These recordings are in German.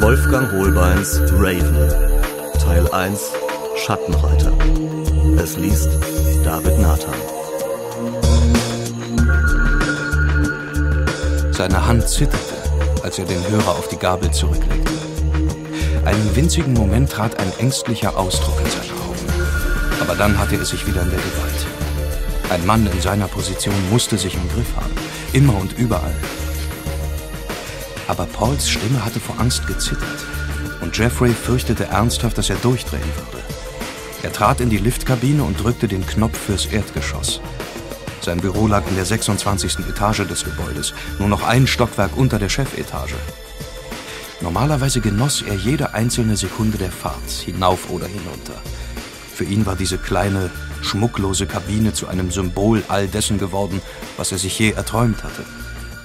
Wolfgang Holbeins Raven, Teil 1 Schattenreiter. Es liest David Nathan. Seine Hand zitterte, als er den Hörer auf die Gabel zurücklegte. Einen winzigen Moment trat ein ängstlicher Ausdruck in sein aber dann hatte es sich wieder in der Gewalt. Ein Mann in seiner Position musste sich im Griff haben. Immer und überall. Aber Pauls Stimme hatte vor Angst gezittert. Und Jeffrey fürchtete ernsthaft, dass er durchdrehen würde. Er trat in die Liftkabine und drückte den Knopf fürs Erdgeschoss. Sein Büro lag in der 26. Etage des Gebäudes, nur noch ein Stockwerk unter der Chefetage. Normalerweise genoss er jede einzelne Sekunde der Fahrt, hinauf oder hinunter. Für ihn war diese kleine, schmucklose Kabine zu einem Symbol all dessen geworden, was er sich je erträumt hatte.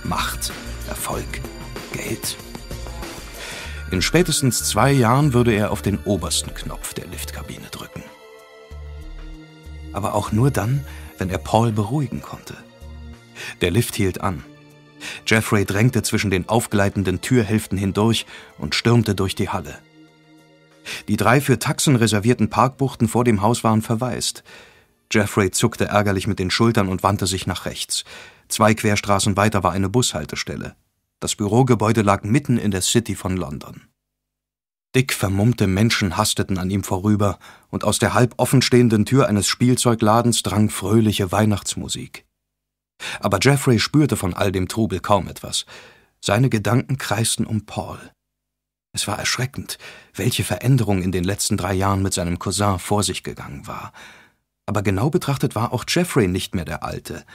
Macht, Erfolg, Geld. In spätestens zwei Jahren würde er auf den obersten Knopf der Liftkabine drücken. Aber auch nur dann, wenn er Paul beruhigen konnte. Der Lift hielt an. Jeffrey drängte zwischen den aufgleitenden Türhälften hindurch und stürmte durch die Halle. Die drei für Taxen reservierten Parkbuchten vor dem Haus waren verwaist. Jeffrey zuckte ärgerlich mit den Schultern und wandte sich nach rechts. Zwei Querstraßen weiter war eine Bushaltestelle. Das Bürogebäude lag mitten in der City von London. Dick vermummte Menschen hasteten an ihm vorüber, und aus der halb offenstehenden Tür eines Spielzeugladens drang fröhliche Weihnachtsmusik. Aber Jeffrey spürte von all dem Trubel kaum etwas. Seine Gedanken kreisten um Paul. Es war erschreckend, welche Veränderung in den letzten drei Jahren mit seinem Cousin vor sich gegangen war. Aber genau betrachtet war auch Jeffrey nicht mehr der Alte.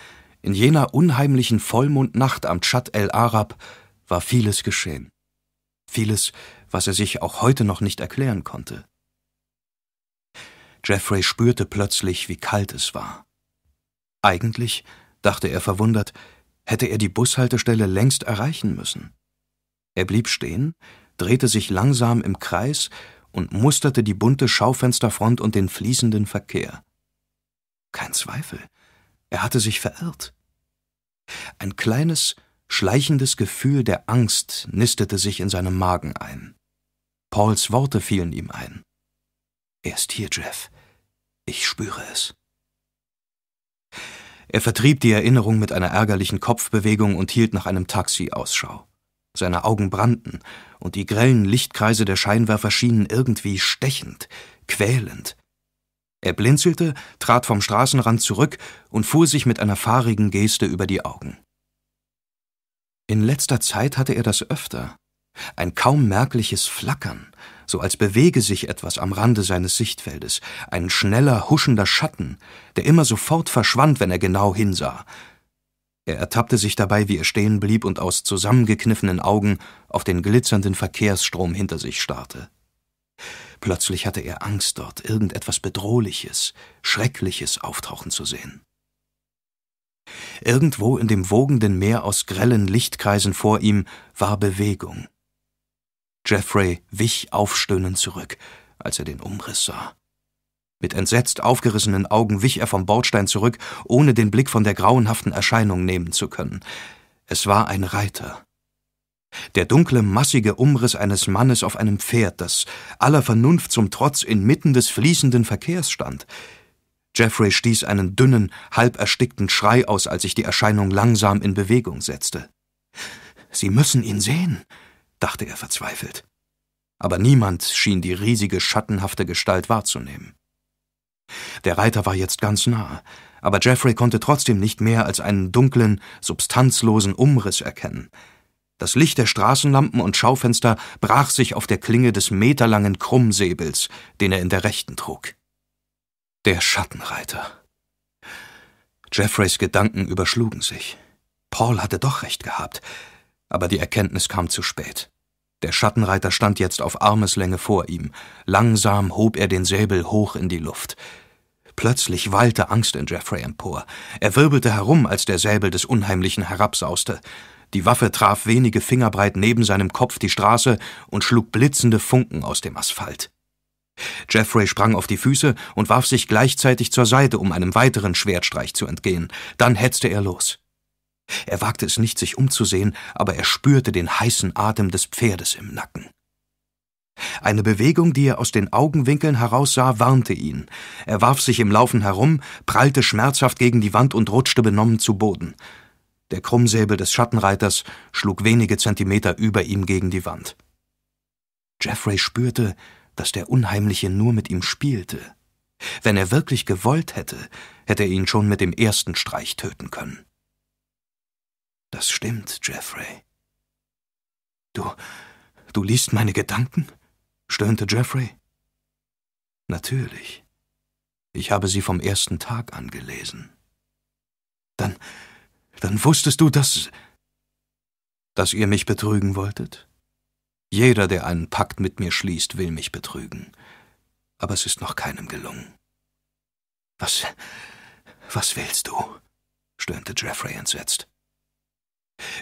In jener unheimlichen Vollmondnacht am Tschad el Arab war vieles geschehen. Vieles, was er sich auch heute noch nicht erklären konnte. Jeffrey spürte plötzlich, wie kalt es war. Eigentlich, dachte er verwundert, hätte er die Bushaltestelle längst erreichen müssen. Er blieb stehen, drehte sich langsam im Kreis und musterte die bunte Schaufensterfront und den fließenden Verkehr. Kein Zweifel, er hatte sich verirrt. Ein kleines, schleichendes Gefühl der Angst nistete sich in seinem Magen ein. Pauls Worte fielen ihm ein. Er ist hier, Jeff. Ich spüre es. Er vertrieb die Erinnerung mit einer ärgerlichen Kopfbewegung und hielt nach einem Taxi Ausschau. Seine Augen brannten, und die grellen Lichtkreise der Scheinwerfer schienen irgendwie stechend, quälend. Er blinzelte, trat vom Straßenrand zurück und fuhr sich mit einer fahrigen Geste über die Augen. In letzter Zeit hatte er das öfter. Ein kaum merkliches Flackern, so als bewege sich etwas am Rande seines Sichtfeldes, ein schneller, huschender Schatten, der immer sofort verschwand, wenn er genau hinsah, er ertappte sich dabei, wie er stehen blieb und aus zusammengekniffenen Augen auf den glitzernden Verkehrsstrom hinter sich starrte. Plötzlich hatte er Angst, dort irgendetwas Bedrohliches, Schreckliches auftauchen zu sehen. Irgendwo in dem wogenden Meer aus grellen Lichtkreisen vor ihm war Bewegung. Jeffrey wich aufstöhnend zurück, als er den Umriss sah. Mit entsetzt aufgerissenen Augen wich er vom Bordstein zurück, ohne den Blick von der grauenhaften Erscheinung nehmen zu können. Es war ein Reiter. Der dunkle, massige Umriss eines Mannes auf einem Pferd, das aller Vernunft zum Trotz inmitten des fließenden Verkehrs stand. Jeffrey stieß einen dünnen, halb erstickten Schrei aus, als sich die Erscheinung langsam in Bewegung setzte. Sie müssen ihn sehen, dachte er verzweifelt. Aber niemand schien die riesige, schattenhafte Gestalt wahrzunehmen. Der Reiter war jetzt ganz nah, aber Jeffrey konnte trotzdem nicht mehr als einen dunklen, substanzlosen Umriss erkennen. Das Licht der Straßenlampen und Schaufenster brach sich auf der Klinge des meterlangen Krummsäbels, den er in der rechten trug. Der Schattenreiter. Jeffreys Gedanken überschlugen sich. Paul hatte doch recht gehabt, aber die Erkenntnis kam zu spät. Der Schattenreiter stand jetzt auf Armeslänge vor ihm. Langsam hob er den Säbel hoch in die Luft. Plötzlich wallte Angst in Jeffrey empor. Er wirbelte herum, als der Säbel des Unheimlichen herabsauste. Die Waffe traf wenige Fingerbreit neben seinem Kopf die Straße und schlug blitzende Funken aus dem Asphalt. Jeffrey sprang auf die Füße und warf sich gleichzeitig zur Seite, um einem weiteren Schwertstreich zu entgehen. Dann hetzte er los. Er wagte es nicht, sich umzusehen, aber er spürte den heißen Atem des Pferdes im Nacken. Eine Bewegung, die er aus den Augenwinkeln heraussah, warnte ihn. Er warf sich im Laufen herum, prallte schmerzhaft gegen die Wand und rutschte benommen zu Boden. Der Krummsäbel des Schattenreiters schlug wenige Zentimeter über ihm gegen die Wand. Jeffrey spürte, dass der Unheimliche nur mit ihm spielte. Wenn er wirklich gewollt hätte, hätte er ihn schon mit dem ersten Streich töten können. Das stimmt, Jeffrey. Du. du liest meine Gedanken? stöhnte Jeffrey. Natürlich. Ich habe sie vom ersten Tag an gelesen. Dann. dann wusstest du, dass. dass ihr mich betrügen wolltet? Jeder, der einen Pakt mit mir schließt, will mich betrügen. Aber es ist noch keinem gelungen. Was. was willst du? stöhnte Jeffrey entsetzt.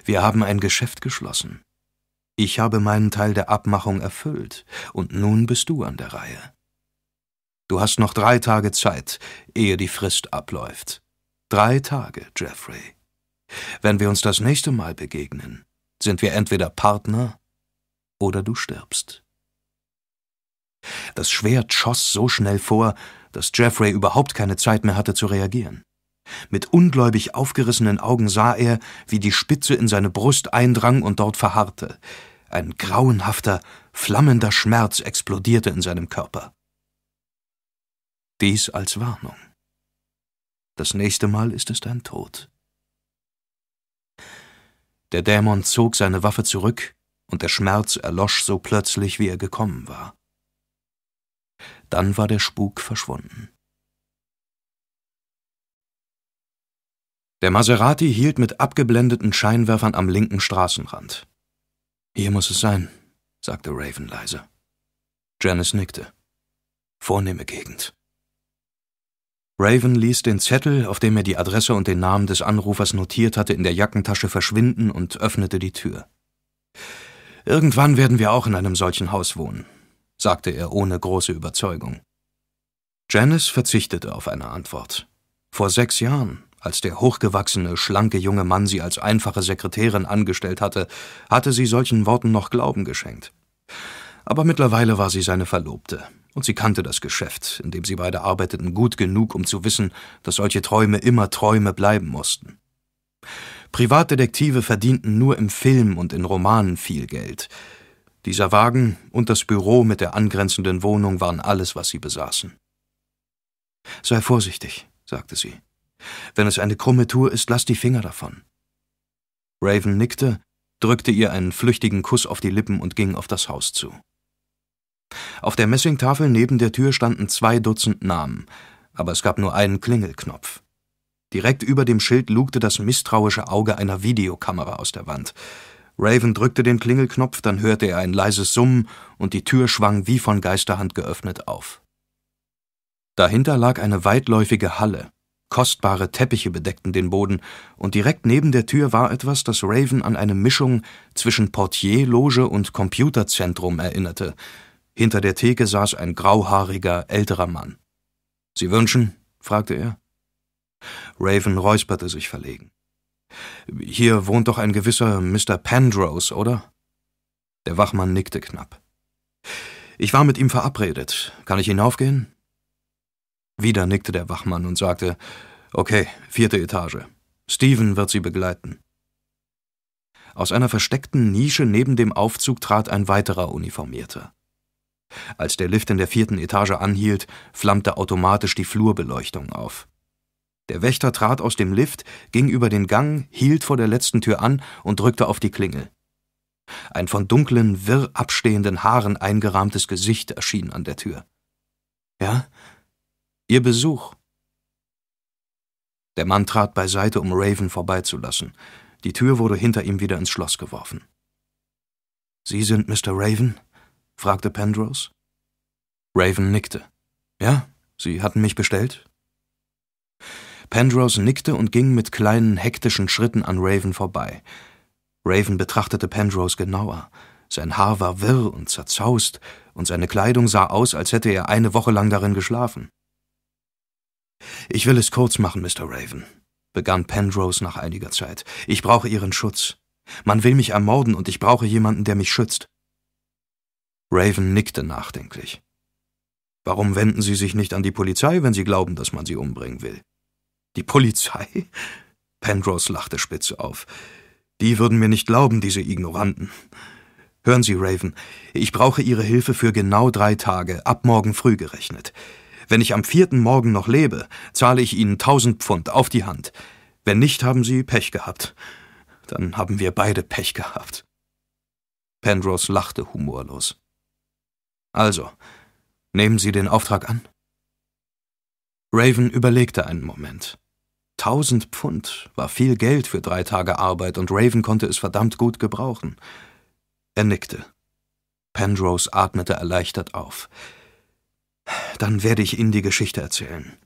Wir haben ein Geschäft geschlossen. Ich habe meinen Teil der Abmachung erfüllt, und nun bist du an der Reihe. Du hast noch drei Tage Zeit, ehe die Frist abläuft. Drei Tage, Jeffrey. Wenn wir uns das nächste Mal begegnen, sind wir entweder Partner oder du stirbst. Das Schwert schoss so schnell vor, dass Jeffrey überhaupt keine Zeit mehr hatte zu reagieren. Mit ungläubig aufgerissenen Augen sah er, wie die Spitze in seine Brust eindrang und dort verharrte. Ein grauenhafter, flammender Schmerz explodierte in seinem Körper. Dies als Warnung. Das nächste Mal ist es dein Tod. Der Dämon zog seine Waffe zurück, und der Schmerz erlosch so plötzlich, wie er gekommen war. Dann war der Spuk verschwunden. Der Maserati hielt mit abgeblendeten Scheinwerfern am linken Straßenrand. Hier muss es sein, sagte Raven leise. Janice nickte. Vornehme Gegend. Raven ließ den Zettel, auf dem er die Adresse und den Namen des Anrufers notiert hatte, in der Jackentasche verschwinden und öffnete die Tür. Irgendwann werden wir auch in einem solchen Haus wohnen, sagte er ohne große Überzeugung. Janice verzichtete auf eine Antwort. Vor sechs Jahren als der hochgewachsene, schlanke junge Mann sie als einfache Sekretärin angestellt hatte, hatte sie solchen Worten noch Glauben geschenkt. Aber mittlerweile war sie seine Verlobte, und sie kannte das Geschäft, in dem sie beide arbeiteten, gut genug, um zu wissen, dass solche Träume immer Träume bleiben mussten. Privatdetektive verdienten nur im Film und in Romanen viel Geld. Dieser Wagen und das Büro mit der angrenzenden Wohnung waren alles, was sie besaßen. Sei vorsichtig, sagte sie. Wenn es eine krumme Tour ist, lass die Finger davon. Raven nickte, drückte ihr einen flüchtigen Kuss auf die Lippen und ging auf das Haus zu. Auf der Messingtafel neben der Tür standen zwei Dutzend Namen, aber es gab nur einen Klingelknopf. Direkt über dem Schild lugte das misstrauische Auge einer Videokamera aus der Wand. Raven drückte den Klingelknopf, dann hörte er ein leises Summen und die Tür schwang wie von Geisterhand geöffnet auf. Dahinter lag eine weitläufige Halle, Kostbare Teppiche bedeckten den Boden, und direkt neben der Tür war etwas, das Raven an eine Mischung zwischen Portierloge und Computerzentrum erinnerte. Hinter der Theke saß ein grauhaariger, älterer Mann. Sie wünschen? fragte er. Raven räusperte sich verlegen. Hier wohnt doch ein gewisser Mr. Pendrose, oder? Der Wachmann nickte knapp. Ich war mit ihm verabredet. Kann ich hinaufgehen? Wieder nickte der Wachmann und sagte, Okay, vierte Etage. Steven wird sie begleiten. Aus einer versteckten Nische neben dem Aufzug trat ein weiterer Uniformierter. Als der Lift in der vierten Etage anhielt, flammte automatisch die Flurbeleuchtung auf. Der Wächter trat aus dem Lift, ging über den Gang, hielt vor der letzten Tür an und drückte auf die Klingel. Ein von dunklen, wirr abstehenden Haaren eingerahmtes Gesicht erschien an der Tür. Ja, Ihr Besuch. Der Mann trat beiseite, um Raven vorbeizulassen. Die Tür wurde hinter ihm wieder ins Schloss geworfen. Sie sind Mr. Raven? fragte Penrose. Raven nickte. Ja, Sie hatten mich bestellt? Penrose nickte und ging mit kleinen, hektischen Schritten an Raven vorbei. Raven betrachtete Penrose genauer. Sein Haar war wirr und zerzaust, und seine Kleidung sah aus, als hätte er eine Woche lang darin geschlafen. Ich will es kurz machen, Mr. Raven, begann Penrose nach einiger Zeit. Ich brauche Ihren Schutz. Man will mich ermorden und ich brauche jemanden, der mich schützt. Raven nickte nachdenklich. Warum wenden Sie sich nicht an die Polizei, wenn Sie glauben, dass man Sie umbringen will? Die Polizei? Penrose lachte spitze auf. Die würden mir nicht glauben, diese Ignoranten. Hören Sie, Raven, ich brauche Ihre Hilfe für genau drei Tage, ab morgen früh gerechnet. Wenn ich am vierten Morgen noch lebe, zahle ich Ihnen tausend Pfund auf die Hand. Wenn nicht, haben Sie Pech gehabt. Dann haben wir beide Pech gehabt. Penrose lachte humorlos. Also, nehmen Sie den Auftrag an? Raven überlegte einen Moment. Tausend Pfund war viel Geld für drei Tage Arbeit und Raven konnte es verdammt gut gebrauchen. Er nickte. Penrose atmete erleichtert auf. Dann werde ich Ihnen die Geschichte erzählen.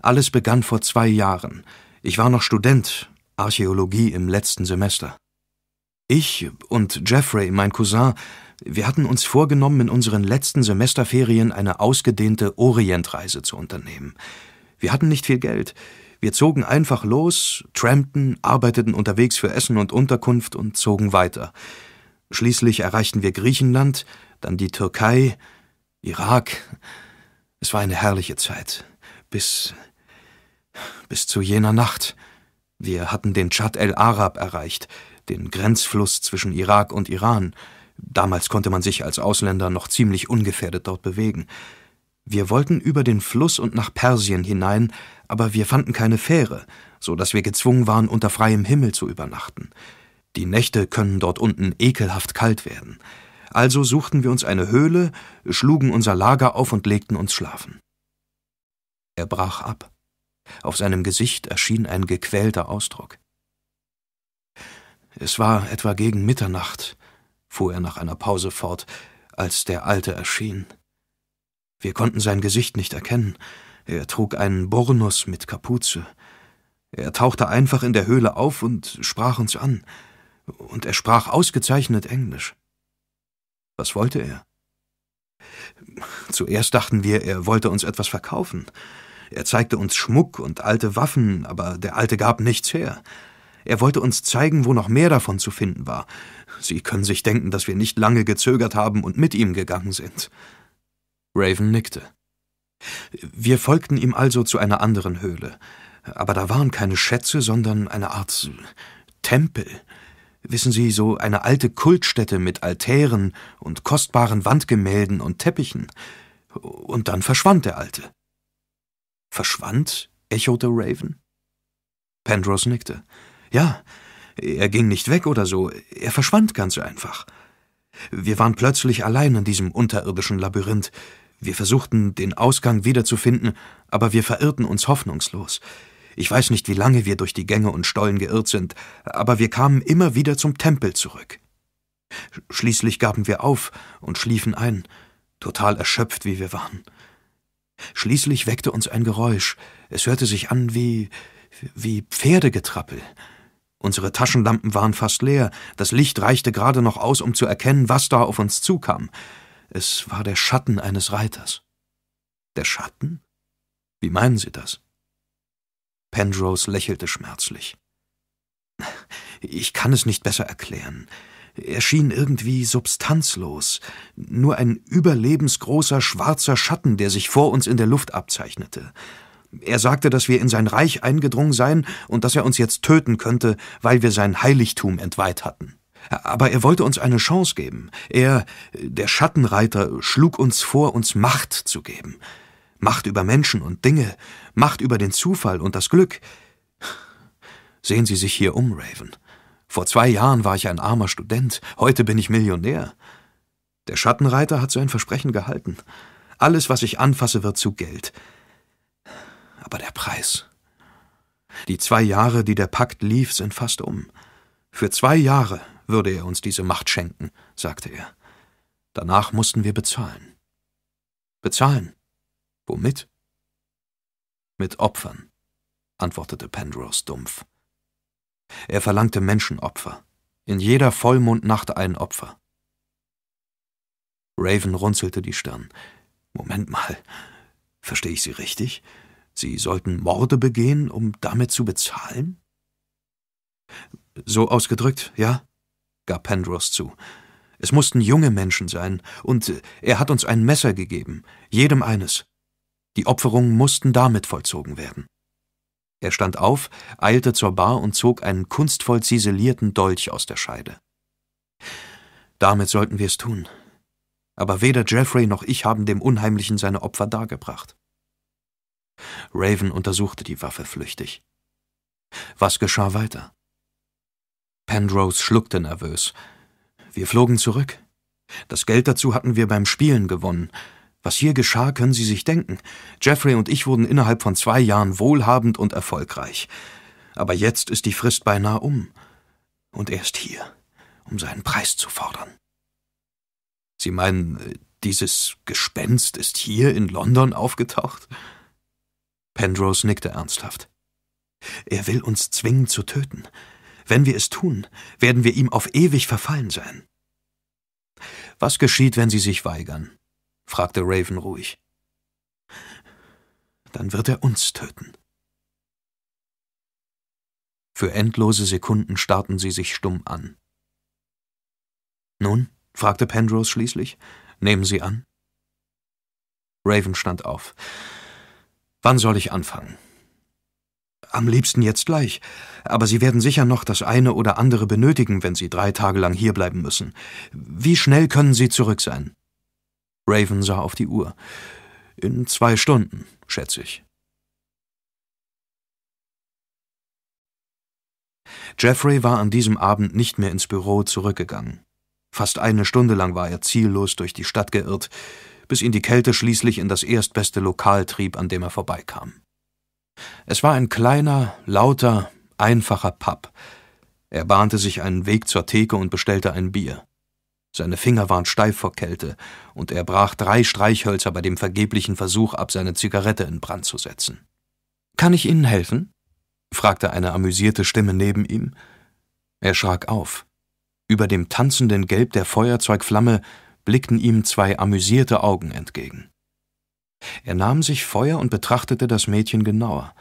Alles begann vor zwei Jahren. Ich war noch Student, Archäologie im letzten Semester. Ich und Jeffrey, mein Cousin, wir hatten uns vorgenommen, in unseren letzten Semesterferien eine ausgedehnte Orientreise zu unternehmen. Wir hatten nicht viel Geld. Wir zogen einfach los, trampten, arbeiteten unterwegs für Essen und Unterkunft und zogen weiter. Schließlich erreichten wir Griechenland, dann die Türkei, Irak, es war eine herrliche Zeit. Bis. bis zu jener Nacht. Wir hatten den Tschad el Arab erreicht, den Grenzfluss zwischen Irak und Iran. Damals konnte man sich als Ausländer noch ziemlich ungefährdet dort bewegen. Wir wollten über den Fluss und nach Persien hinein, aber wir fanden keine Fähre, so dass wir gezwungen waren, unter freiem Himmel zu übernachten. Die Nächte können dort unten ekelhaft kalt werden also suchten wir uns eine Höhle, schlugen unser Lager auf und legten uns schlafen. Er brach ab. Auf seinem Gesicht erschien ein gequälter Ausdruck. Es war etwa gegen Mitternacht, fuhr er nach einer Pause fort, als der Alte erschien. Wir konnten sein Gesicht nicht erkennen. Er trug einen Burnus mit Kapuze. Er tauchte einfach in der Höhle auf und sprach uns an. Und er sprach ausgezeichnet Englisch. Was wollte er? Zuerst dachten wir, er wollte uns etwas verkaufen. Er zeigte uns Schmuck und alte Waffen, aber der Alte gab nichts her. Er wollte uns zeigen, wo noch mehr davon zu finden war. Sie können sich denken, dass wir nicht lange gezögert haben und mit ihm gegangen sind. Raven nickte. Wir folgten ihm also zu einer anderen Höhle, aber da waren keine Schätze, sondern eine Art Tempel Wissen Sie, so eine alte Kultstätte mit Altären und kostbaren Wandgemälden und Teppichen. Und dann verschwand der Alte. Verschwand? echote Raven. Pendrose nickte. Ja, er ging nicht weg oder so, er verschwand ganz einfach. Wir waren plötzlich allein in diesem unterirdischen Labyrinth. Wir versuchten, den Ausgang wiederzufinden, aber wir verirrten uns hoffnungslos. Ich weiß nicht, wie lange wir durch die Gänge und Stollen geirrt sind, aber wir kamen immer wieder zum Tempel zurück. Schließlich gaben wir auf und schliefen ein, total erschöpft, wie wir waren. Schließlich weckte uns ein Geräusch. Es hörte sich an wie wie Pferdegetrappel. Unsere Taschenlampen waren fast leer, das Licht reichte gerade noch aus, um zu erkennen, was da auf uns zukam. Es war der Schatten eines Reiters. Der Schatten? Wie meinen Sie das? Penrose lächelte schmerzlich. Ich kann es nicht besser erklären. Er schien irgendwie substanzlos, nur ein überlebensgroßer schwarzer Schatten, der sich vor uns in der Luft abzeichnete. Er sagte, dass wir in sein Reich eingedrungen seien und dass er uns jetzt töten könnte, weil wir sein Heiligtum entweiht hatten. Aber er wollte uns eine Chance geben. Er, der Schattenreiter, schlug uns vor, uns Macht zu geben. Macht über Menschen und Dinge, Macht über den Zufall und das Glück. Sehen Sie sich hier um, Raven. Vor zwei Jahren war ich ein armer Student, heute bin ich Millionär. Der Schattenreiter hat sein Versprechen gehalten. Alles, was ich anfasse, wird zu Geld. Aber der Preis. Die zwei Jahre, die der Pakt lief, sind fast um. Für zwei Jahre würde er uns diese Macht schenken, sagte er. Danach mussten wir bezahlen. Bezahlen. Womit? Mit Opfern, antwortete Penrose dumpf. Er verlangte Menschenopfer. In jeder Vollmondnacht ein Opfer. Raven runzelte die Stirn. Moment mal, verstehe ich Sie richtig? Sie sollten Morde begehen, um damit zu bezahlen? So ausgedrückt, ja, gab Penrose zu. Es mussten junge Menschen sein, und äh, er hat uns ein Messer gegeben, jedem eines. Die Opferungen mussten damit vollzogen werden. Er stand auf, eilte zur Bar und zog einen kunstvoll ziselierten Dolch aus der Scheide. Damit sollten wir es tun. Aber weder Jeffrey noch ich haben dem Unheimlichen seine Opfer dargebracht. Raven untersuchte die Waffe flüchtig. Was geschah weiter? Penrose schluckte nervös. Wir flogen zurück. Das Geld dazu hatten wir beim Spielen gewonnen. Was hier geschah, können Sie sich denken. Jeffrey und ich wurden innerhalb von zwei Jahren wohlhabend und erfolgreich. Aber jetzt ist die Frist beinahe um. Und er ist hier, um seinen Preis zu fordern. Sie meinen, äh, dieses Gespenst ist hier in London aufgetaucht? Penrose nickte ernsthaft. Er will uns zwingen zu töten. Wenn wir es tun, werden wir ihm auf ewig verfallen sein. Was geschieht, wenn Sie sich weigern? fragte Raven ruhig. Dann wird er uns töten. Für endlose Sekunden starrten sie sich stumm an. Nun? fragte Penrose schließlich. Nehmen Sie an? Raven stand auf. Wann soll ich anfangen? Am liebsten jetzt gleich, aber Sie werden sicher noch das eine oder andere benötigen, wenn Sie drei Tage lang hierbleiben müssen. Wie schnell können Sie zurück sein? Raven sah auf die Uhr. In zwei Stunden, schätze ich. Jeffrey war an diesem Abend nicht mehr ins Büro zurückgegangen. Fast eine Stunde lang war er ziellos durch die Stadt geirrt, bis ihn die Kälte schließlich in das erstbeste Lokal trieb, an dem er vorbeikam. Es war ein kleiner, lauter, einfacher Pub. Er bahnte sich einen Weg zur Theke und bestellte ein Bier. Seine Finger waren steif vor Kälte, und er brach drei Streichhölzer bei dem vergeblichen Versuch ab, seine Zigarette in Brand zu setzen. Kann ich Ihnen helfen? fragte eine amüsierte Stimme neben ihm. Er schrak auf. Über dem tanzenden Gelb der Feuerzeugflamme blickten ihm zwei amüsierte Augen entgegen. Er nahm sich Feuer und betrachtete das Mädchen genauer.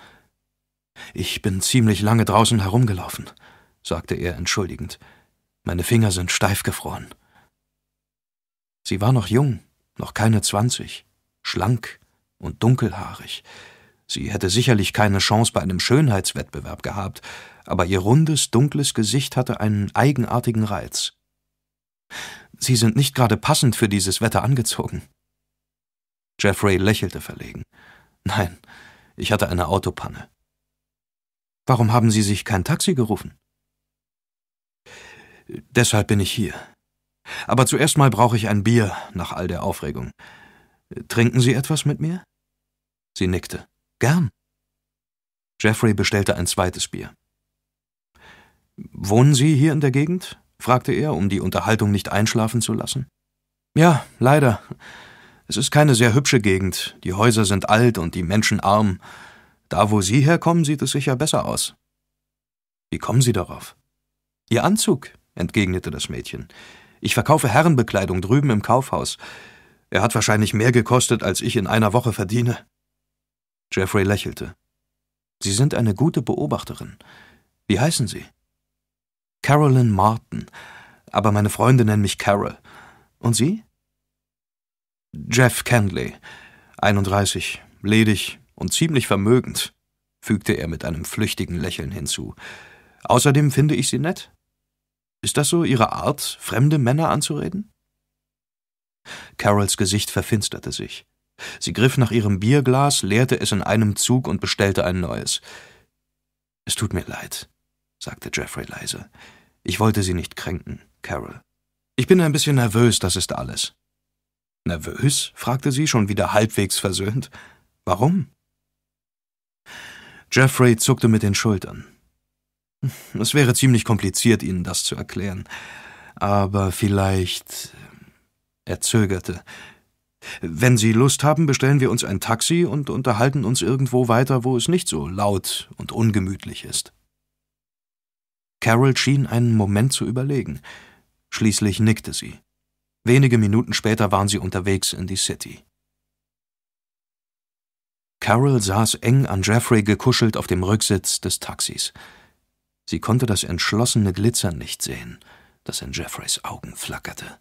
Ich bin ziemlich lange draußen herumgelaufen, sagte er entschuldigend. Meine Finger sind steif gefroren. Sie war noch jung, noch keine zwanzig, schlank und dunkelhaarig. Sie hätte sicherlich keine Chance bei einem Schönheitswettbewerb gehabt, aber ihr rundes, dunkles Gesicht hatte einen eigenartigen Reiz. Sie sind nicht gerade passend für dieses Wetter angezogen. Jeffrey lächelte verlegen. Nein, ich hatte eine Autopanne. Warum haben Sie sich kein Taxi gerufen? Deshalb bin ich hier. Aber zuerst mal brauche ich ein Bier nach all der Aufregung. Trinken Sie etwas mit mir? Sie nickte. Gern. Jeffrey bestellte ein zweites Bier. Wohnen Sie hier in der Gegend? fragte er, um die Unterhaltung nicht einschlafen zu lassen. Ja, leider. Es ist keine sehr hübsche Gegend. Die Häuser sind alt und die Menschen arm. Da, wo Sie herkommen, sieht es sicher besser aus. Wie kommen Sie darauf? Ihr Anzug, entgegnete das Mädchen. Ich verkaufe Herrenbekleidung drüben im Kaufhaus. Er hat wahrscheinlich mehr gekostet, als ich in einer Woche verdiene. Jeffrey lächelte. Sie sind eine gute Beobachterin. Wie heißen Sie? Carolyn Martin. Aber meine Freunde nennen mich Carol. Und Sie? Jeff Candley, 31, ledig und ziemlich vermögend, fügte er mit einem flüchtigen Lächeln hinzu. Außerdem finde ich Sie nett. Ist das so Ihre Art, fremde Männer anzureden? Carols Gesicht verfinsterte sich. Sie griff nach ihrem Bierglas, leerte es in einem Zug und bestellte ein neues. Es tut mir leid, sagte Jeffrey leise. Ich wollte Sie nicht kränken, Carol. Ich bin ein bisschen nervös, das ist alles. Nervös? fragte sie, schon wieder halbwegs versöhnt. Warum? Jeffrey zuckte mit den Schultern. Es wäre ziemlich kompliziert, Ihnen das zu erklären. Aber vielleicht. Äh, er zögerte. Wenn Sie Lust haben, bestellen wir uns ein Taxi und unterhalten uns irgendwo weiter, wo es nicht so laut und ungemütlich ist. Carol schien einen Moment zu überlegen. Schließlich nickte sie. Wenige Minuten später waren sie unterwegs in die City. Carol saß eng an Jeffrey gekuschelt auf dem Rücksitz des Taxis. Sie konnte das entschlossene Glitzern nicht sehen, das in Jeffreys Augen flackerte.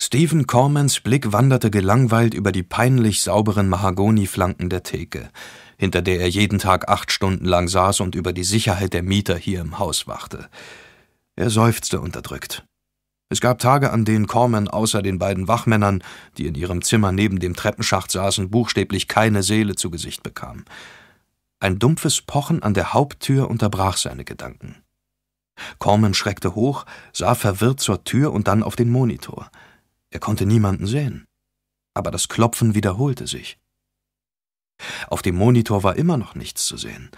Stephen Cormans Blick wanderte gelangweilt über die peinlich sauberen Mahagoniflanken der Theke, hinter der er jeden Tag acht Stunden lang saß und über die Sicherheit der Mieter hier im Haus wachte. Er seufzte unterdrückt. Es gab Tage, an denen Corman außer den beiden Wachmännern, die in ihrem Zimmer neben dem Treppenschacht saßen, buchstäblich keine Seele zu Gesicht bekam. Ein dumpfes Pochen an der Haupttür unterbrach seine Gedanken. Corman schreckte hoch, sah verwirrt zur Tür und dann auf den Monitor. Er konnte niemanden sehen. Aber das Klopfen wiederholte sich. Auf dem Monitor war immer noch nichts zu sehen.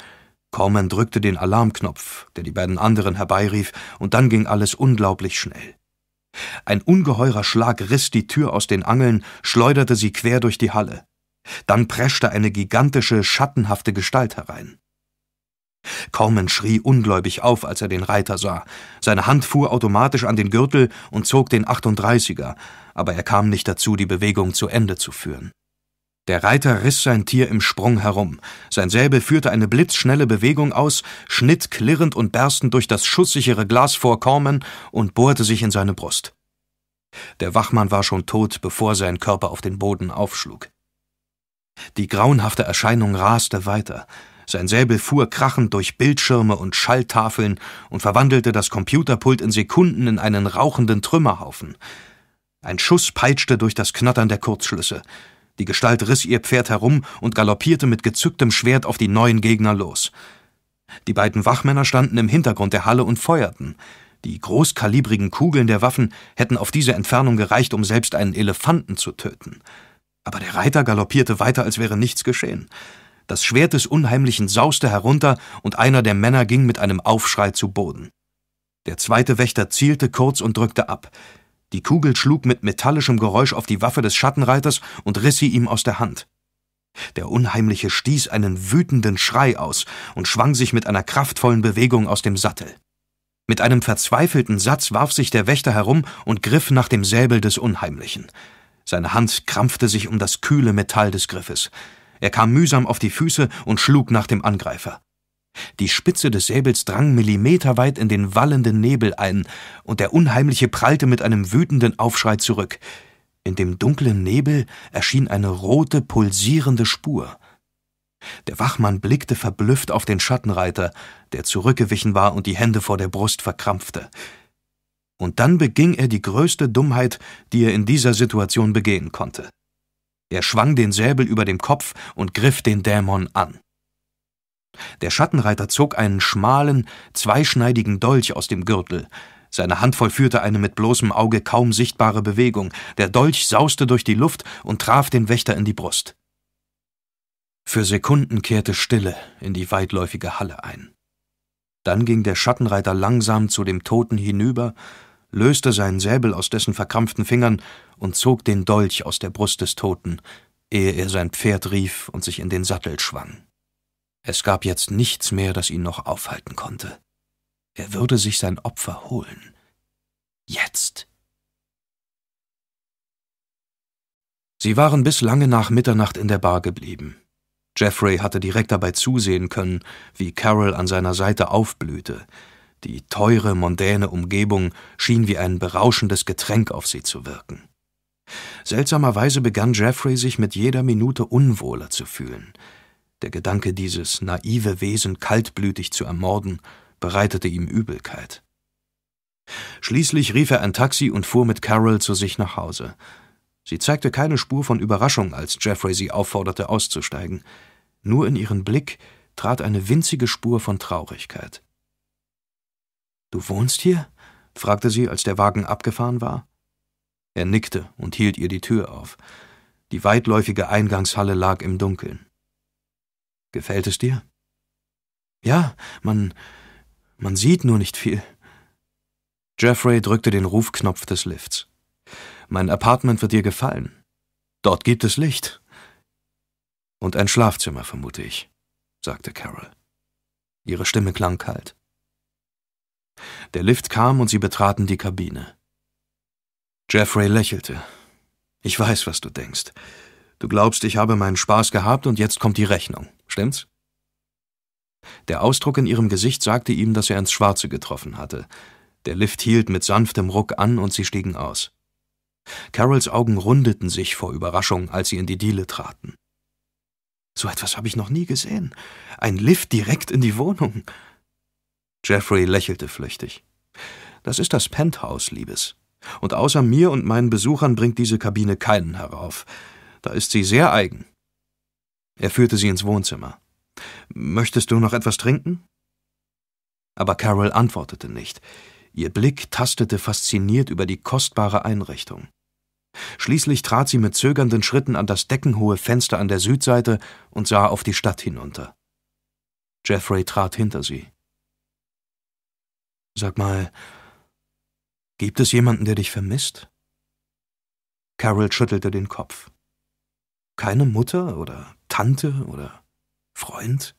Corman drückte den Alarmknopf, der die beiden anderen herbeirief, und dann ging alles unglaublich schnell. Ein ungeheurer Schlag riss die Tür aus den Angeln, schleuderte sie quer durch die Halle. Dann preschte eine gigantische, schattenhafte Gestalt herein. Corman schrie ungläubig auf, als er den Reiter sah. Seine Hand fuhr automatisch an den Gürtel und zog den 38er, aber er kam nicht dazu, die Bewegung zu Ende zu führen. Der Reiter riss sein Tier im Sprung herum. Sein Säbel führte eine blitzschnelle Bewegung aus, schnitt klirrend und berstend durch das schusssichere Glas vor Corman und bohrte sich in seine Brust. Der Wachmann war schon tot, bevor sein Körper auf den Boden aufschlug. Die grauenhafte Erscheinung raste weiter. Sein Säbel fuhr krachend durch Bildschirme und Schalltafeln und verwandelte das Computerpult in Sekunden in einen rauchenden Trümmerhaufen. Ein Schuss peitschte durch das Knattern der Kurzschlüsse. Die Gestalt riss ihr Pferd herum und galoppierte mit gezücktem Schwert auf die neuen Gegner los. Die beiden Wachmänner standen im Hintergrund der Halle und feuerten. Die großkalibrigen Kugeln der Waffen hätten auf diese Entfernung gereicht, um selbst einen Elefanten zu töten. Aber der Reiter galoppierte weiter, als wäre nichts geschehen. Das Schwert des Unheimlichen sauste herunter, und einer der Männer ging mit einem Aufschrei zu Boden. Der zweite Wächter zielte kurz und drückte ab. Die Kugel schlug mit metallischem Geräusch auf die Waffe des Schattenreiters und riss sie ihm aus der Hand. Der Unheimliche stieß einen wütenden Schrei aus und schwang sich mit einer kraftvollen Bewegung aus dem Sattel. Mit einem verzweifelten Satz warf sich der Wächter herum und griff nach dem Säbel des Unheimlichen. Seine Hand krampfte sich um das kühle Metall des Griffes. Er kam mühsam auf die Füße und schlug nach dem Angreifer. Die Spitze des Säbels drang millimeterweit in den wallenden Nebel ein, und der Unheimliche prallte mit einem wütenden Aufschrei zurück. In dem dunklen Nebel erschien eine rote, pulsierende Spur. Der Wachmann blickte verblüfft auf den Schattenreiter, der zurückgewichen war und die Hände vor der Brust verkrampfte. Und dann beging er die größte Dummheit, die er in dieser Situation begehen konnte. Er schwang den Säbel über dem Kopf und griff den Dämon an. Der Schattenreiter zog einen schmalen, zweischneidigen Dolch aus dem Gürtel. Seine Hand vollführte eine mit bloßem Auge kaum sichtbare Bewegung. Der Dolch sauste durch die Luft und traf den Wächter in die Brust. Für Sekunden kehrte Stille in die weitläufige Halle ein. Dann ging der Schattenreiter langsam zu dem Toten hinüber löste seinen Säbel aus dessen verkrampften Fingern und zog den Dolch aus der Brust des Toten, ehe er sein Pferd rief und sich in den Sattel schwang. Es gab jetzt nichts mehr, das ihn noch aufhalten konnte. Er würde sich sein Opfer holen. Jetzt. Sie waren bis lange nach Mitternacht in der Bar geblieben. Jeffrey hatte direkt dabei zusehen können, wie Carol an seiner Seite aufblühte, die teure, mondäne Umgebung schien wie ein berauschendes Getränk auf sie zu wirken. Seltsamerweise begann Jeffrey sich mit jeder Minute unwohler zu fühlen. Der Gedanke, dieses naive Wesen kaltblütig zu ermorden, bereitete ihm Übelkeit. Schließlich rief er ein Taxi und fuhr mit Carol zu sich nach Hause. Sie zeigte keine Spur von Überraschung, als Jeffrey sie aufforderte, auszusteigen. Nur in ihren Blick trat eine winzige Spur von Traurigkeit. Du wohnst hier? fragte sie, als der Wagen abgefahren war. Er nickte und hielt ihr die Tür auf. Die weitläufige Eingangshalle lag im Dunkeln. Gefällt es dir? Ja, man. man sieht nur nicht viel. Jeffrey drückte den Rufknopf des Lifts. Mein Apartment wird dir gefallen. Dort gibt es Licht. Und ein Schlafzimmer, vermute ich, sagte Carol. Ihre Stimme klang kalt. Der Lift kam und sie betraten die Kabine. Jeffrey lächelte. Ich weiß, was du denkst. Du glaubst, ich habe meinen Spaß gehabt und jetzt kommt die Rechnung, stimmt's? Der Ausdruck in ihrem Gesicht sagte ihm, dass er ins Schwarze getroffen hatte. Der Lift hielt mit sanftem Ruck an und sie stiegen aus. Carols Augen rundeten sich vor Überraschung, als sie in die Diele traten. So etwas habe ich noch nie gesehen. Ein Lift direkt in die Wohnung. Jeffrey lächelte flüchtig. Das ist das Penthouse, Liebes. Und außer mir und meinen Besuchern bringt diese Kabine keinen herauf. Da ist sie sehr eigen. Er führte sie ins Wohnzimmer. Möchtest du noch etwas trinken? Aber Carol antwortete nicht. Ihr Blick tastete fasziniert über die kostbare Einrichtung. Schließlich trat sie mit zögernden Schritten an das deckenhohe Fenster an der Südseite und sah auf die Stadt hinunter. Jeffrey trat hinter sie. Sag mal, gibt es jemanden, der dich vermisst? Carol schüttelte den Kopf. Keine Mutter oder Tante oder Freund?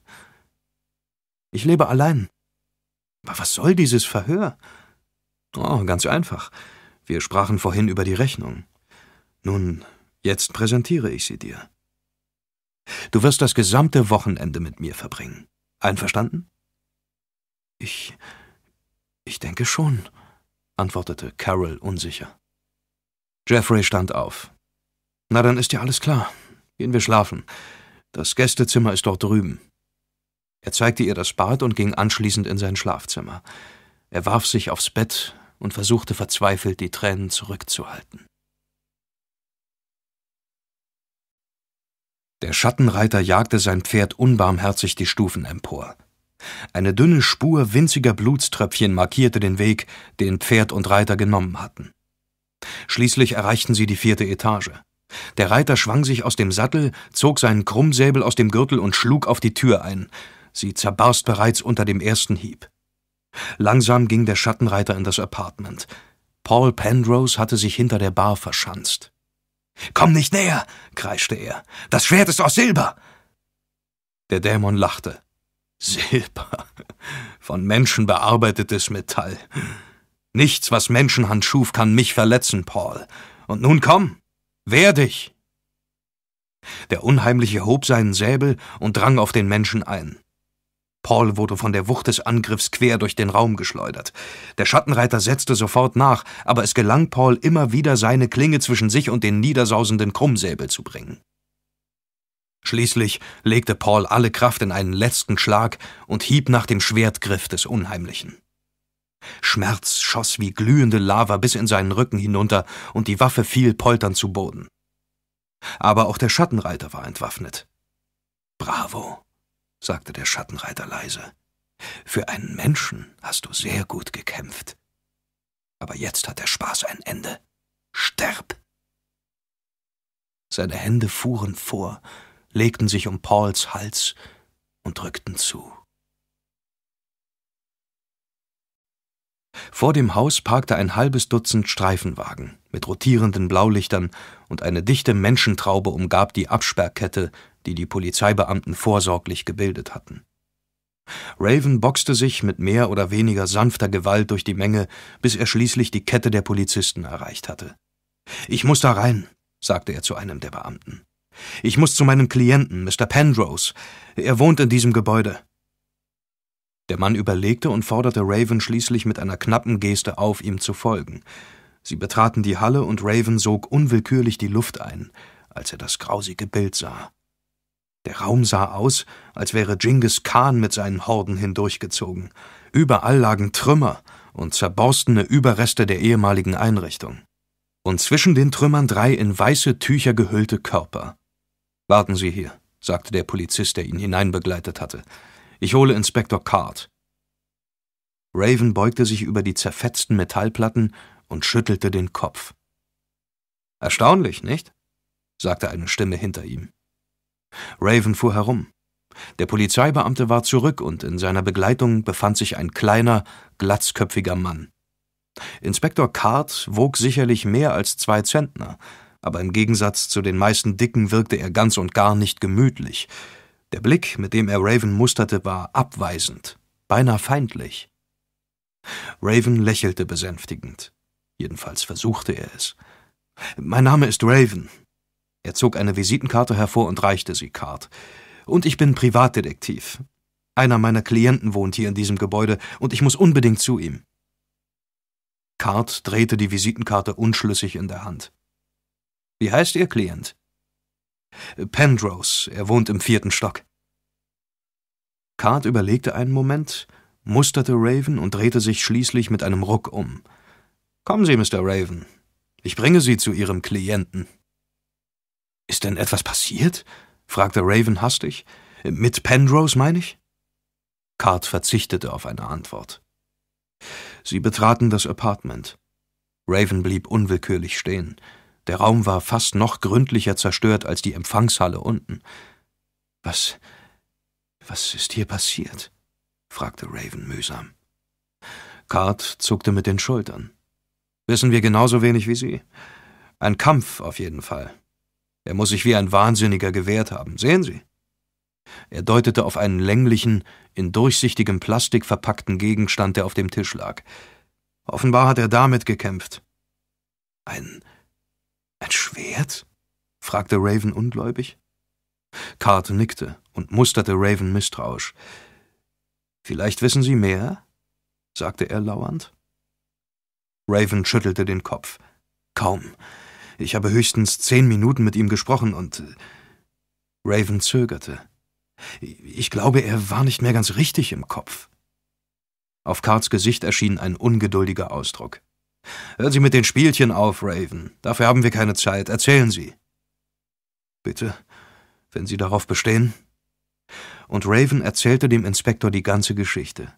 Ich lebe allein. Aber was soll dieses Verhör? Oh, ganz einfach. Wir sprachen vorhin über die Rechnung. Nun, jetzt präsentiere ich sie dir. Du wirst das gesamte Wochenende mit mir verbringen. Einverstanden? Ich ich denke schon, antwortete Carol unsicher. Jeffrey stand auf. Na, dann ist ja alles klar. Gehen wir schlafen. Das Gästezimmer ist dort drüben. Er zeigte ihr das Bad und ging anschließend in sein Schlafzimmer. Er warf sich aufs Bett und versuchte verzweifelt, die Tränen zurückzuhalten. Der Schattenreiter jagte sein Pferd unbarmherzig die Stufen empor. Eine dünne Spur winziger Blutströpfchen markierte den Weg, den Pferd und Reiter genommen hatten. Schließlich erreichten sie die vierte Etage. Der Reiter schwang sich aus dem Sattel, zog seinen Krummsäbel aus dem Gürtel und schlug auf die Tür ein. Sie zerbarst bereits unter dem ersten Hieb. Langsam ging der Schattenreiter in das Apartment. Paul Penrose hatte sich hinter der Bar verschanzt. Komm nicht näher, kreischte er. Das Schwert ist aus Silber. Der Dämon lachte. Silber. Von Menschen bearbeitetes Metall. Nichts, was Menschenhand schuf, kann mich verletzen, Paul. Und nun komm, wehr dich! Der Unheimliche hob seinen Säbel und drang auf den Menschen ein. Paul wurde von der Wucht des Angriffs quer durch den Raum geschleudert. Der Schattenreiter setzte sofort nach, aber es gelang Paul immer wieder, seine Klinge zwischen sich und den niedersausenden Krummsäbel zu bringen. Schließlich legte Paul alle Kraft in einen letzten Schlag und hieb nach dem Schwertgriff des Unheimlichen. Schmerz schoss wie glühende Lava bis in seinen Rücken hinunter, und die Waffe fiel polternd zu Boden. Aber auch der Schattenreiter war entwaffnet. Bravo, sagte der Schattenreiter leise. Für einen Menschen hast du sehr gut gekämpft. Aber jetzt hat der Spaß ein Ende. Sterb! Seine Hände fuhren vor, legten sich um Pauls Hals und drückten zu. Vor dem Haus parkte ein halbes Dutzend Streifenwagen mit rotierenden Blaulichtern und eine dichte Menschentraube umgab die Absperrkette, die die Polizeibeamten vorsorglich gebildet hatten. Raven boxte sich mit mehr oder weniger sanfter Gewalt durch die Menge, bis er schließlich die Kette der Polizisten erreicht hatte. Ich muss da rein, sagte er zu einem der Beamten. Ich muss zu meinem Klienten, Mr. Penrose. Er wohnt in diesem Gebäude. Der Mann überlegte und forderte Raven schließlich mit einer knappen Geste auf, ihm zu folgen. Sie betraten die Halle und Raven sog unwillkürlich die Luft ein, als er das grausige Bild sah. Der Raum sah aus, als wäre Genghis Khan mit seinen Horden hindurchgezogen. Überall lagen Trümmer und zerborstene Überreste der ehemaligen Einrichtung. Und zwischen den Trümmern drei in weiße Tücher gehüllte Körper. Warten Sie hier, sagte der Polizist, der ihn hineinbegleitet hatte. Ich hole Inspektor Card. Raven beugte sich über die zerfetzten Metallplatten und schüttelte den Kopf. Erstaunlich, nicht? sagte eine Stimme hinter ihm. Raven fuhr herum. Der Polizeibeamte war zurück und in seiner Begleitung befand sich ein kleiner, glatzköpfiger Mann. Inspektor Card wog sicherlich mehr als zwei Zentner, aber im Gegensatz zu den meisten Dicken wirkte er ganz und gar nicht gemütlich. Der Blick, mit dem er Raven musterte, war abweisend, beinahe feindlich. Raven lächelte besänftigend. Jedenfalls versuchte er es. Mein Name ist Raven. Er zog eine Visitenkarte hervor und reichte sie Card. Und ich bin Privatdetektiv. Einer meiner Klienten wohnt hier in diesem Gebäude und ich muss unbedingt zu ihm. Card drehte die Visitenkarte unschlüssig in der Hand. Wie heißt Ihr Klient? Pendrose, er wohnt im vierten Stock. Card überlegte einen Moment, musterte Raven und drehte sich schließlich mit einem Ruck um. Kommen Sie, Mr. Raven. Ich bringe Sie zu Ihrem Klienten. Ist denn etwas passiert? fragte Raven hastig. Mit Pendrose, meine ich? Card verzichtete auf eine Antwort. Sie betraten das Apartment. Raven blieb unwillkürlich stehen. Der Raum war fast noch gründlicher zerstört als die Empfangshalle unten. Was. was ist hier passiert? fragte Raven mühsam. Card zuckte mit den Schultern. Wissen wir genauso wenig wie Sie. Ein Kampf auf jeden Fall. Er muss sich wie ein Wahnsinniger gewehrt haben. Sehen Sie? Er deutete auf einen länglichen, in durchsichtigem Plastik verpackten Gegenstand, der auf dem Tisch lag. Offenbar hat er damit gekämpft. Ein ein Schwert? fragte Raven ungläubig. Carter nickte und musterte Raven misstrauisch. Vielleicht wissen Sie mehr? sagte er lauernd. Raven schüttelte den Kopf. Kaum. Ich habe höchstens zehn Minuten mit ihm gesprochen und. Äh, Raven zögerte. Ich glaube, er war nicht mehr ganz richtig im Kopf. Auf Karts Gesicht erschien ein ungeduldiger Ausdruck. Hören Sie mit den Spielchen auf, Raven. Dafür haben wir keine Zeit. Erzählen Sie. Bitte, wenn Sie darauf bestehen. Und Raven erzählte dem Inspektor die ganze Geschichte.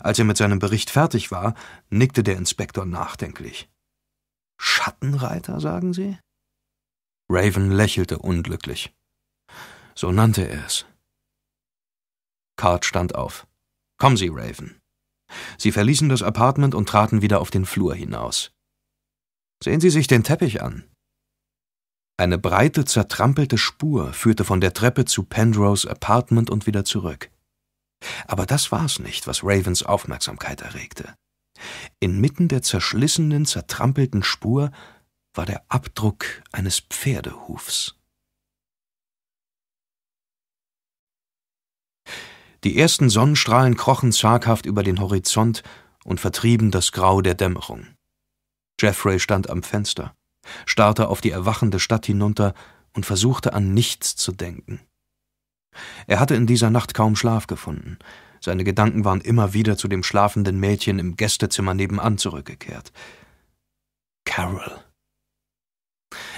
Als er mit seinem Bericht fertig war, nickte der Inspektor nachdenklich. Schattenreiter, sagen Sie? Raven lächelte unglücklich. So nannte er es. Card stand auf. Kommen Sie, Raven. Sie verließen das Apartment und traten wieder auf den Flur hinaus. Sehen Sie sich den Teppich an. Eine breite, zertrampelte Spur führte von der Treppe zu Penrose Apartment und wieder zurück. Aber das war's nicht, was Ravens Aufmerksamkeit erregte. Inmitten der zerschlissenen, zertrampelten Spur war der Abdruck eines Pferdehufs. Die ersten Sonnenstrahlen krochen zaghaft über den Horizont und vertrieben das Grau der Dämmerung. Jeffrey stand am Fenster, starrte auf die erwachende Stadt hinunter und versuchte an nichts zu denken. Er hatte in dieser Nacht kaum Schlaf gefunden. Seine Gedanken waren immer wieder zu dem schlafenden Mädchen im Gästezimmer nebenan zurückgekehrt. Carol.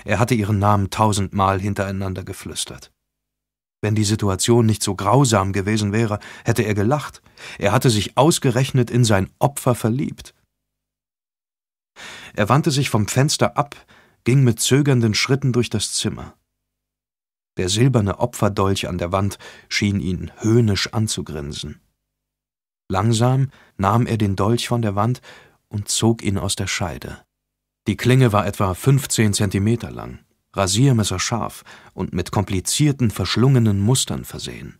Er hatte ihren Namen tausendmal hintereinander geflüstert. Wenn die Situation nicht so grausam gewesen wäre, hätte er gelacht. Er hatte sich ausgerechnet in sein Opfer verliebt. Er wandte sich vom Fenster ab, ging mit zögernden Schritten durch das Zimmer. Der silberne Opferdolch an der Wand schien ihn höhnisch anzugrinsen. Langsam nahm er den Dolch von der Wand und zog ihn aus der Scheide. Die Klinge war etwa 15 Zentimeter lang rasiermesserscharf und mit komplizierten, verschlungenen Mustern versehen.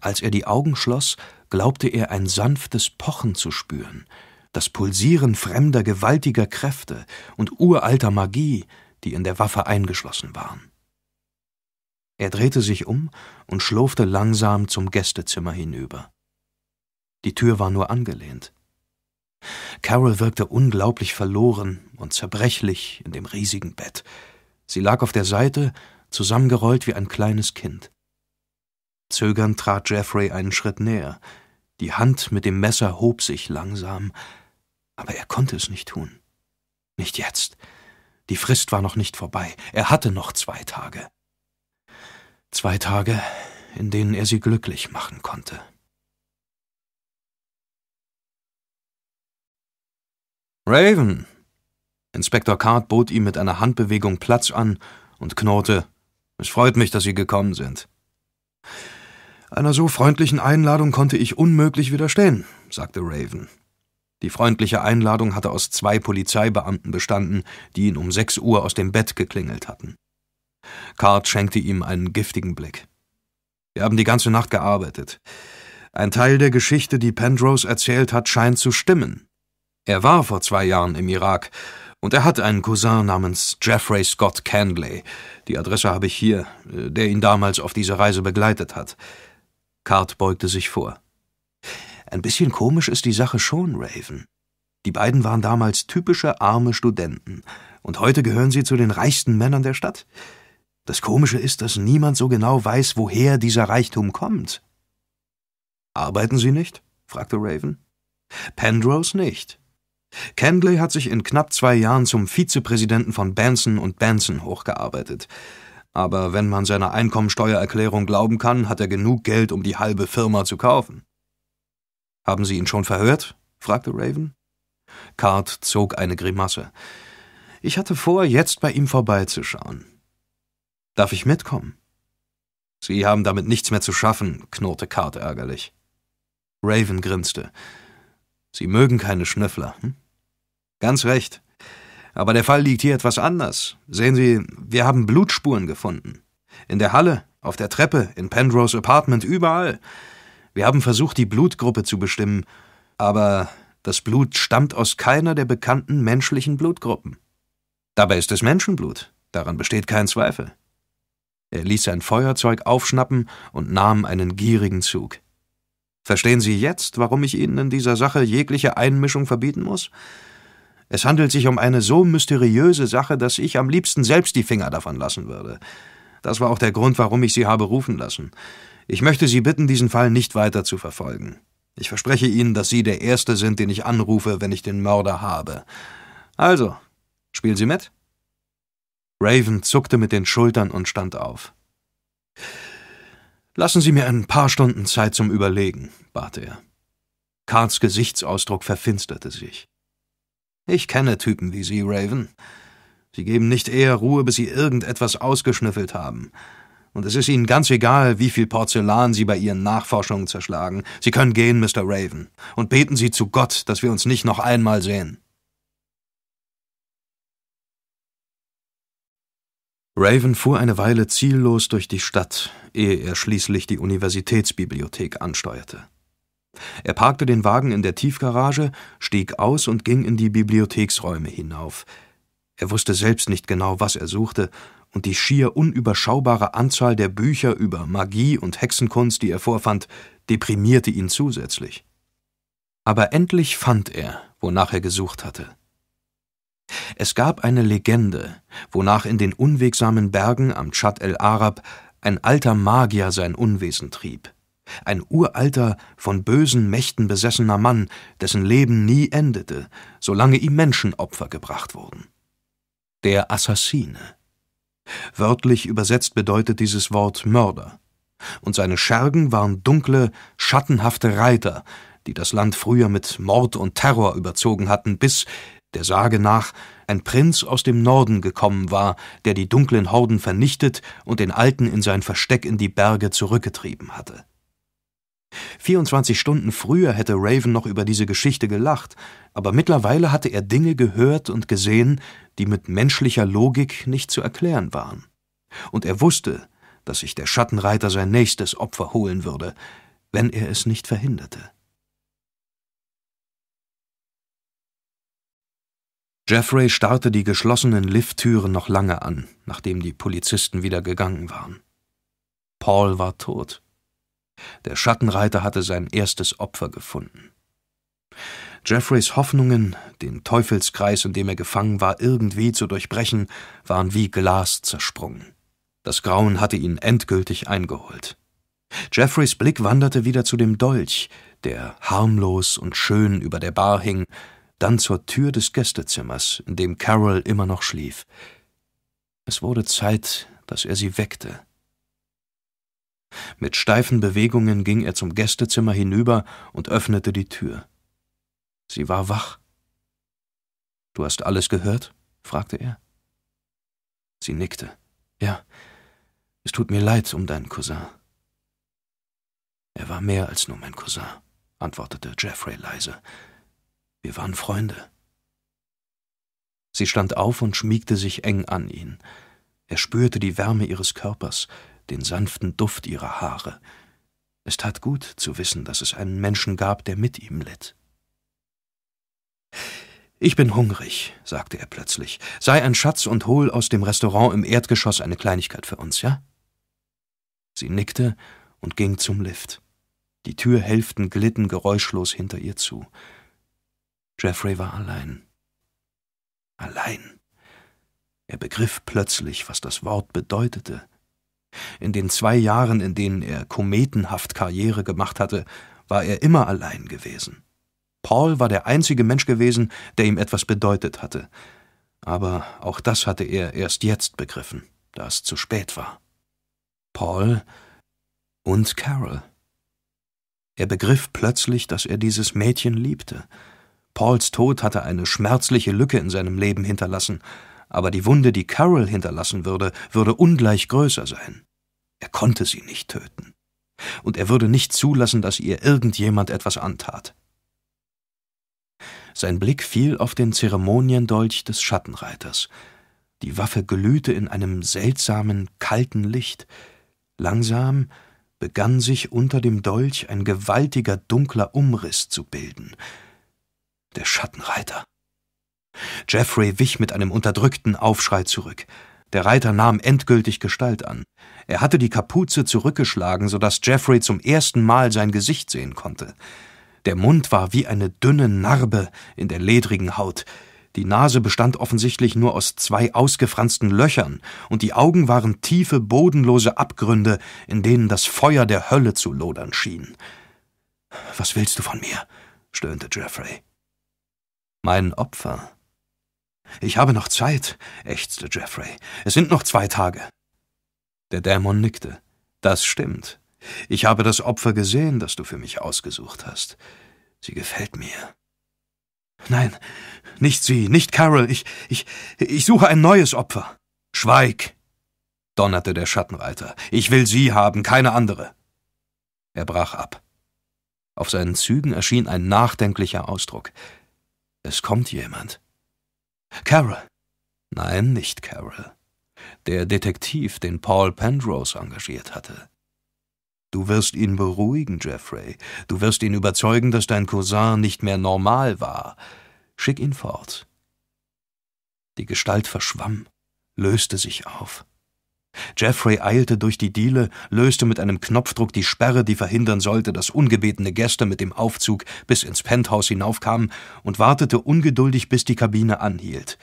Als er die Augen schloss, glaubte er ein sanftes Pochen zu spüren, das Pulsieren fremder, gewaltiger Kräfte und uralter Magie, die in der Waffe eingeschlossen waren. Er drehte sich um und schlurfte langsam zum Gästezimmer hinüber. Die Tür war nur angelehnt. Carol wirkte unglaublich verloren und zerbrechlich in dem riesigen Bett, Sie lag auf der Seite, zusammengerollt wie ein kleines Kind. Zögernd trat Jeffrey einen Schritt näher. Die Hand mit dem Messer hob sich langsam, aber er konnte es nicht tun. Nicht jetzt. Die Frist war noch nicht vorbei. Er hatte noch zwei Tage. Zwei Tage, in denen er sie glücklich machen konnte. Raven, Inspektor Card bot ihm mit einer Handbewegung Platz an und knurrte: Es freut mich, dass Sie gekommen sind. Einer so freundlichen Einladung konnte ich unmöglich widerstehen, sagte Raven. Die freundliche Einladung hatte aus zwei Polizeibeamten bestanden, die ihn um sechs Uhr aus dem Bett geklingelt hatten. Card schenkte ihm einen giftigen Blick. Wir haben die ganze Nacht gearbeitet. Ein Teil der Geschichte, die Pendrose erzählt hat, scheint zu stimmen. Er war vor zwei Jahren im Irak und er hat einen Cousin namens Jeffrey Scott Candley. Die Adresse habe ich hier, äh, der ihn damals auf dieser Reise begleitet hat. Card beugte sich vor. Ein bisschen komisch ist die Sache schon, Raven. Die beiden waren damals typische arme Studenten, und heute gehören sie zu den reichsten Männern der Stadt. Das Komische ist, dass niemand so genau weiß, woher dieser Reichtum kommt. Arbeiten Sie nicht? fragte Raven. »Pendrose nicht. Candley hat sich in knapp zwei Jahren zum Vizepräsidenten von Benson Benson hochgearbeitet. Aber wenn man seiner Einkommensteuererklärung glauben kann, hat er genug Geld, um die halbe Firma zu kaufen. Haben Sie ihn schon verhört? fragte Raven. Card zog eine Grimasse. Ich hatte vor, jetzt bei ihm vorbeizuschauen. Darf ich mitkommen? Sie haben damit nichts mehr zu schaffen, knurrte Card ärgerlich. Raven grinste. Sie mögen keine Schnüffler. Hm? Ganz recht. Aber der Fall liegt hier etwas anders. Sehen Sie, wir haben Blutspuren gefunden. In der Halle, auf der Treppe, in Penrose Apartment, überall. Wir haben versucht, die Blutgruppe zu bestimmen, aber das Blut stammt aus keiner der bekannten menschlichen Blutgruppen. Dabei ist es Menschenblut, daran besteht kein Zweifel. Er ließ sein Feuerzeug aufschnappen und nahm einen gierigen Zug. Verstehen Sie jetzt, warum ich Ihnen in dieser Sache jegliche Einmischung verbieten muss? Es handelt sich um eine so mysteriöse Sache, dass ich am liebsten selbst die Finger davon lassen würde. Das war auch der Grund, warum ich Sie habe rufen lassen. Ich möchte Sie bitten, diesen Fall nicht weiter zu verfolgen. Ich verspreche Ihnen, dass Sie der Erste sind, den ich anrufe, wenn ich den Mörder habe. Also, spielen Sie mit? Raven zuckte mit den Schultern und stand auf. Lassen Sie mir ein paar Stunden Zeit zum Überlegen, bat er. Karls Gesichtsausdruck verfinsterte sich. Ich kenne Typen wie Sie, Raven. Sie geben nicht eher Ruhe, bis sie irgendetwas ausgeschnüffelt haben. Und es ist Ihnen ganz egal, wie viel Porzellan Sie bei Ihren Nachforschungen zerschlagen. Sie können gehen, Mr. Raven. Und beten Sie zu Gott, dass wir uns nicht noch einmal sehen. Raven fuhr eine Weile ziellos durch die Stadt, ehe er schließlich die Universitätsbibliothek ansteuerte. Er parkte den Wagen in der Tiefgarage, stieg aus und ging in die Bibliotheksräume hinauf. Er wusste selbst nicht genau, was er suchte, und die schier unüberschaubare Anzahl der Bücher über Magie und Hexenkunst, die er vorfand, deprimierte ihn zusätzlich. Aber endlich fand er, wonach er gesucht hatte. Es gab eine Legende, wonach in den unwegsamen Bergen am Tschad el Arab ein alter Magier sein Unwesen trieb. Ein uralter, von bösen Mächten besessener Mann, dessen Leben nie endete, solange ihm Menschenopfer gebracht wurden. Der Assassine. Wörtlich übersetzt bedeutet dieses Wort Mörder. Und seine Schergen waren dunkle, schattenhafte Reiter, die das Land früher mit Mord und Terror überzogen hatten, bis der Sage nach ein Prinz aus dem Norden gekommen war, der die dunklen Horden vernichtet und den Alten in sein Versteck in die Berge zurückgetrieben hatte. 24 Stunden früher hätte Raven noch über diese Geschichte gelacht, aber mittlerweile hatte er Dinge gehört und gesehen, die mit menschlicher Logik nicht zu erklären waren. Und er wusste, dass sich der Schattenreiter sein nächstes Opfer holen würde, wenn er es nicht verhinderte. Jeffrey starrte die geschlossenen Lifttüren noch lange an, nachdem die Polizisten wieder gegangen waren. Paul war tot. Der Schattenreiter hatte sein erstes Opfer gefunden. Jeffreys Hoffnungen, den Teufelskreis, in dem er gefangen war, irgendwie zu durchbrechen, waren wie Glas zersprungen. Das Grauen hatte ihn endgültig eingeholt. Jeffreys Blick wanderte wieder zu dem Dolch, der harmlos und schön über der Bar hing, dann zur Tür des Gästezimmers, in dem Carol immer noch schlief. Es wurde Zeit, dass er sie weckte. Mit steifen Bewegungen ging er zum Gästezimmer hinüber und öffnete die Tür. Sie war wach. Du hast alles gehört? fragte er. Sie nickte. Ja, es tut mir leid um deinen Cousin. Er war mehr als nur mein Cousin, antwortete Jeffrey leise. Wir waren Freunde. Sie stand auf und schmiegte sich eng an ihn. Er spürte die Wärme ihres Körpers, den sanften Duft ihrer Haare. Es tat gut zu wissen, dass es einen Menschen gab, der mit ihm litt. Ich bin hungrig, sagte er plötzlich. Sei ein Schatz und hol aus dem Restaurant im Erdgeschoss eine Kleinigkeit für uns, ja? Sie nickte und ging zum Lift. Die Türhälften glitten geräuschlos hinter ihr zu. Jeffrey war allein. Allein. Er begriff plötzlich, was das Wort bedeutete. In den zwei Jahren, in denen er kometenhaft Karriere gemacht hatte, war er immer allein gewesen. Paul war der einzige Mensch gewesen, der ihm etwas bedeutet hatte. Aber auch das hatte er erst jetzt begriffen, da es zu spät war. Paul und Carol. Er begriff plötzlich, dass er dieses Mädchen liebte, Pauls Tod hatte eine schmerzliche Lücke in seinem Leben hinterlassen, aber die Wunde, die Carol hinterlassen würde, würde ungleich größer sein. Er konnte sie nicht töten. Und er würde nicht zulassen, dass ihr irgendjemand etwas antat. Sein Blick fiel auf den Zeremoniendolch des Schattenreiters. Die Waffe glühte in einem seltsamen, kalten Licht. Langsam begann sich unter dem Dolch ein gewaltiger dunkler Umriss zu bilden – der Schattenreiter. Jeffrey wich mit einem unterdrückten Aufschrei zurück. Der Reiter nahm endgültig Gestalt an. Er hatte die Kapuze zurückgeschlagen, sodass Jeffrey zum ersten Mal sein Gesicht sehen konnte. Der Mund war wie eine dünne Narbe in der ledrigen Haut. Die Nase bestand offensichtlich nur aus zwei ausgefransten Löchern, und die Augen waren tiefe, bodenlose Abgründe, in denen das Feuer der Hölle zu lodern schien. Was willst du von mir? stöhnte Jeffrey. Mein Opfer. Ich habe noch Zeit, ächzte Jeffrey. Es sind noch zwei Tage. Der Dämon nickte. Das stimmt. Ich habe das Opfer gesehen, das du für mich ausgesucht hast. Sie gefällt mir. Nein, nicht sie, nicht Carol. Ich, ich, ich suche ein neues Opfer. Schweig! donnerte der Schattenreiter. Ich will sie haben, keine andere. Er brach ab. Auf seinen Zügen erschien ein nachdenklicher Ausdruck. Es kommt jemand. Carol. Nein, nicht Carol. Der Detektiv, den Paul Penrose engagiert hatte. Du wirst ihn beruhigen, Jeffrey. Du wirst ihn überzeugen, dass dein Cousin nicht mehr normal war. Schick ihn fort. Die Gestalt verschwamm, löste sich auf. Jeffrey eilte durch die Diele, löste mit einem Knopfdruck die Sperre, die verhindern sollte, dass ungebetene Gäste mit dem Aufzug bis ins Penthouse hinaufkamen, und wartete ungeduldig, bis die Kabine anhielt.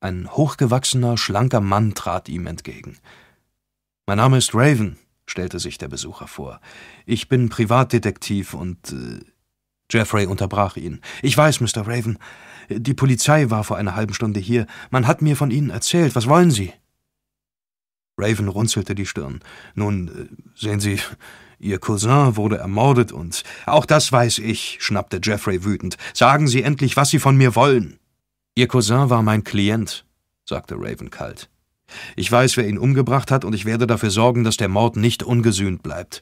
Ein hochgewachsener, schlanker Mann trat ihm entgegen. Mein Name ist Raven, stellte sich der Besucher vor. Ich bin Privatdetektiv und. Äh, Jeffrey unterbrach ihn. Ich weiß, Mr. Raven. Die Polizei war vor einer halben Stunde hier. Man hat mir von Ihnen erzählt. Was wollen Sie? Raven runzelte die Stirn. Nun, äh, sehen Sie, Ihr Cousin wurde ermordet und auch das weiß ich, schnappte Jeffrey wütend. Sagen Sie endlich, was Sie von mir wollen. Ihr Cousin war mein Klient, sagte Raven kalt. Ich weiß, wer ihn umgebracht hat, und ich werde dafür sorgen, dass der Mord nicht ungesühnt bleibt.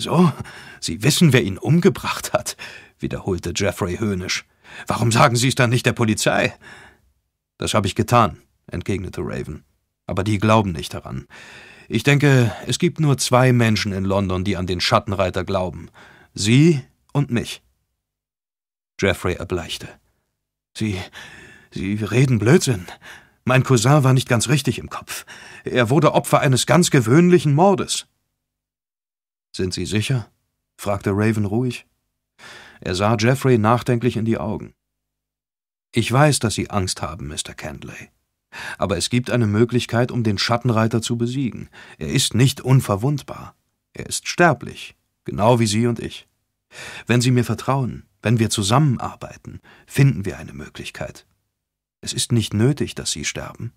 So, Sie wissen, wer ihn umgebracht hat, wiederholte Jeffrey höhnisch. Warum sagen Sie es dann nicht der Polizei? Das habe ich getan, entgegnete Raven aber die glauben nicht daran. Ich denke, es gibt nur zwei Menschen in London, die an den Schattenreiter glauben. Sie und mich. Jeffrey erbleichte. Sie, Sie reden Blödsinn. Mein Cousin war nicht ganz richtig im Kopf. Er wurde Opfer eines ganz gewöhnlichen Mordes. Sind Sie sicher? fragte Raven ruhig. Er sah Jeffrey nachdenklich in die Augen. Ich weiß, dass Sie Angst haben, Mr. Candley. Aber es gibt eine Möglichkeit, um den Schattenreiter zu besiegen. Er ist nicht unverwundbar. Er ist sterblich, genau wie Sie und ich. Wenn Sie mir vertrauen, wenn wir zusammenarbeiten, finden wir eine Möglichkeit. Es ist nicht nötig, dass Sie sterben.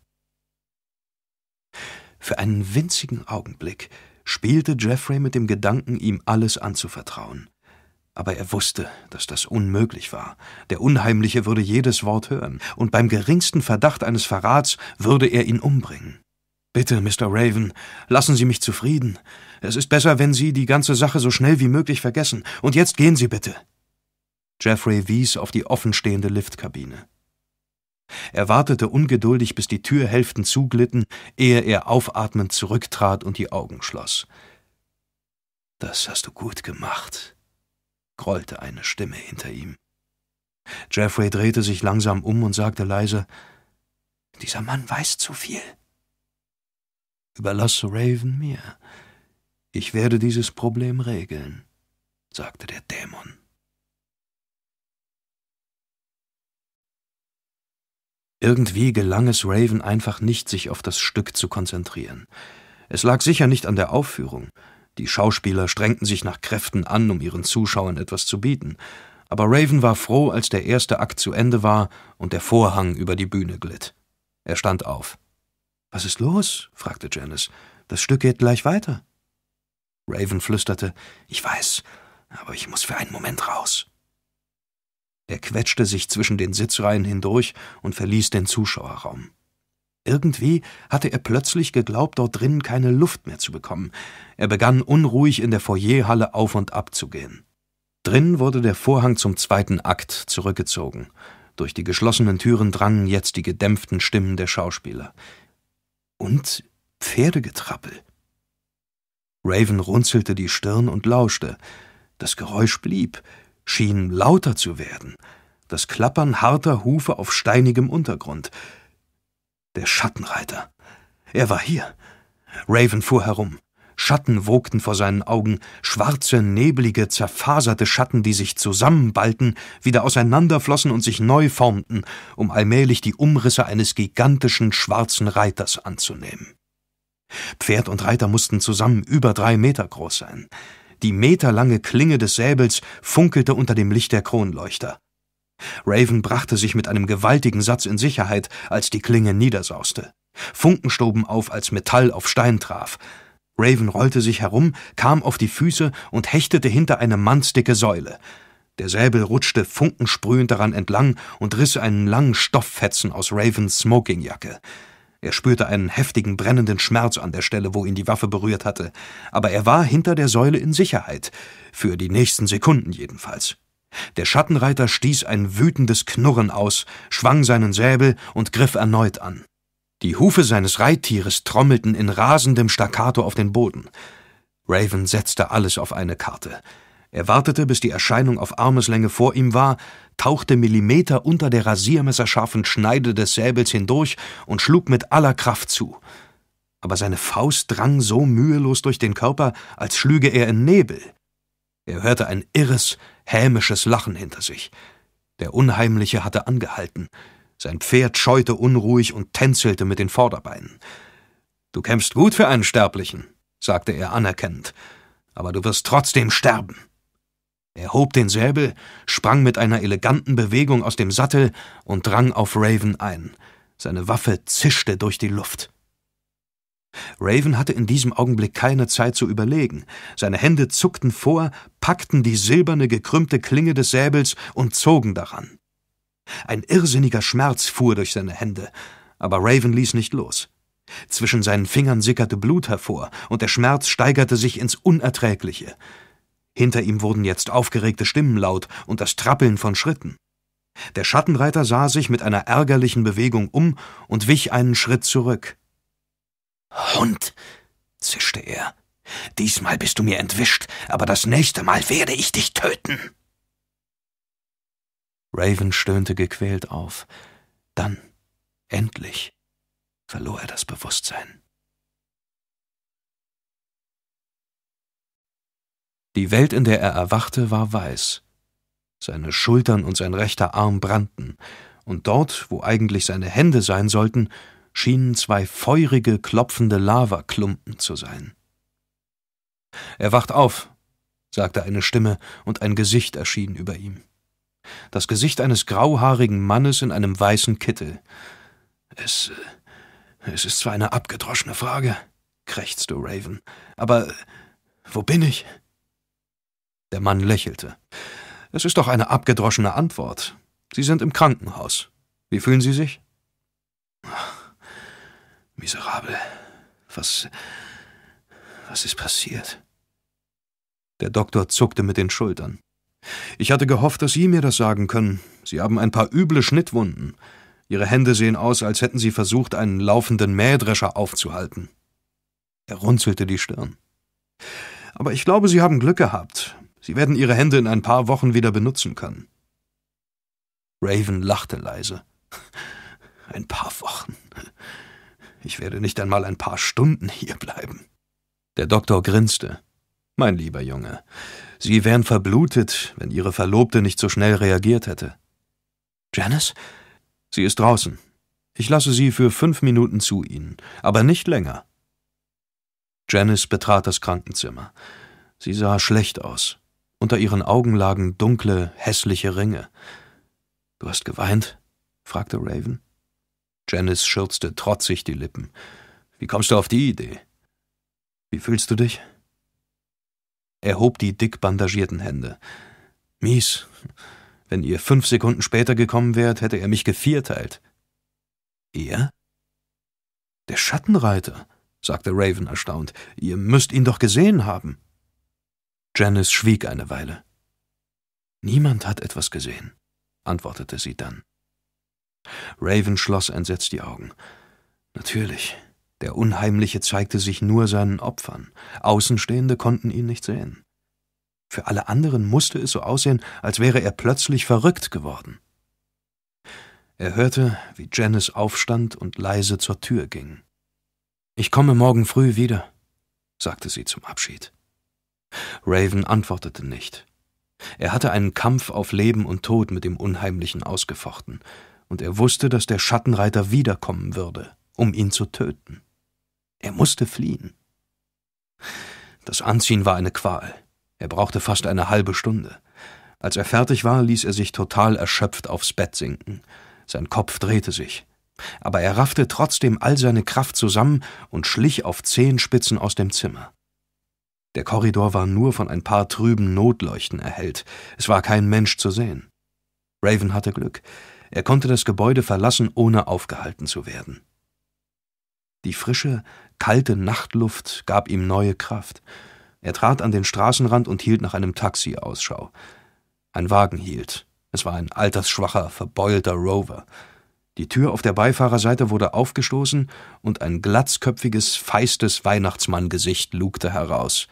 Für einen winzigen Augenblick spielte Jeffrey mit dem Gedanken, ihm alles anzuvertrauen. Aber er wusste, dass das unmöglich war. Der Unheimliche würde jedes Wort hören, und beim geringsten Verdacht eines Verrats würde er ihn umbringen. Bitte, Mr. Raven, lassen Sie mich zufrieden. Es ist besser, wenn Sie die ganze Sache so schnell wie möglich vergessen. Und jetzt gehen Sie bitte. Jeffrey wies auf die offenstehende Liftkabine. Er wartete ungeduldig, bis die Türhälften zuglitten, ehe er aufatmend zurücktrat und die Augen schloss. Das hast du gut gemacht, grollte eine Stimme hinter ihm. Jeffrey drehte sich langsam um und sagte leise, dieser Mann weiß zu viel. Überlasse Raven mir. Ich werde dieses Problem regeln, sagte der Dämon. Irgendwie gelang es Raven einfach nicht, sich auf das Stück zu konzentrieren. Es lag sicher nicht an der Aufführung, die Schauspieler strengten sich nach Kräften an, um ihren Zuschauern etwas zu bieten. Aber Raven war froh, als der erste Akt zu Ende war und der Vorhang über die Bühne glitt. Er stand auf. Was ist los? fragte Janice. Das Stück geht gleich weiter. Raven flüsterte, ich weiß, aber ich muss für einen Moment raus. Er quetschte sich zwischen den Sitzreihen hindurch und verließ den Zuschauerraum. Irgendwie hatte er plötzlich geglaubt, dort drinnen keine Luft mehr zu bekommen. Er begann unruhig in der Foyerhalle auf und ab zu gehen. Drin wurde der Vorhang zum zweiten Akt zurückgezogen. Durch die geschlossenen Türen drangen jetzt die gedämpften Stimmen der Schauspieler. Und Pferdegetrappel. Raven runzelte die Stirn und lauschte. Das Geräusch blieb, schien lauter zu werden. Das Klappern harter Hufe auf steinigem Untergrund – der Schattenreiter. Er war hier. Raven fuhr herum. Schatten wogten vor seinen Augen, schwarze, neblige, zerfaserte Schatten, die sich zusammenballten, wieder auseinanderflossen und sich neu formten, um allmählich die Umrisse eines gigantischen schwarzen Reiters anzunehmen. Pferd und Reiter mussten zusammen über drei Meter groß sein. Die meterlange Klinge des Säbels funkelte unter dem Licht der Kronleuchter. Raven brachte sich mit einem gewaltigen Satz in Sicherheit, als die Klinge niedersauste. Funken stoben auf, als Metall auf Stein traf. Raven rollte sich herum, kam auf die Füße und hechtete hinter eine mannsdicke Säule. Der Säbel rutschte funkensprühend daran entlang und riss einen langen Stofffetzen aus Ravens Smokingjacke. Er spürte einen heftigen, brennenden Schmerz an der Stelle, wo ihn die Waffe berührt hatte, aber er war hinter der Säule in Sicherheit, für die nächsten Sekunden jedenfalls. Der Schattenreiter stieß ein wütendes Knurren aus, schwang seinen Säbel und griff erneut an. Die Hufe seines Reittieres trommelten in rasendem Staccato auf den Boden. Raven setzte alles auf eine Karte. Er wartete, bis die Erscheinung auf Armeslänge vor ihm war, tauchte Millimeter unter der rasiermesserscharfen Schneide des Säbels hindurch und schlug mit aller Kraft zu. Aber seine Faust drang so mühelos durch den Körper, als schlüge er in Nebel. Er hörte ein irres, hämisches Lachen hinter sich. Der Unheimliche hatte angehalten. Sein Pferd scheute unruhig und tänzelte mit den Vorderbeinen. Du kämpfst gut für einen Sterblichen, sagte er anerkennend, aber du wirst trotzdem sterben. Er hob den Säbel, sprang mit einer eleganten Bewegung aus dem Sattel und drang auf Raven ein. Seine Waffe zischte durch die Luft. Raven hatte in diesem Augenblick keine Zeit zu überlegen. Seine Hände zuckten vor, packten die silberne, gekrümmte Klinge des Säbels und zogen daran. Ein irrsinniger Schmerz fuhr durch seine Hände, aber Raven ließ nicht los. Zwischen seinen Fingern sickerte Blut hervor, und der Schmerz steigerte sich ins Unerträgliche. Hinter ihm wurden jetzt aufgeregte Stimmen laut und das Trappeln von Schritten. Der Schattenreiter sah sich mit einer ärgerlichen Bewegung um und wich einen Schritt zurück. Hund, zischte er. Diesmal bist du mir entwischt, aber das nächste Mal werde ich dich töten. Raven stöhnte gequält auf. Dann, endlich, verlor er das Bewusstsein. Die Welt, in der er erwachte, war weiß. Seine Schultern und sein rechter Arm brannten, und dort, wo eigentlich seine Hände sein sollten, schienen zwei feurige, klopfende Lavaklumpen zu sein. Er wacht auf, sagte eine Stimme, und ein Gesicht erschien über ihm. Das Gesicht eines grauhaarigen Mannes in einem weißen Kittel. Es. Äh, es ist zwar eine abgedroschene Frage, krächzte Raven, aber äh, wo bin ich? Der Mann lächelte. Es ist doch eine abgedroschene Antwort. Sie sind im Krankenhaus. Wie fühlen Sie sich? Miserabel. Was. was ist passiert? Der Doktor zuckte mit den Schultern. Ich hatte gehofft, dass Sie mir das sagen können. Sie haben ein paar üble Schnittwunden. Ihre Hände sehen aus, als hätten Sie versucht, einen laufenden Mähdrescher aufzuhalten. Er runzelte die Stirn. Aber ich glaube, Sie haben Glück gehabt. Sie werden Ihre Hände in ein paar Wochen wieder benutzen können. Raven lachte leise. Ein paar Wochen. Ich werde nicht einmal ein paar Stunden hier bleiben. Der Doktor grinste. Mein lieber Junge, Sie wären verblutet, wenn Ihre Verlobte nicht so schnell reagiert hätte. Janice? Sie ist draußen. Ich lasse Sie für fünf Minuten zu Ihnen, aber nicht länger. Janice betrat das Krankenzimmer. Sie sah schlecht aus. Unter ihren Augen lagen dunkle, hässliche Ringe. Du hast geweint? fragte Raven. Janice schürzte trotzig die Lippen. Wie kommst du auf die Idee? Wie fühlst du dich? Er hob die dick bandagierten Hände. Mies. Wenn ihr fünf Sekunden später gekommen wärt, hätte er mich gevierteilt. Er? Der Schattenreiter, sagte Raven erstaunt. Ihr müsst ihn doch gesehen haben. Janice schwieg eine Weile. Niemand hat etwas gesehen, antwortete sie dann. Raven schloss entsetzt die Augen. Natürlich. Der Unheimliche zeigte sich nur seinen Opfern. Außenstehende konnten ihn nicht sehen. Für alle anderen musste es so aussehen, als wäre er plötzlich verrückt geworden. Er hörte, wie Janice aufstand und leise zur Tür ging. Ich komme morgen früh wieder, sagte sie zum Abschied. Raven antwortete nicht. Er hatte einen Kampf auf Leben und Tod mit dem Unheimlichen ausgefochten und er wusste, dass der Schattenreiter wiederkommen würde, um ihn zu töten. Er musste fliehen. Das Anziehen war eine Qual. Er brauchte fast eine halbe Stunde. Als er fertig war, ließ er sich total erschöpft aufs Bett sinken. Sein Kopf drehte sich. Aber er raffte trotzdem all seine Kraft zusammen und schlich auf Zehenspitzen aus dem Zimmer. Der Korridor war nur von ein paar trüben Notleuchten erhellt. Es war kein Mensch zu sehen. Raven hatte Glück. Er konnte das Gebäude verlassen, ohne aufgehalten zu werden. Die frische, kalte Nachtluft gab ihm neue Kraft. Er trat an den Straßenrand und hielt nach einem Taxi Ausschau. Ein Wagen hielt. Es war ein altersschwacher, verbeulter Rover. Die Tür auf der Beifahrerseite wurde aufgestoßen und ein glatzköpfiges, feistes Weihnachtsmanngesicht lugte heraus.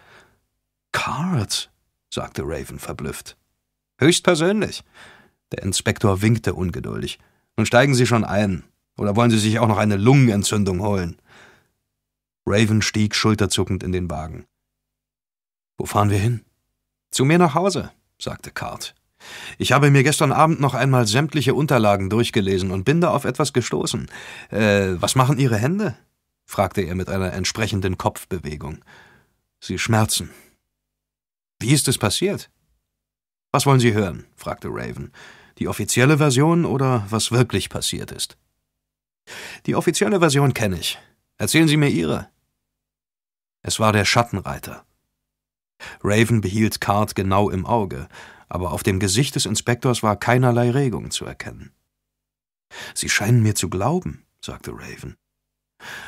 Card, sagte Raven verblüfft. Höchstpersönlich. Der Inspektor winkte ungeduldig. Nun steigen Sie schon ein. Oder wollen Sie sich auch noch eine Lungenentzündung holen? Raven stieg schulterzuckend in den Wagen. Wo fahren wir hin? Zu mir nach Hause, sagte Cart. Ich habe mir gestern Abend noch einmal sämtliche Unterlagen durchgelesen und bin da auf etwas gestoßen. Äh, was machen Ihre Hände? fragte er mit einer entsprechenden Kopfbewegung. Sie schmerzen. Wie ist es passiert? Was wollen Sie hören? fragte Raven. Die offizielle Version oder was wirklich passiert ist? Die offizielle Version kenne ich. Erzählen Sie mir Ihre. Es war der Schattenreiter. Raven behielt Card genau im Auge, aber auf dem Gesicht des Inspektors war keinerlei Regung zu erkennen. Sie scheinen mir zu glauben, sagte Raven.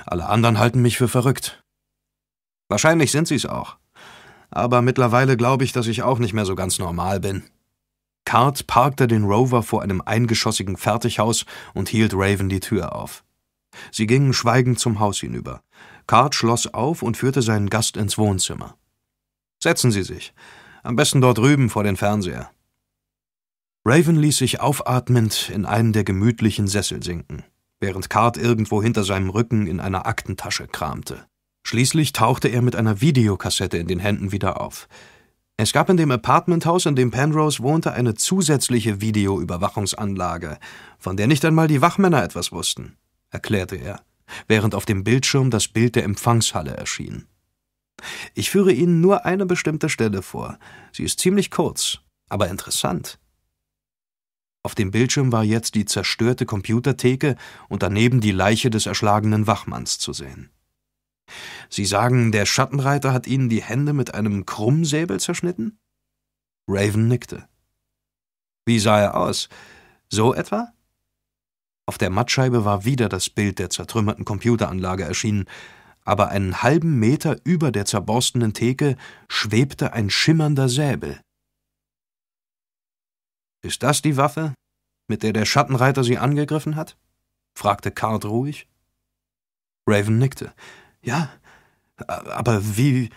Alle anderen halten mich für verrückt. Wahrscheinlich sind sie's auch. Aber mittlerweile glaube ich, dass ich auch nicht mehr so ganz normal bin. Card parkte den Rover vor einem eingeschossigen Fertighaus und hielt Raven die Tür auf. Sie gingen schweigend zum Haus hinüber. Card schloss auf und führte seinen Gast ins Wohnzimmer. Setzen Sie sich. Am besten dort drüben vor den Fernseher. Raven ließ sich aufatmend in einen der gemütlichen Sessel sinken, während Card irgendwo hinter seinem Rücken in einer Aktentasche kramte. Schließlich tauchte er mit einer Videokassette in den Händen wieder auf. Es gab in dem Apartmenthaus, in dem Penrose wohnte, eine zusätzliche Videoüberwachungsanlage, von der nicht einmal die Wachmänner etwas wussten, erklärte er, während auf dem Bildschirm das Bild der Empfangshalle erschien. Ich führe Ihnen nur eine bestimmte Stelle vor. Sie ist ziemlich kurz, aber interessant. Auf dem Bildschirm war jetzt die zerstörte Computertheke und daneben die Leiche des erschlagenen Wachmanns zu sehen. Sie sagen, der Schattenreiter hat Ihnen die Hände mit einem Krummsäbel zerschnitten? Raven nickte. Wie sah er aus? So etwa? Auf der Mattscheibe war wieder das Bild der zertrümmerten Computeranlage erschienen, aber einen halben Meter über der zerborstenen Theke schwebte ein schimmernder Säbel. Ist das die Waffe, mit der der Schattenreiter sie angegriffen hat? fragte Card ruhig. Raven nickte. Ja, aber wie.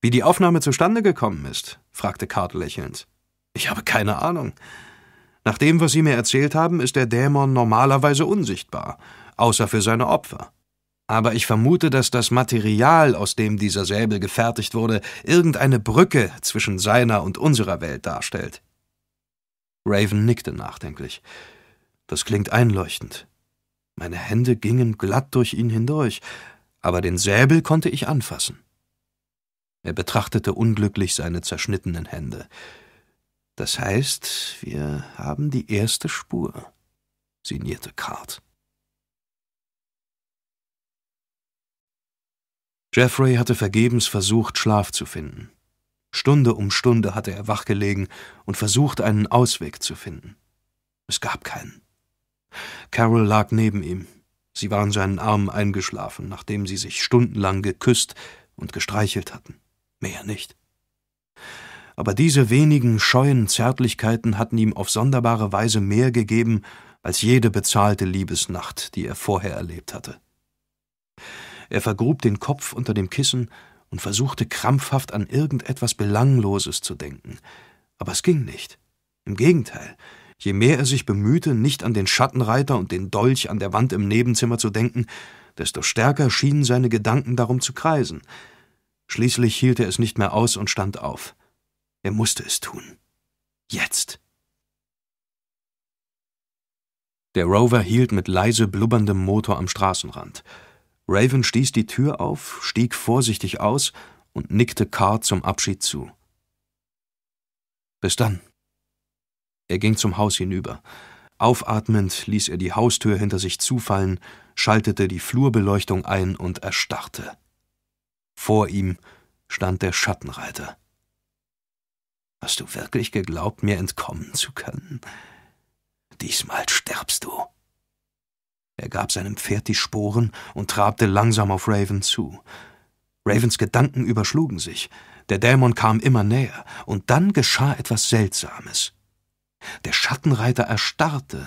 Wie die Aufnahme zustande gekommen ist? fragte Kart lächelnd. Ich habe keine Ahnung. Nach dem, was Sie mir erzählt haben, ist der Dämon normalerweise unsichtbar, außer für seine Opfer. Aber ich vermute, dass das Material, aus dem dieser Säbel gefertigt wurde, irgendeine Brücke zwischen seiner und unserer Welt darstellt. Raven nickte nachdenklich. Das klingt einleuchtend. Meine Hände gingen glatt durch ihn hindurch, aber den Säbel konnte ich anfassen. Er betrachtete unglücklich seine zerschnittenen Hände. Das heißt, wir haben die erste Spur, signierte Card. Jeffrey hatte vergebens versucht, Schlaf zu finden. Stunde um Stunde hatte er wachgelegen und versucht, einen Ausweg zu finden. Es gab keinen. Carol lag neben ihm, Sie waren seinen Arm eingeschlafen, nachdem sie sich stundenlang geküsst und gestreichelt hatten. Mehr nicht. Aber diese wenigen scheuen Zärtlichkeiten hatten ihm auf sonderbare Weise mehr gegeben als jede bezahlte Liebesnacht, die er vorher erlebt hatte. Er vergrub den Kopf unter dem Kissen und versuchte krampfhaft an irgendetwas Belangloses zu denken, aber es ging nicht. Im Gegenteil, Je mehr er sich bemühte, nicht an den Schattenreiter und den Dolch an der Wand im Nebenzimmer zu denken, desto stärker schienen seine Gedanken darum zu kreisen. Schließlich hielt er es nicht mehr aus und stand auf. Er musste es tun. Jetzt. Der Rover hielt mit leise blubberndem Motor am Straßenrand. Raven stieß die Tür auf, stieg vorsichtig aus und nickte Carr zum Abschied zu. Bis dann, er ging zum Haus hinüber. Aufatmend ließ er die Haustür hinter sich zufallen, schaltete die Flurbeleuchtung ein und erstarrte. Vor ihm stand der Schattenreiter. Hast du wirklich geglaubt, mir entkommen zu können? Diesmal sterbst du. Er gab seinem Pferd die Sporen und trabte langsam auf Raven zu. Ravens Gedanken überschlugen sich. Der Dämon kam immer näher, und dann geschah etwas Seltsames. Der Schattenreiter erstarrte.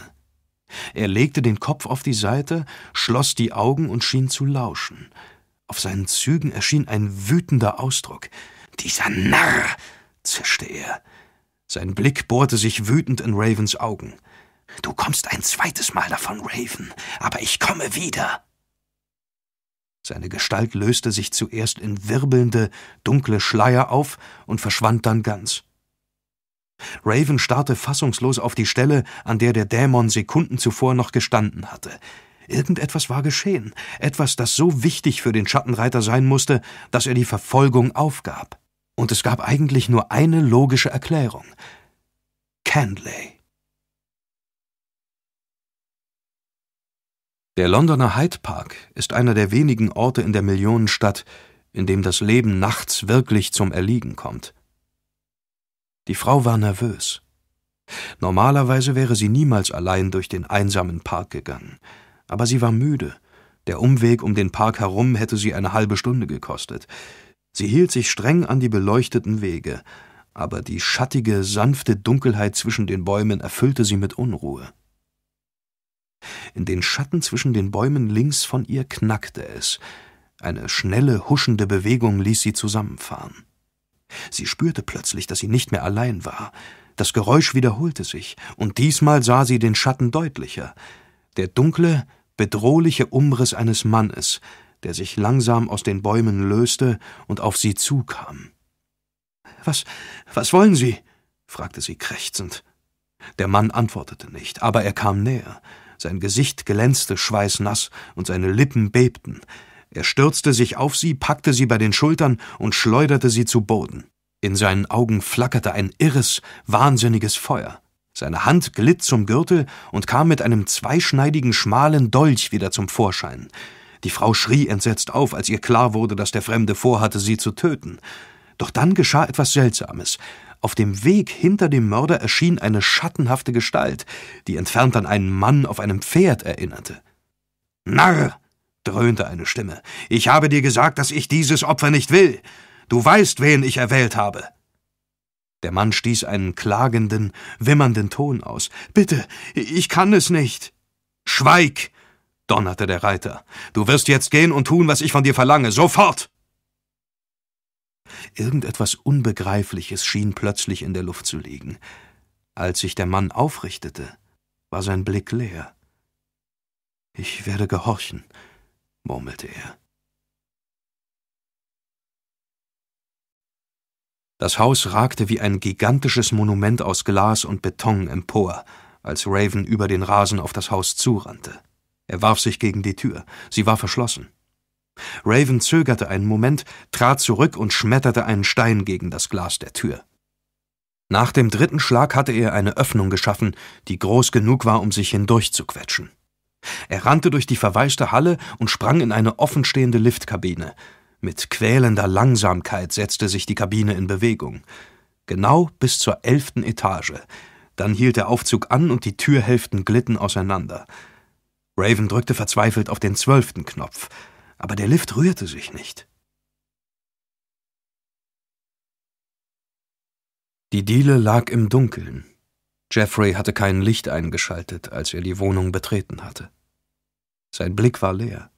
Er legte den Kopf auf die Seite, schloss die Augen und schien zu lauschen. Auf seinen Zügen erschien ein wütender Ausdruck. Dieser Narr! zischte er. Sein Blick bohrte sich wütend in Ravens Augen. Du kommst ein zweites Mal davon, Raven, aber ich komme wieder. Seine Gestalt löste sich zuerst in wirbelnde, dunkle Schleier auf und verschwand dann ganz. Raven starrte fassungslos auf die Stelle, an der der Dämon Sekunden zuvor noch gestanden hatte. Irgendetwas war geschehen, etwas, das so wichtig für den Schattenreiter sein musste, dass er die Verfolgung aufgab. Und es gab eigentlich nur eine logische Erklärung. Candley. Der Londoner Hyde Park ist einer der wenigen Orte in der Millionenstadt, in dem das Leben nachts wirklich zum Erliegen kommt. Die Frau war nervös. Normalerweise wäre sie niemals allein durch den einsamen Park gegangen, aber sie war müde. Der Umweg um den Park herum hätte sie eine halbe Stunde gekostet. Sie hielt sich streng an die beleuchteten Wege, aber die schattige, sanfte Dunkelheit zwischen den Bäumen erfüllte sie mit Unruhe. In den Schatten zwischen den Bäumen links von ihr knackte es. Eine schnelle, huschende Bewegung ließ sie zusammenfahren. Sie spürte plötzlich, dass sie nicht mehr allein war. Das Geräusch wiederholte sich, und diesmal sah sie den Schatten deutlicher. Der dunkle, bedrohliche Umriss eines Mannes, der sich langsam aus den Bäumen löste und auf sie zukam. Was, was wollen Sie? fragte sie krächzend. Der Mann antwortete nicht, aber er kam näher. Sein Gesicht glänzte schweißnass und seine Lippen bebten. Er stürzte sich auf sie, packte sie bei den Schultern und schleuderte sie zu Boden. In seinen Augen flackerte ein irres, wahnsinniges Feuer. Seine Hand glitt zum Gürtel und kam mit einem zweischneidigen, schmalen Dolch wieder zum Vorschein. Die Frau schrie entsetzt auf, als ihr klar wurde, dass der Fremde vorhatte, sie zu töten. Doch dann geschah etwas Seltsames. Auf dem Weg hinter dem Mörder erschien eine schattenhafte Gestalt, die entfernt an einen Mann auf einem Pferd erinnerte. Narr! dröhnte eine Stimme. Ich habe dir gesagt, dass ich dieses Opfer nicht will. Du weißt, wen ich erwählt habe. Der Mann stieß einen klagenden, wimmernden Ton aus. Bitte, ich kann es nicht. Schweig! donnerte der Reiter. Du wirst jetzt gehen und tun, was ich von dir verlange. Sofort! Irgendetwas Unbegreifliches schien plötzlich in der Luft zu liegen. Als sich der Mann aufrichtete, war sein Blick leer. Ich werde gehorchen, murmelte er. Das Haus ragte wie ein gigantisches Monument aus Glas und Beton empor, als Raven über den Rasen auf das Haus zurannte. Er warf sich gegen die Tür. Sie war verschlossen. Raven zögerte einen Moment, trat zurück und schmetterte einen Stein gegen das Glas der Tür. Nach dem dritten Schlag hatte er eine Öffnung geschaffen, die groß genug war, um sich hindurchzuquetschen. Er rannte durch die verwaiste Halle und sprang in eine offenstehende Liftkabine. Mit quälender Langsamkeit setzte sich die Kabine in Bewegung. Genau bis zur elften Etage. Dann hielt der Aufzug an und die Türhälften glitten auseinander. Raven drückte verzweifelt auf den zwölften Knopf, aber der Lift rührte sich nicht. Die Diele lag im Dunkeln. Jeffrey hatte kein Licht eingeschaltet, als er die Wohnung betreten hatte. Sein Blick war leer.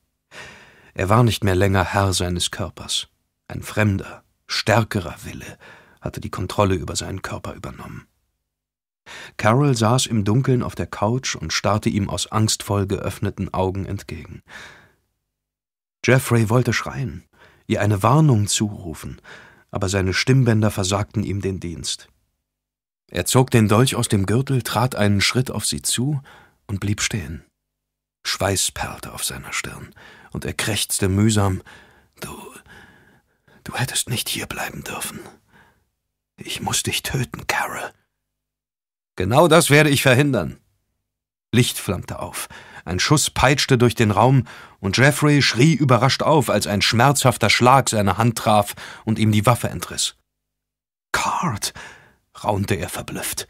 Er war nicht mehr länger Herr seines Körpers. Ein fremder, stärkerer Wille hatte die Kontrolle über seinen Körper übernommen. Carol saß im Dunkeln auf der Couch und starrte ihm aus angstvoll geöffneten Augen entgegen. Jeffrey wollte schreien, ihr eine Warnung zurufen, aber seine Stimmbänder versagten ihm den Dienst. Er zog den Dolch aus dem Gürtel, trat einen Schritt auf sie zu und blieb stehen. Schweiß perlte auf seiner Stirn, und er krächzte mühsam Du. du hättest nicht hierbleiben dürfen. Ich muss dich töten, Carol. Genau das werde ich verhindern. Licht flammte auf. Ein Schuss peitschte durch den Raum, und Jeffrey schrie überrascht auf, als ein schmerzhafter Schlag seine Hand traf und ihm die Waffe entriss. Card! raunte er verblüfft.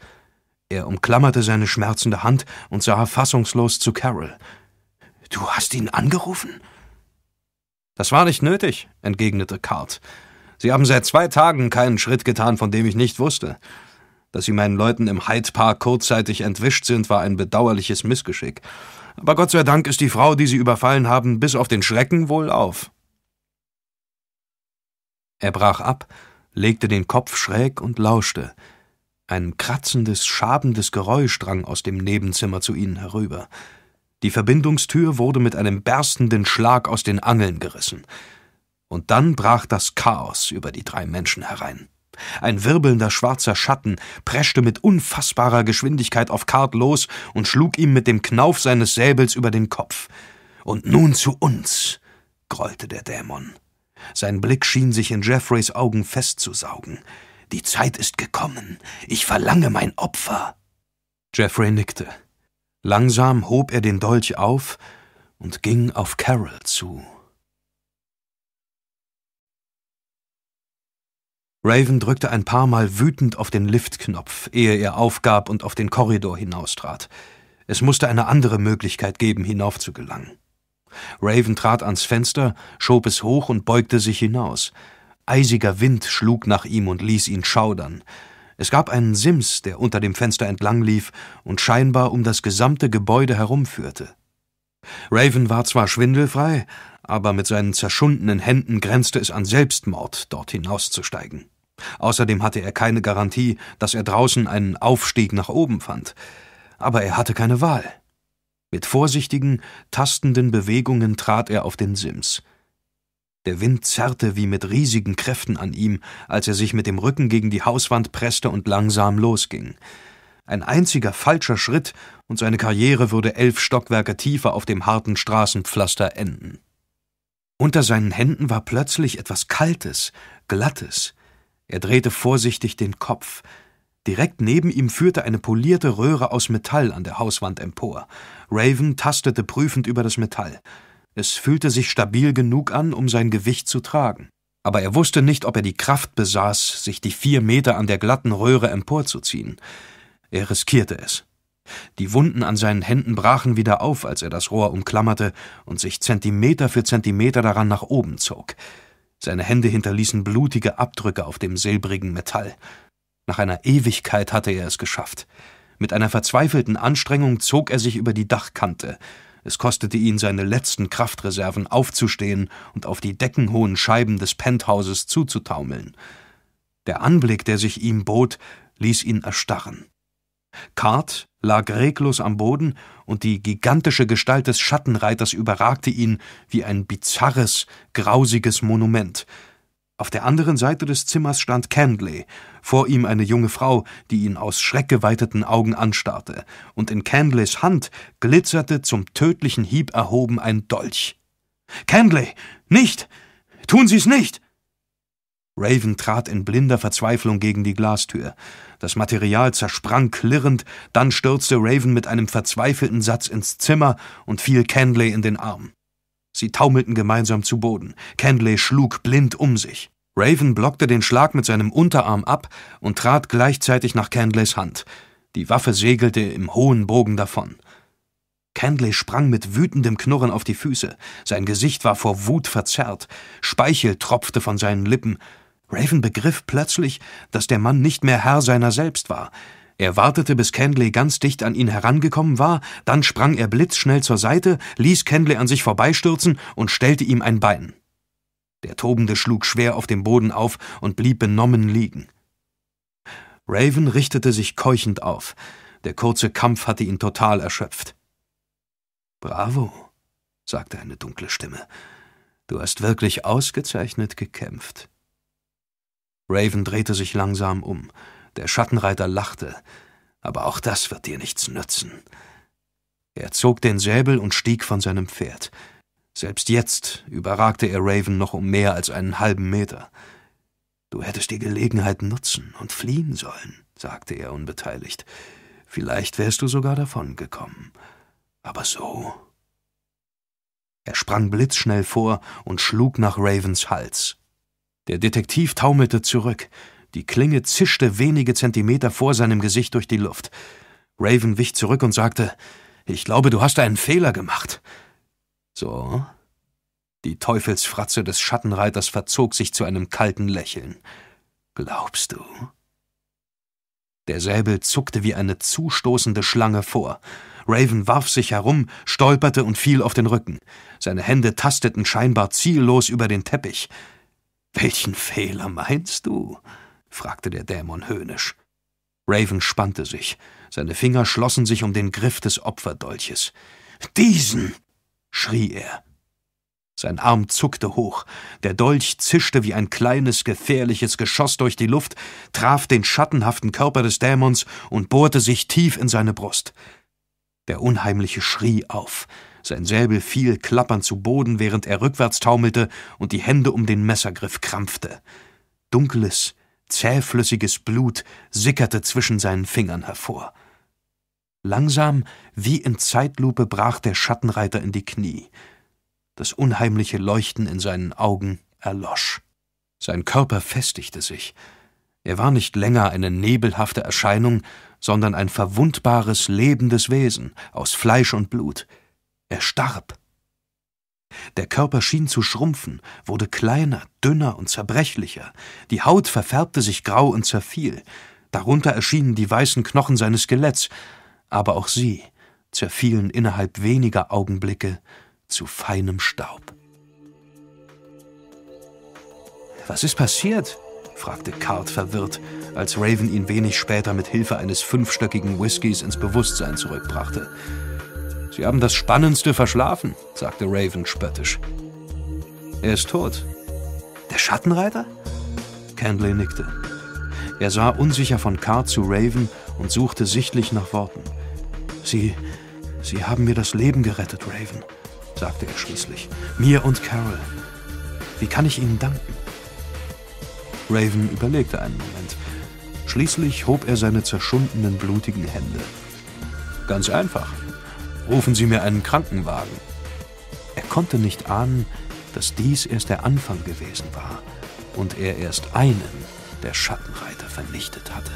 Er umklammerte seine schmerzende Hand und sah fassungslos zu Carol. Du hast ihn angerufen? Das war nicht nötig, entgegnete Cart. Sie haben seit zwei Tagen keinen Schritt getan, von dem ich nicht wusste. Dass Sie meinen Leuten im Hyde Park kurzzeitig entwischt sind, war ein bedauerliches Missgeschick. Aber Gott sei Dank ist die Frau, die Sie überfallen haben, bis auf den Schrecken wohlauf. Er brach ab, legte den Kopf schräg und lauschte. Ein kratzendes, schabendes Geräusch drang aus dem Nebenzimmer zu ihnen herüber. Die Verbindungstür wurde mit einem berstenden Schlag aus den Angeln gerissen. Und dann brach das Chaos über die drei Menschen herein. Ein wirbelnder schwarzer Schatten preschte mit unfassbarer Geschwindigkeit auf Card los und schlug ihm mit dem Knauf seines Säbels über den Kopf. Und nun zu uns, grollte der Dämon. Sein Blick schien sich in Jeffreys Augen festzusaugen. Die Zeit ist gekommen. Ich verlange mein Opfer. Jeffrey nickte. Langsam hob er den Dolch auf und ging auf Carol zu. Raven drückte ein paar Mal wütend auf den Liftknopf, ehe er aufgab und auf den Korridor hinaustrat. Es musste eine andere Möglichkeit geben, hinaufzugelangen. Raven trat ans Fenster, schob es hoch und beugte sich hinaus. Eisiger Wind schlug nach ihm und ließ ihn schaudern. Es gab einen Sims, der unter dem Fenster entlang lief und scheinbar um das gesamte Gebäude herumführte. Raven war zwar schwindelfrei, aber mit seinen zerschundenen Händen grenzte es an Selbstmord, dort hinauszusteigen. Außerdem hatte er keine Garantie, dass er draußen einen Aufstieg nach oben fand. Aber er hatte keine Wahl. Mit vorsichtigen, tastenden Bewegungen trat er auf den Sims. Der Wind zerrte wie mit riesigen Kräften an ihm, als er sich mit dem Rücken gegen die Hauswand presste und langsam losging. Ein einziger falscher Schritt, und seine Karriere würde elf Stockwerke tiefer auf dem harten Straßenpflaster enden. Unter seinen Händen war plötzlich etwas Kaltes, Glattes. Er drehte vorsichtig den Kopf. Direkt neben ihm führte eine polierte Röhre aus Metall an der Hauswand empor. Raven tastete prüfend über das Metall. Es fühlte sich stabil genug an, um sein Gewicht zu tragen. Aber er wusste nicht, ob er die Kraft besaß, sich die vier Meter an der glatten Röhre emporzuziehen. Er riskierte es. Die Wunden an seinen Händen brachen wieder auf, als er das Rohr umklammerte und sich Zentimeter für Zentimeter daran nach oben zog. Seine Hände hinterließen blutige Abdrücke auf dem silbrigen Metall. Nach einer Ewigkeit hatte er es geschafft. Mit einer verzweifelten Anstrengung zog er sich über die Dachkante, es kostete ihn seine letzten Kraftreserven aufzustehen und auf die deckenhohen Scheiben des Penthauses zuzutaumeln. Der Anblick, der sich ihm bot, ließ ihn erstarren. Kart lag reglos am Boden, und die gigantische Gestalt des Schattenreiters überragte ihn wie ein bizarres, grausiges Monument – auf der anderen Seite des Zimmers stand Candley, vor ihm eine junge Frau, die ihn aus schreckgeweiteten Augen anstarrte, und in Candleys Hand glitzerte zum tödlichen Hieb erhoben ein Dolch. Candley! Nicht! Tun Sie's nicht! Raven trat in blinder Verzweiflung gegen die Glastür. Das Material zersprang klirrend, dann stürzte Raven mit einem verzweifelten Satz ins Zimmer und fiel Candley in den Arm. Sie taumelten gemeinsam zu Boden. Candley schlug blind um sich. Raven blockte den Schlag mit seinem Unterarm ab und trat gleichzeitig nach Candleys Hand. Die Waffe segelte im hohen Bogen davon. Candley sprang mit wütendem Knurren auf die Füße. Sein Gesicht war vor Wut verzerrt. Speichel tropfte von seinen Lippen. Raven begriff plötzlich, dass der Mann nicht mehr Herr seiner selbst war. Er wartete, bis Candley ganz dicht an ihn herangekommen war, dann sprang er blitzschnell zur Seite, ließ Candley an sich vorbeistürzen und stellte ihm ein Bein. Der Tobende schlug schwer auf dem Boden auf und blieb benommen liegen. Raven richtete sich keuchend auf. Der kurze Kampf hatte ihn total erschöpft. Bravo, sagte eine dunkle Stimme. Du hast wirklich ausgezeichnet gekämpft. Raven drehte sich langsam um. Der Schattenreiter lachte. Aber auch das wird dir nichts nützen. Er zog den Säbel und stieg von seinem Pferd. Selbst jetzt überragte er Raven noch um mehr als einen halben Meter. Du hättest die Gelegenheit nutzen und fliehen sollen, sagte er unbeteiligt. Vielleicht wärst du sogar davongekommen. Aber so. Er sprang blitzschnell vor und schlug nach Ravens Hals. Der Detektiv taumelte zurück. Die Klinge zischte wenige Zentimeter vor seinem Gesicht durch die Luft. Raven wich zurück und sagte, ich glaube, du hast einen Fehler gemacht. So. Die Teufelsfratze des Schattenreiters verzog sich zu einem kalten Lächeln. Glaubst du? Der Säbel zuckte wie eine zustoßende Schlange vor. Raven warf sich herum, stolperte und fiel auf den Rücken. Seine Hände tasteten scheinbar ziellos über den Teppich. Welchen Fehler meinst du? fragte der Dämon höhnisch. Raven spannte sich. Seine Finger schlossen sich um den Griff des Opferdolches. Diesen! schrie er. Sein Arm zuckte hoch. Der Dolch zischte wie ein kleines, gefährliches Geschoss durch die Luft, traf den schattenhaften Körper des Dämons und bohrte sich tief in seine Brust. Der Unheimliche schrie auf. Sein Säbel fiel klappernd zu Boden, während er rückwärts taumelte und die Hände um den Messergriff krampfte. Dunkles, Zähflüssiges Blut sickerte zwischen seinen Fingern hervor. Langsam, wie in Zeitlupe, brach der Schattenreiter in die Knie. Das unheimliche Leuchten in seinen Augen erlosch. Sein Körper festigte sich. Er war nicht länger eine nebelhafte Erscheinung, sondern ein verwundbares, lebendes Wesen aus Fleisch und Blut. Er starb. Der Körper schien zu schrumpfen, wurde kleiner, dünner und zerbrechlicher, die Haut verfärbte sich grau und zerfiel, darunter erschienen die weißen Knochen seines Skeletts, aber auch sie zerfielen innerhalb weniger Augenblicke zu feinem Staub. Was ist passiert? fragte Card verwirrt, als Raven ihn wenig später mit Hilfe eines fünfstöckigen Whiskys ins Bewusstsein zurückbrachte. Sie haben das Spannendste verschlafen, sagte Raven spöttisch. Er ist tot. Der Schattenreiter? Candley nickte. Er sah unsicher von Carr zu Raven und suchte sichtlich nach Worten. Sie, Sie haben mir das Leben gerettet, Raven, sagte er schließlich. Mir und Carol. Wie kann ich Ihnen danken? Raven überlegte einen Moment. Schließlich hob er seine zerschundenen, blutigen Hände. Ganz einfach, Rufen Sie mir einen Krankenwagen. Er konnte nicht ahnen, dass dies erst der Anfang gewesen war und er erst einen der Schattenreiter vernichtet hatte.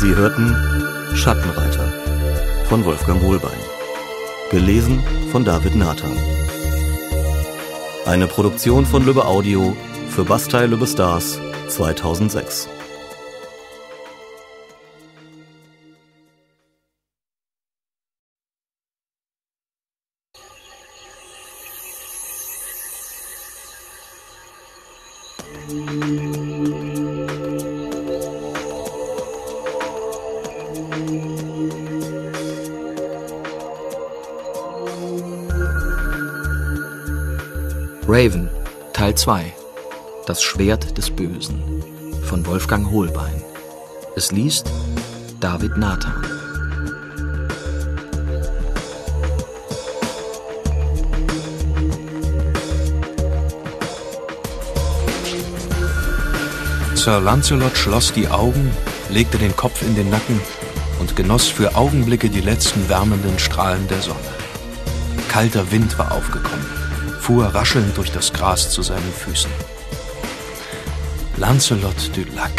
Sie hörten Schattenreiter von Wolfgang Holbein. Gelesen von David Nathan. Eine Produktion von Lübbe Audio für Bastei Lübbe Stars 2006. Teil 2 Das Schwert des Bösen von Wolfgang Hohlbein. Es liest David Nathan. Sir Lancelot schloss die Augen, legte den Kopf in den Nacken und genoss für Augenblicke die letzten wärmenden Strahlen der Sonne. Kalter Wind war aufgekommen fuhr raschelnd durch das Gras zu seinen Füßen. Lancelot du Lac.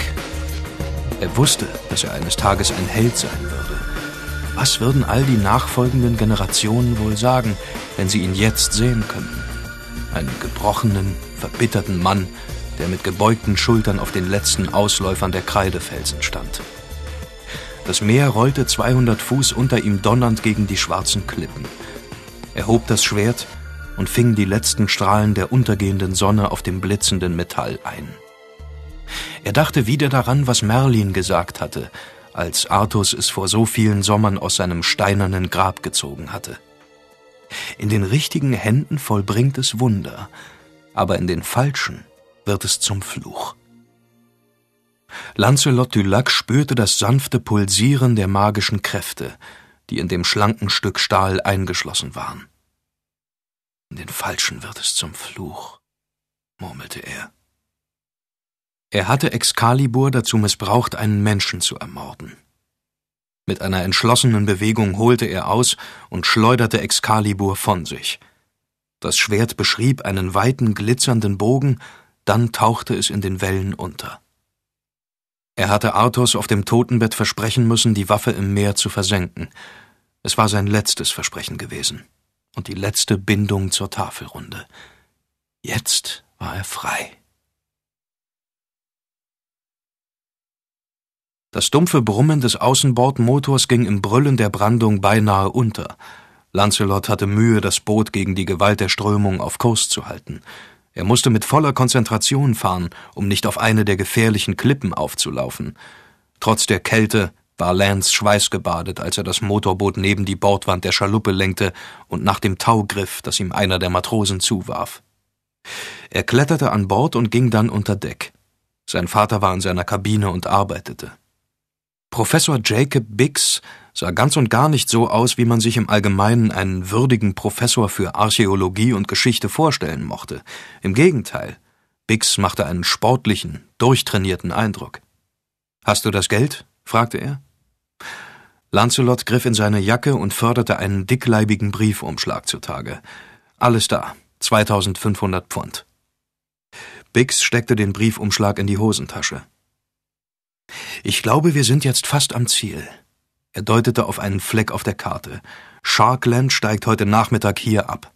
Er wusste, dass er eines Tages ein Held sein würde. Was würden all die nachfolgenden Generationen wohl sagen, wenn sie ihn jetzt sehen könnten? Einen gebrochenen, verbitterten Mann, der mit gebeugten Schultern auf den letzten Ausläufern der Kreidefelsen stand. Das Meer rollte 200 Fuß unter ihm donnernd gegen die schwarzen Klippen. Er hob das Schwert und fing die letzten Strahlen der untergehenden Sonne auf dem blitzenden Metall ein. Er dachte wieder daran, was Merlin gesagt hatte, als Artus es vor so vielen Sommern aus seinem steinernen Grab gezogen hatte. In den richtigen Händen vollbringt es Wunder, aber in den falschen wird es zum Fluch. Lancelot Dulac spürte das sanfte Pulsieren der magischen Kräfte, die in dem schlanken Stück Stahl eingeschlossen waren. Den Falschen wird es zum Fluch, murmelte er. Er hatte Excalibur dazu missbraucht, einen Menschen zu ermorden. Mit einer entschlossenen Bewegung holte er aus und schleuderte Excalibur von sich. Das Schwert beschrieb einen weiten, glitzernden Bogen, dann tauchte es in den Wellen unter. Er hatte Arthos auf dem Totenbett versprechen müssen, die Waffe im Meer zu versenken. Es war sein letztes Versprechen gewesen und die letzte Bindung zur Tafelrunde. Jetzt war er frei. Das dumpfe Brummen des Außenbordmotors ging im Brüllen der Brandung beinahe unter. Lancelot hatte Mühe, das Boot gegen die Gewalt der Strömung auf Kurs zu halten. Er musste mit voller Konzentration fahren, um nicht auf eine der gefährlichen Klippen aufzulaufen. Trotz der Kälte war Lance schweißgebadet, als er das Motorboot neben die Bordwand der Schaluppe lenkte und nach dem Tau griff, das ihm einer der Matrosen zuwarf. Er kletterte an Bord und ging dann unter Deck. Sein Vater war in seiner Kabine und arbeitete. Professor Jacob Biggs sah ganz und gar nicht so aus, wie man sich im Allgemeinen einen würdigen Professor für Archäologie und Geschichte vorstellen mochte. Im Gegenteil, Biggs machte einen sportlichen, durchtrainierten Eindruck. Hast du das Geld? fragte er. Lancelot griff in seine Jacke und förderte einen dickleibigen Briefumschlag zutage. Alles da, 2500 Pfund. Bix steckte den Briefumschlag in die Hosentasche. Ich glaube, wir sind jetzt fast am Ziel. Er deutete auf einen Fleck auf der Karte. Sharkland steigt heute Nachmittag hier ab.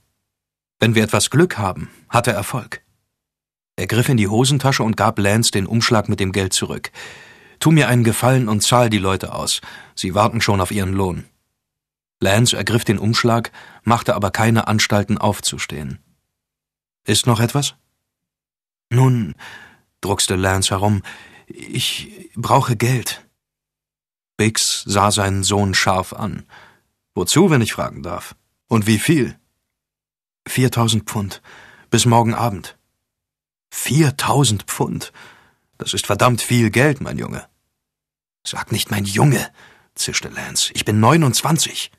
Wenn wir etwas Glück haben, hat er Erfolg. Er griff in die Hosentasche und gab Lance den Umschlag mit dem Geld zurück. Tu mir einen Gefallen und zahl die Leute aus. Sie warten schon auf ihren Lohn. Lance ergriff den Umschlag, machte aber keine Anstalten aufzustehen. Ist noch etwas? Nun, druckste Lance herum, ich brauche Geld. Biggs sah seinen Sohn scharf an. Wozu, wenn ich fragen darf? Und wie viel? Viertausend Pfund. Bis morgen Abend. Viertausend Pfund. Das ist verdammt viel Geld, mein Junge. Sag nicht mein Junge, zischte Lance. Ich bin 29.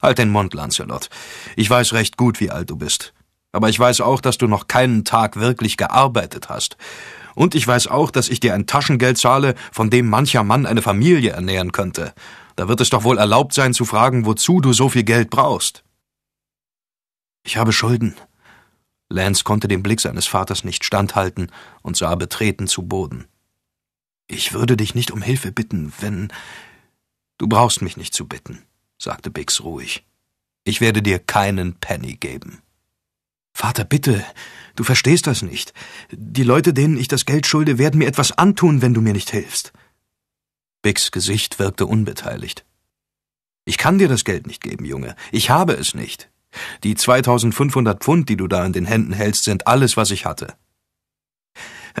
Halt den Mund, Lancelot. Ich weiß recht gut, wie alt du bist. Aber ich weiß auch, dass du noch keinen Tag wirklich gearbeitet hast. Und ich weiß auch, dass ich dir ein Taschengeld zahle, von dem mancher Mann eine Familie ernähren könnte. Da wird es doch wohl erlaubt sein zu fragen, wozu du so viel Geld brauchst. Ich habe Schulden, Lance konnte dem Blick seines Vaters nicht standhalten und sah betreten zu Boden. Ich würde dich nicht um Hilfe bitten, wenn. Du brauchst mich nicht zu bitten, sagte Biggs ruhig. Ich werde dir keinen Penny geben. Vater, bitte, du verstehst das nicht. Die Leute, denen ich das Geld schulde, werden mir etwas antun, wenn du mir nicht hilfst. Biggs Gesicht wirkte unbeteiligt. Ich kann dir das Geld nicht geben, Junge. Ich habe es nicht. Die 2500 Pfund, die du da in den Händen hältst, sind alles, was ich hatte.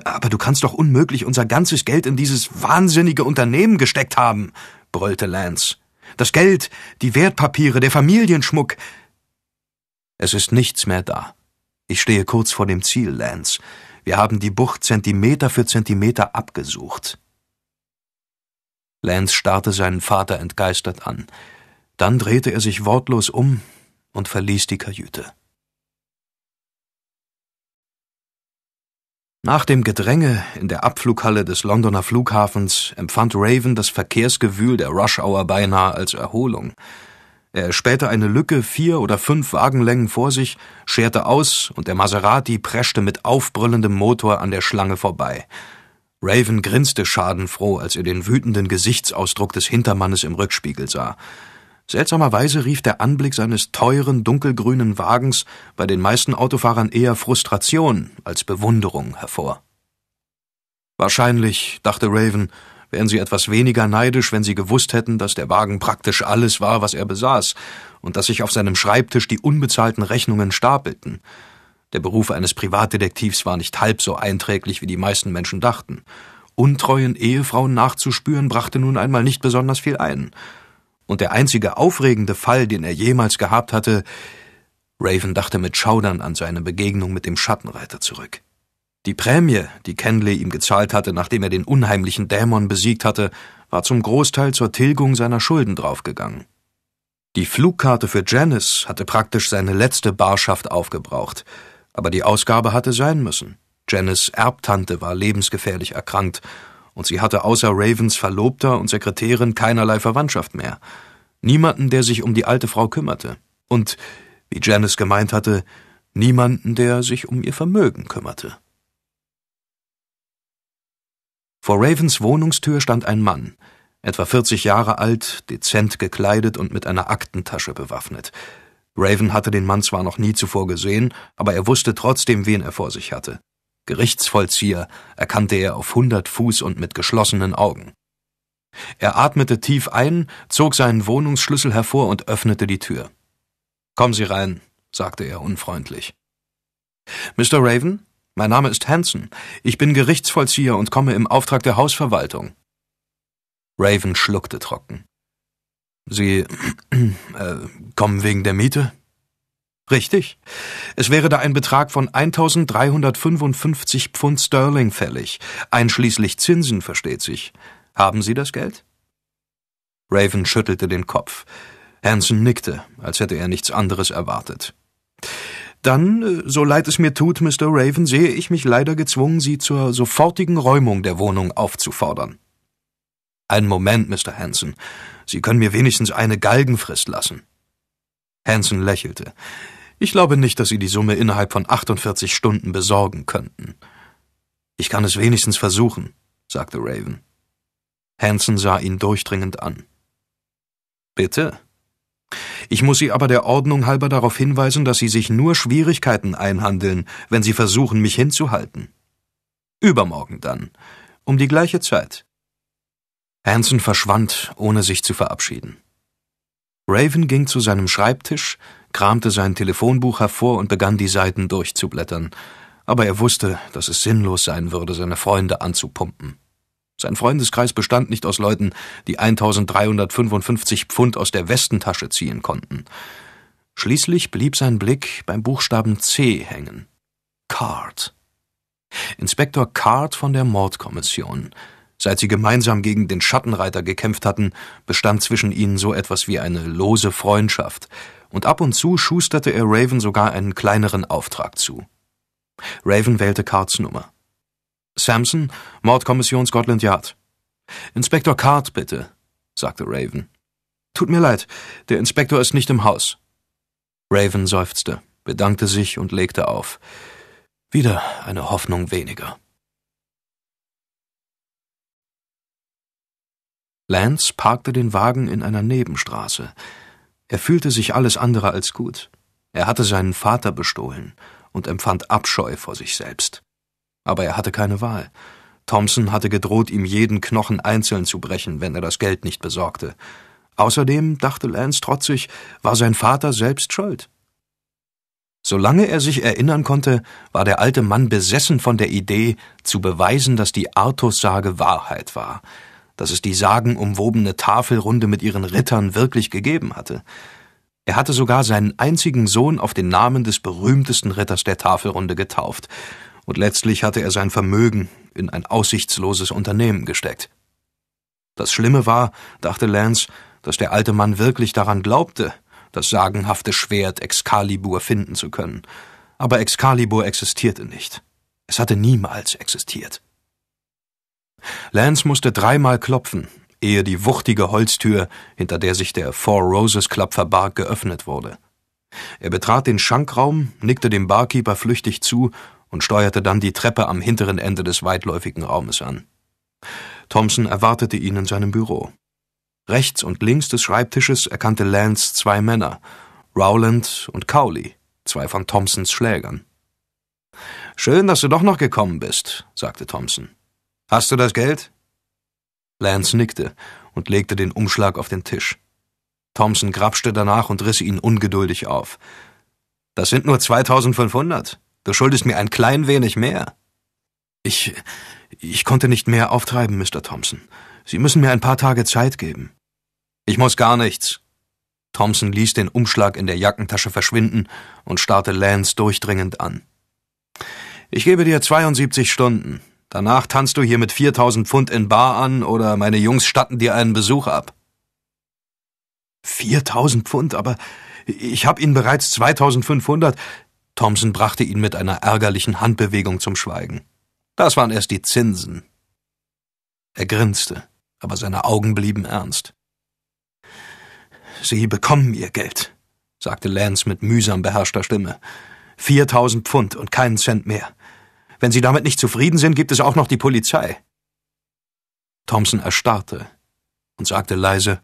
Aber du kannst doch unmöglich unser ganzes Geld in dieses wahnsinnige Unternehmen gesteckt haben, brüllte Lance. Das Geld, die Wertpapiere, der Familienschmuck. Es ist nichts mehr da. Ich stehe kurz vor dem Ziel, Lance. Wir haben die Bucht Zentimeter für Zentimeter abgesucht. Lance starrte seinen Vater entgeistert an. Dann drehte er sich wortlos um und verließ die Kajüte. Nach dem Gedränge in der Abflughalle des Londoner Flughafens empfand Raven das Verkehrsgewühl der Rush-Hour beinahe als Erholung. Er spähte eine Lücke vier oder fünf Wagenlängen vor sich, scherte aus und der Maserati preschte mit aufbrüllendem Motor an der Schlange vorbei. Raven grinste schadenfroh, als er den wütenden Gesichtsausdruck des Hintermannes im Rückspiegel sah. Seltsamerweise rief der Anblick seines teuren, dunkelgrünen Wagens bei den meisten Autofahrern eher Frustration als Bewunderung hervor. Wahrscheinlich, dachte Raven, wären sie etwas weniger neidisch, wenn sie gewusst hätten, dass der Wagen praktisch alles war, was er besaß, und dass sich auf seinem Schreibtisch die unbezahlten Rechnungen stapelten. Der Beruf eines Privatdetektivs war nicht halb so einträglich, wie die meisten Menschen dachten. Untreuen Ehefrauen nachzuspüren brachte nun einmal nicht besonders viel ein und der einzige aufregende Fall, den er jemals gehabt hatte, Raven dachte mit Schaudern an seine Begegnung mit dem Schattenreiter zurück. Die Prämie, die Kenley ihm gezahlt hatte, nachdem er den unheimlichen Dämon besiegt hatte, war zum Großteil zur Tilgung seiner Schulden draufgegangen. Die Flugkarte für Janice hatte praktisch seine letzte Barschaft aufgebraucht, aber die Ausgabe hatte sein müssen. Janice Erbtante war lebensgefährlich erkrankt und sie hatte außer Ravens Verlobter und Sekretärin keinerlei Verwandtschaft mehr. Niemanden, der sich um die alte Frau kümmerte. Und, wie Janice gemeint hatte, niemanden, der sich um ihr Vermögen kümmerte. Vor Ravens Wohnungstür stand ein Mann, etwa 40 Jahre alt, dezent gekleidet und mit einer Aktentasche bewaffnet. Raven hatte den Mann zwar noch nie zuvor gesehen, aber er wusste trotzdem, wen er vor sich hatte. Gerichtsvollzieher, erkannte er auf hundert Fuß und mit geschlossenen Augen. Er atmete tief ein, zog seinen Wohnungsschlüssel hervor und öffnete die Tür. Kommen Sie rein, sagte er unfreundlich. Mr. Raven, mein Name ist Hanson. Ich bin Gerichtsvollzieher und komme im Auftrag der Hausverwaltung. Raven schluckte trocken. Sie äh, kommen wegen der Miete? Richtig. Es wäre da ein Betrag von 1355 Pfund Sterling fällig, einschließlich Zinsen, versteht sich. Haben Sie das Geld? Raven schüttelte den Kopf. Hanson nickte, als hätte er nichts anderes erwartet. Dann, äh, so leid es mir tut, Mr. Raven, sehe ich mich leider gezwungen, Sie zur sofortigen Räumung der Wohnung aufzufordern. Einen Moment, Mr. Hanson. Sie können mir wenigstens eine Galgenfrist lassen. Hanson lächelte. Ich glaube nicht, dass Sie die Summe innerhalb von 48 Stunden besorgen könnten. Ich kann es wenigstens versuchen, sagte Raven. Hanson sah ihn durchdringend an. Bitte? Ich muss Sie aber der Ordnung halber darauf hinweisen, dass Sie sich nur Schwierigkeiten einhandeln, wenn Sie versuchen, mich hinzuhalten. Übermorgen dann, um die gleiche Zeit. Hanson verschwand, ohne sich zu verabschieden. Raven ging zu seinem Schreibtisch, kramte sein Telefonbuch hervor und begann die Seiten durchzublättern. Aber er wusste, dass es sinnlos sein würde, seine Freunde anzupumpen. Sein Freundeskreis bestand nicht aus Leuten, die 1355 Pfund aus der Westentasche ziehen konnten. Schließlich blieb sein Blick beim Buchstaben C hängen. Card. Inspektor Card von der Mordkommission. Seit sie gemeinsam gegen den Schattenreiter gekämpft hatten, bestand zwischen ihnen so etwas wie eine lose Freundschaft, und ab und zu schusterte er Raven sogar einen kleineren Auftrag zu. Raven wählte Cards Nummer. Samson, Mordkommission Scotland Yard. Inspektor Card, bitte, sagte Raven. Tut mir leid, der Inspektor ist nicht im Haus. Raven seufzte, bedankte sich und legte auf. Wieder eine Hoffnung weniger. Lance parkte den Wagen in einer Nebenstraße. Er fühlte sich alles andere als gut. Er hatte seinen Vater bestohlen und empfand Abscheu vor sich selbst. Aber er hatte keine Wahl. Thompson hatte gedroht, ihm jeden Knochen einzeln zu brechen, wenn er das Geld nicht besorgte. Außerdem, dachte Lance trotzig, war sein Vater selbst schuld. Solange er sich erinnern konnte, war der alte Mann besessen von der Idee, zu beweisen, dass die Artus-Sage Wahrheit war – dass es die sagenumwobene Tafelrunde mit ihren Rittern wirklich gegeben hatte. Er hatte sogar seinen einzigen Sohn auf den Namen des berühmtesten Ritters der Tafelrunde getauft, und letztlich hatte er sein Vermögen in ein aussichtsloses Unternehmen gesteckt. Das Schlimme war, dachte Lance, dass der alte Mann wirklich daran glaubte, das sagenhafte Schwert Excalibur finden zu können. Aber Excalibur existierte nicht. Es hatte niemals existiert. Lance musste dreimal klopfen, ehe die wuchtige Holztür, hinter der sich der Four Roses Club verbarg, geöffnet wurde. Er betrat den Schankraum, nickte dem Barkeeper flüchtig zu und steuerte dann die Treppe am hinteren Ende des weitläufigen Raumes an. Thompson erwartete ihn in seinem Büro. Rechts und links des Schreibtisches erkannte Lance zwei Männer, Rowland und Cowley, zwei von Thompsons Schlägern. Schön, dass du doch noch gekommen bist, sagte Thompson. Hast du das Geld? Lance nickte und legte den Umschlag auf den Tisch. Thompson grapschte danach und riss ihn ungeduldig auf. Das sind nur 2500. Du schuldest mir ein klein wenig mehr. Ich, ich konnte nicht mehr auftreiben, Mr. Thompson. Sie müssen mir ein paar Tage Zeit geben. Ich muss gar nichts. Thompson ließ den Umschlag in der Jackentasche verschwinden und starrte Lance durchdringend an. Ich gebe dir 72 Stunden. Danach tanzt du hier mit 4000 Pfund in Bar an oder meine Jungs statten dir einen Besuch ab. 4000 Pfund, aber ich habe ihnen bereits 2500. Thompson brachte ihn mit einer ärgerlichen Handbewegung zum Schweigen. Das waren erst die Zinsen. Er grinste, aber seine Augen blieben ernst. Sie bekommen ihr Geld, sagte Lance mit mühsam beherrschter Stimme. 4000 Pfund und keinen Cent mehr. Wenn Sie damit nicht zufrieden sind, gibt es auch noch die Polizei. Thompson erstarrte und sagte leise,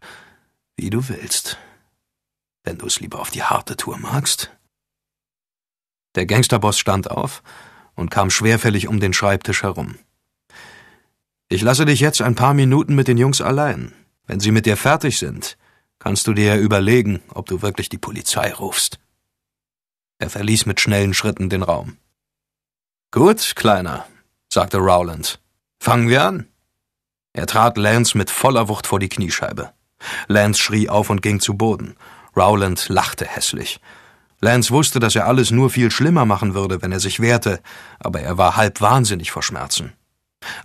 wie du willst, wenn du es lieber auf die harte Tour magst. Der Gangsterboss stand auf und kam schwerfällig um den Schreibtisch herum. Ich lasse dich jetzt ein paar Minuten mit den Jungs allein. Wenn sie mit dir fertig sind, kannst du dir ja überlegen, ob du wirklich die Polizei rufst. Er verließ mit schnellen Schritten den Raum. Gut, Kleiner, sagte Rowland. Fangen wir an. Er trat Lance mit voller Wucht vor die Kniescheibe. Lance schrie auf und ging zu Boden. Rowland lachte hässlich. Lance wusste, dass er alles nur viel schlimmer machen würde, wenn er sich wehrte, aber er war halb wahnsinnig vor Schmerzen.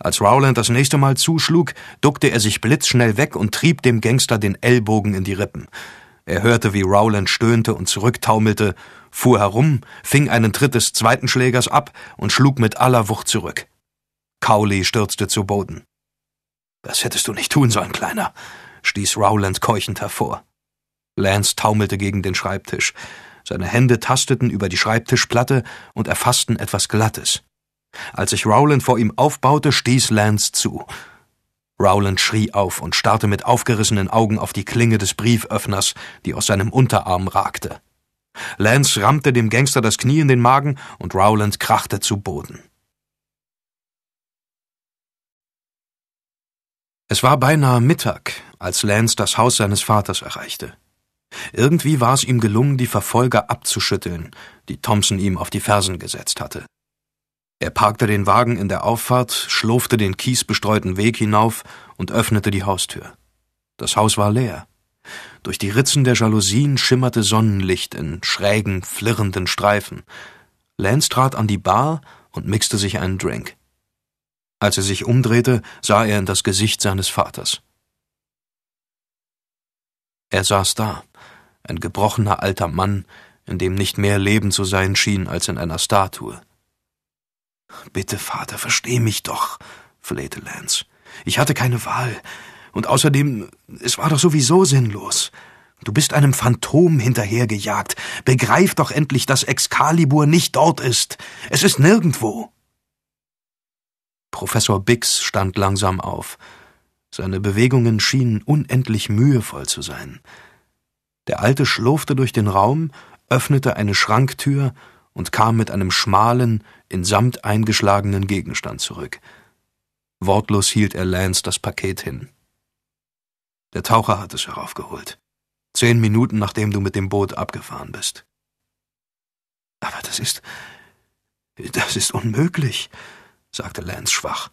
Als Rowland das nächste Mal zuschlug, duckte er sich blitzschnell weg und trieb dem Gangster den Ellbogen in die Rippen. Er hörte, wie Rowland stöhnte und zurücktaumelte fuhr herum, fing einen Tritt des zweiten Schlägers ab und schlug mit aller Wucht zurück. Cowley stürzte zu Boden. Das hättest du nicht tun sollen, Kleiner, stieß Rowland keuchend hervor. Lance taumelte gegen den Schreibtisch. Seine Hände tasteten über die Schreibtischplatte und erfassten etwas Glattes. Als sich Rowland vor ihm aufbaute, stieß Lance zu. Rowland schrie auf und starrte mit aufgerissenen Augen auf die Klinge des Brieföffners, die aus seinem Unterarm ragte. Lance rammte dem Gangster das Knie in den Magen und Rowland krachte zu Boden. Es war beinahe Mittag, als Lance das Haus seines Vaters erreichte. Irgendwie war es ihm gelungen, die Verfolger abzuschütteln, die Thompson ihm auf die Fersen gesetzt hatte. Er parkte den Wagen in der Auffahrt, schlurfte den kiesbestreuten Weg hinauf und öffnete die Haustür. Das Haus war leer. Durch die Ritzen der Jalousien schimmerte Sonnenlicht in schrägen, flirrenden Streifen. Lance trat an die Bar und mixte sich einen Drink. Als er sich umdrehte, sah er in das Gesicht seines Vaters. Er saß da, ein gebrochener alter Mann, in dem nicht mehr Leben zu sein schien als in einer Statue. Bitte, Vater, versteh mich doch, flehte Lance. Ich hatte keine Wahl. Und außerdem, es war doch sowieso sinnlos. Du bist einem Phantom hinterhergejagt. Begreif doch endlich, dass Excalibur nicht dort ist. Es ist nirgendwo. Professor Bix stand langsam auf. Seine Bewegungen schienen unendlich mühevoll zu sein. Der Alte schlurfte durch den Raum, öffnete eine Schranktür und kam mit einem schmalen, in Samt eingeschlagenen Gegenstand zurück. Wortlos hielt er Lance das Paket hin. Der Taucher hat es heraufgeholt. Zehn Minuten, nachdem du mit dem Boot abgefahren bist. Aber das ist. das ist unmöglich, sagte Lance schwach.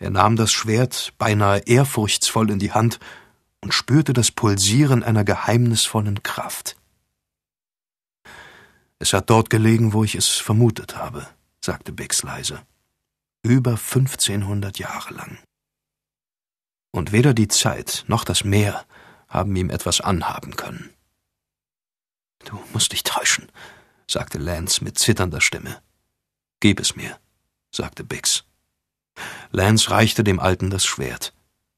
Er nahm das Schwert beinahe ehrfurchtsvoll in die Hand und spürte das Pulsieren einer geheimnisvollen Kraft. Es hat dort gelegen, wo ich es vermutet habe, sagte Bix leise. Über 1500 Jahre lang und weder die Zeit noch das Meer haben ihm etwas anhaben können. Du musst dich täuschen, sagte Lance mit zitternder Stimme. Gib es mir, sagte Biggs. Lance reichte dem Alten das Schwert.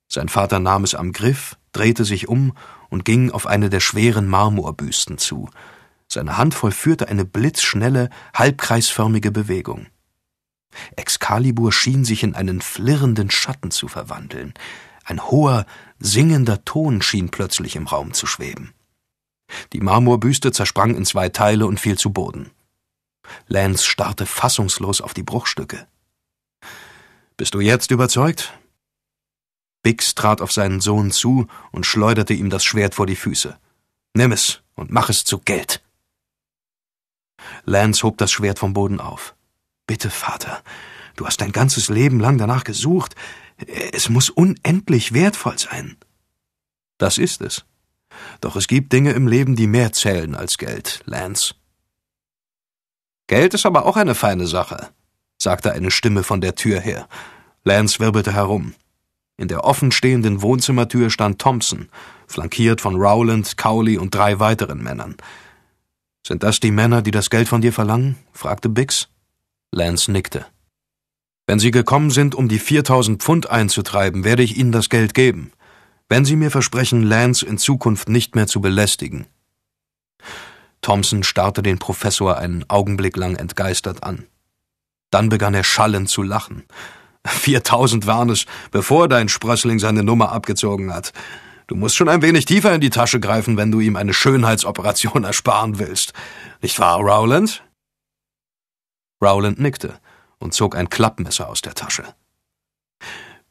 Sein Vater nahm es am Griff, drehte sich um und ging auf eine der schweren Marmorbüsten zu. Seine Hand vollführte eine blitzschnelle, halbkreisförmige Bewegung. Excalibur schien sich in einen flirrenden Schatten zu verwandeln. Ein hoher, singender Ton schien plötzlich im Raum zu schweben. Die Marmorbüste zersprang in zwei Teile und fiel zu Boden. Lance starrte fassungslos auf die Bruchstücke. Bist du jetzt überzeugt? Bix trat auf seinen Sohn zu und schleuderte ihm das Schwert vor die Füße. Nimm es und mach es zu Geld. Lance hob das Schwert vom Boden auf. Bitte, Vater, du hast dein ganzes Leben lang danach gesucht. Es muss unendlich wertvoll sein. Das ist es. Doch es gibt Dinge im Leben, die mehr zählen als Geld, Lance. Geld ist aber auch eine feine Sache, sagte eine Stimme von der Tür her. Lance wirbelte herum. In der offenstehenden Wohnzimmertür stand Thompson, flankiert von Rowland, Cowley und drei weiteren Männern. Sind das die Männer, die das Geld von dir verlangen? fragte Biggs. Lance nickte. Wenn Sie gekommen sind, um die 4000 Pfund einzutreiben, werde ich Ihnen das Geld geben, wenn Sie mir versprechen, Lance in Zukunft nicht mehr zu belästigen. Thompson starrte den Professor einen Augenblick lang entgeistert an. Dann begann er schallend zu lachen. 4000 waren es, bevor dein Sprössling seine Nummer abgezogen hat. Du musst schon ein wenig tiefer in die Tasche greifen, wenn du ihm eine Schönheitsoperation ersparen willst. Nicht wahr, Rowland? Rowland nickte und zog ein Klappmesser aus der Tasche.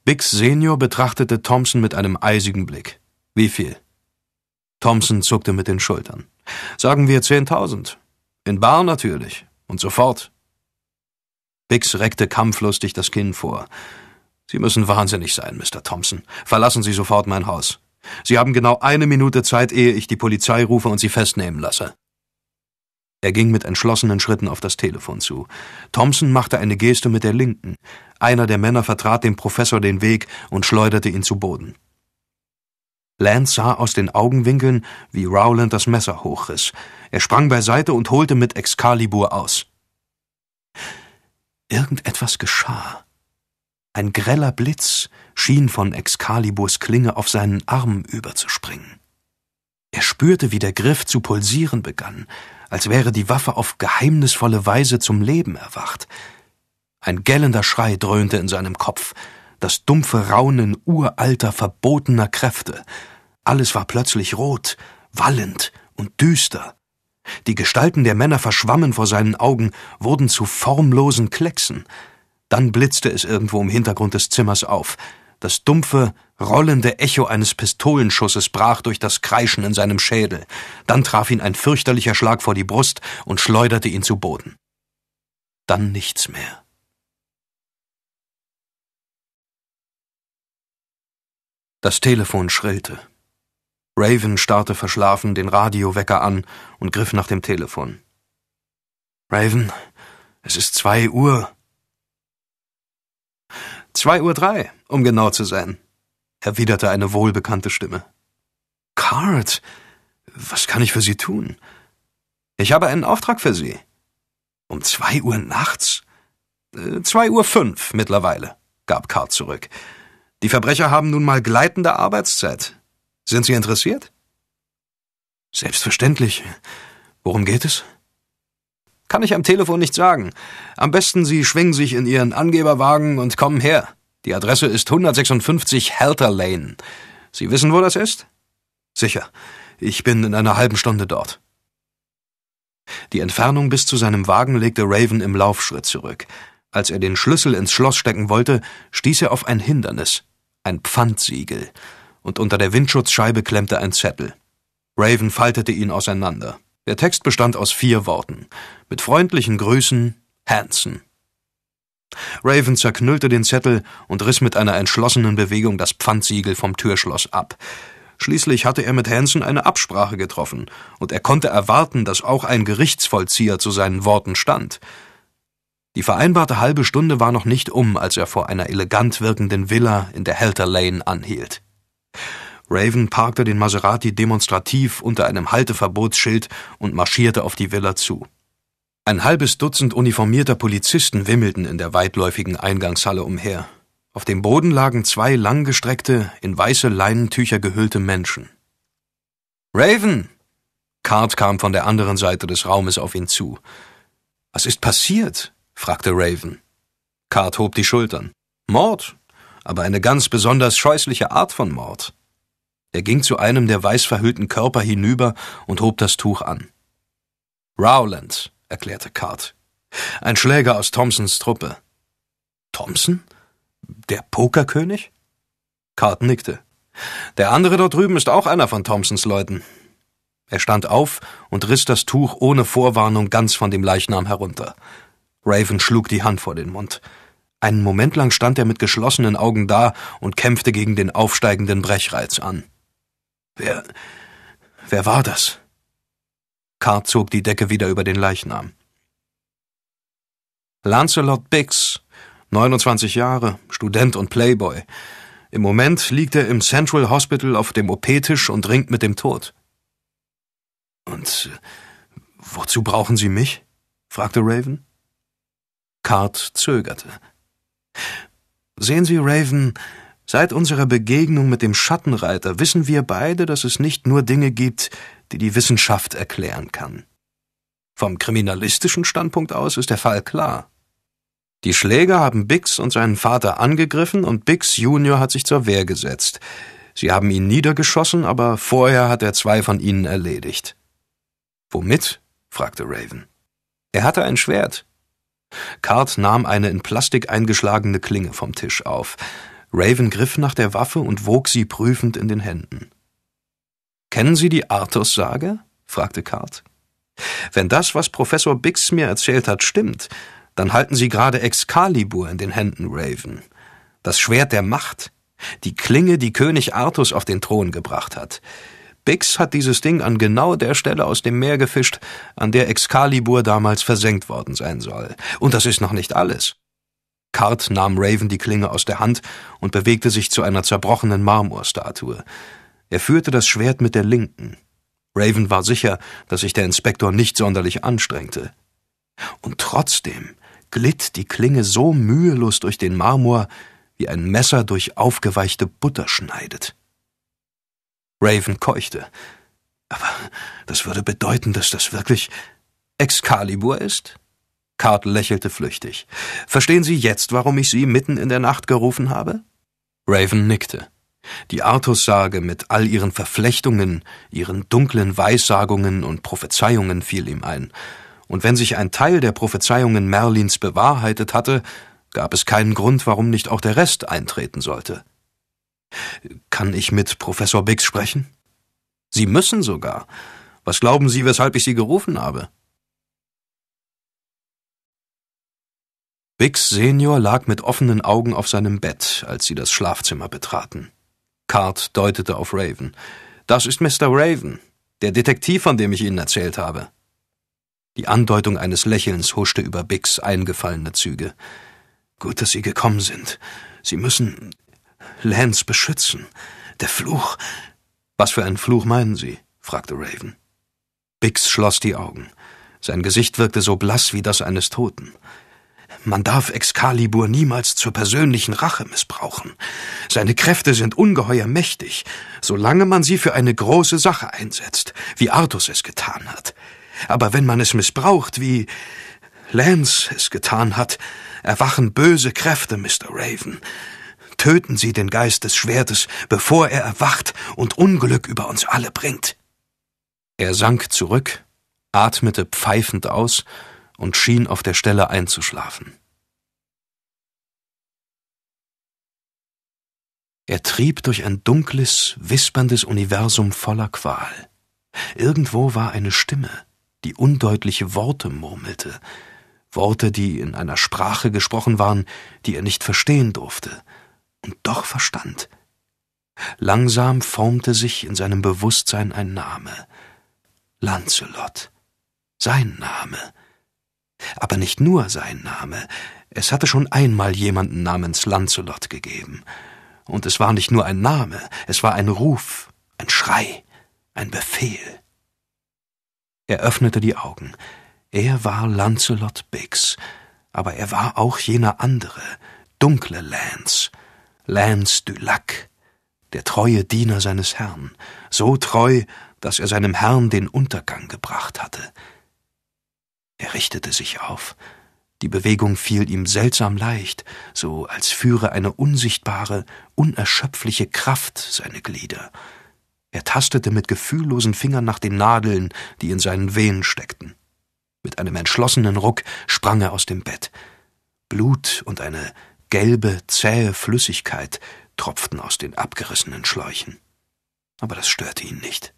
Bix Senior betrachtete Thompson mit einem eisigen Blick. Wie viel? Thompson zuckte mit den Schultern. Sagen wir zehntausend. In Bar natürlich. Und sofort. Bix reckte kampflustig das Kinn vor. Sie müssen wahnsinnig sein, Mr. Thompson. Verlassen Sie sofort mein Haus. Sie haben genau eine Minute Zeit, ehe ich die Polizei rufe und Sie festnehmen lasse. Er ging mit entschlossenen Schritten auf das Telefon zu. Thompson machte eine Geste mit der linken. Einer der Männer vertrat dem Professor den Weg und schleuderte ihn zu Boden. Lance sah aus den Augenwinkeln, wie Rowland das Messer hochriss. Er sprang beiseite und holte mit Excalibur aus. Irgendetwas geschah. Ein greller Blitz schien von Excaliburs Klinge auf seinen Arm überzuspringen. Er spürte, wie der Griff zu pulsieren begann als wäre die Waffe auf geheimnisvolle Weise zum Leben erwacht. Ein gellender Schrei dröhnte in seinem Kopf, das dumpfe Raunen uralter, verbotener Kräfte. Alles war plötzlich rot, wallend und düster. Die Gestalten der Männer verschwammen vor seinen Augen, wurden zu formlosen Klecksen. Dann blitzte es irgendwo im Hintergrund des Zimmers auf. Das dumpfe, rollende Echo eines Pistolenschusses brach durch das Kreischen in seinem Schädel. Dann traf ihn ein fürchterlicher Schlag vor die Brust und schleuderte ihn zu Boden. Dann nichts mehr. Das Telefon schrillte. Raven starrte verschlafen den Radiowecker an und griff nach dem Telefon. Raven, es ist zwei Uhr. Zwei Uhr drei, um genau zu sein, erwiderte eine wohlbekannte Stimme. Card, was kann ich für Sie tun? Ich habe einen Auftrag für Sie. Um zwei Uhr nachts? Äh, zwei Uhr fünf mittlerweile, gab Card zurück. Die Verbrecher haben nun mal gleitende Arbeitszeit. Sind Sie interessiert? Selbstverständlich. Worum geht es? Kann ich am Telefon nicht sagen. Am besten, Sie schwingen sich in Ihren Angeberwagen und kommen her. Die Adresse ist 156 Helter Lane. Sie wissen, wo das ist? Sicher. Ich bin in einer halben Stunde dort. Die Entfernung bis zu seinem Wagen legte Raven im Laufschritt zurück. Als er den Schlüssel ins Schloss stecken wollte, stieß er auf ein Hindernis, ein Pfandsiegel, und unter der Windschutzscheibe klemmte ein Zettel. Raven faltete ihn auseinander. Der Text bestand aus vier Worten. Mit freundlichen Grüßen, Hanson. Raven zerknüllte den Zettel und riss mit einer entschlossenen Bewegung das Pfandsiegel vom Türschloss ab. Schließlich hatte er mit Hansen eine Absprache getroffen, und er konnte erwarten, dass auch ein Gerichtsvollzieher zu seinen Worten stand. Die vereinbarte halbe Stunde war noch nicht um, als er vor einer elegant wirkenden Villa in der Helter Lane anhielt. Raven parkte den Maserati demonstrativ unter einem Halteverbotsschild und marschierte auf die Villa zu. Ein halbes Dutzend uniformierter Polizisten wimmelten in der weitläufigen Eingangshalle umher. Auf dem Boden lagen zwei langgestreckte, in weiße Leinentücher gehüllte Menschen. Raven! Card kam von der anderen Seite des Raumes auf ihn zu. Was ist passiert? fragte Raven. Card hob die Schultern. Mord, aber eine ganz besonders scheußliche Art von Mord. Er ging zu einem der weiß verhüllten Körper hinüber und hob das Tuch an. Rowland, erklärte Card. Ein Schläger aus Thompsons Truppe. Thompson? Der Pokerkönig? Card nickte. Der andere dort drüben ist auch einer von Thompsons Leuten. Er stand auf und riss das Tuch ohne Vorwarnung ganz von dem Leichnam herunter. Raven schlug die Hand vor den Mund. Einen Moment lang stand er mit geschlossenen Augen da und kämpfte gegen den aufsteigenden Brechreiz an. Wer. wer war das? Carr zog die Decke wieder über den Leichnam. Lancelot Biggs, 29 Jahre, Student und Playboy. Im Moment liegt er im Central Hospital auf dem OP-Tisch und ringt mit dem Tod. Und äh, wozu brauchen Sie mich? fragte Raven. Card zögerte. Sehen Sie, Raven, seit unserer Begegnung mit dem Schattenreiter wissen wir beide, dass es nicht nur Dinge gibt, die die Wissenschaft erklären kann. Vom kriminalistischen Standpunkt aus ist der Fall klar. Die Schläger haben Bix und seinen Vater angegriffen und Bix Junior hat sich zur Wehr gesetzt. Sie haben ihn niedergeschossen, aber vorher hat er zwei von ihnen erledigt. Womit? fragte Raven. Er hatte ein Schwert. Card nahm eine in Plastik eingeschlagene Klinge vom Tisch auf. Raven griff nach der Waffe und wog sie prüfend in den Händen. Kennen Sie die Artus-Sage? fragte Kart. Wenn das, was Professor Bix mir erzählt hat, stimmt, dann halten Sie gerade Excalibur in den Händen, Raven. Das Schwert der Macht. Die Klinge, die König Arthus auf den Thron gebracht hat. Bix hat dieses Ding an genau der Stelle aus dem Meer gefischt, an der Excalibur damals versenkt worden sein soll. Und das ist noch nicht alles. Cart nahm Raven die Klinge aus der Hand und bewegte sich zu einer zerbrochenen Marmorstatue. Er führte das Schwert mit der linken. Raven war sicher, dass sich der Inspektor nicht sonderlich anstrengte. Und trotzdem glitt die Klinge so mühelos durch den Marmor, wie ein Messer durch aufgeweichte Butter schneidet. Raven keuchte. Aber das würde bedeuten, dass das wirklich Excalibur ist? Card lächelte flüchtig. Verstehen Sie jetzt, warum ich Sie mitten in der Nacht gerufen habe? Raven nickte. Die Artussage mit all ihren Verflechtungen, ihren dunklen Weissagungen und Prophezeiungen fiel ihm ein. Und wenn sich ein Teil der Prophezeiungen Merlins bewahrheitet hatte, gab es keinen Grund, warum nicht auch der Rest eintreten sollte. Kann ich mit Professor Biggs sprechen? Sie müssen sogar. Was glauben Sie, weshalb ich Sie gerufen habe? Biggs Senior lag mit offenen Augen auf seinem Bett, als sie das Schlafzimmer betraten. Card deutete auf Raven. Das ist Mr. Raven, der Detektiv, von dem ich Ihnen erzählt habe. Die Andeutung eines Lächelns huschte über Bicks eingefallene Züge. Gut, dass Sie gekommen sind. Sie müssen Lance beschützen. Der Fluch. Was für einen Fluch meinen Sie? fragte Raven. Bix schloss die Augen. Sein Gesicht wirkte so blass wie das eines Toten. Man darf Excalibur niemals zur persönlichen Rache missbrauchen. Seine Kräfte sind ungeheuer mächtig, solange man sie für eine große Sache einsetzt, wie Artus es getan hat. Aber wenn man es missbraucht, wie Lance es getan hat, erwachen böse Kräfte, Mr. Raven. Töten Sie den Geist des Schwertes, bevor er erwacht und Unglück über uns alle bringt. Er sank zurück, atmete pfeifend aus und schien auf der Stelle einzuschlafen. Er trieb durch ein dunkles, wisperndes Universum voller Qual. Irgendwo war eine Stimme, die undeutliche Worte murmelte, Worte, die in einer Sprache gesprochen waren, die er nicht verstehen durfte, und doch verstand. Langsam formte sich in seinem Bewusstsein ein Name. Lancelot. Sein Name, aber nicht nur sein Name. Es hatte schon einmal jemanden namens Lancelot gegeben. Und es war nicht nur ein Name, es war ein Ruf, ein Schrei, ein Befehl. Er öffnete die Augen. Er war Lancelot Biggs, aber er war auch jener andere, dunkle Lance, Lance Dulac, der treue Diener seines Herrn, so treu, dass er seinem Herrn den Untergang gebracht hatte. Er richtete sich auf. Die Bewegung fiel ihm seltsam leicht, so als führe eine unsichtbare, unerschöpfliche Kraft seine Glieder. Er tastete mit gefühllosen Fingern nach den Nadeln, die in seinen Venen steckten. Mit einem entschlossenen Ruck sprang er aus dem Bett. Blut und eine gelbe, zähe Flüssigkeit tropften aus den abgerissenen Schläuchen. Aber das störte ihn nicht.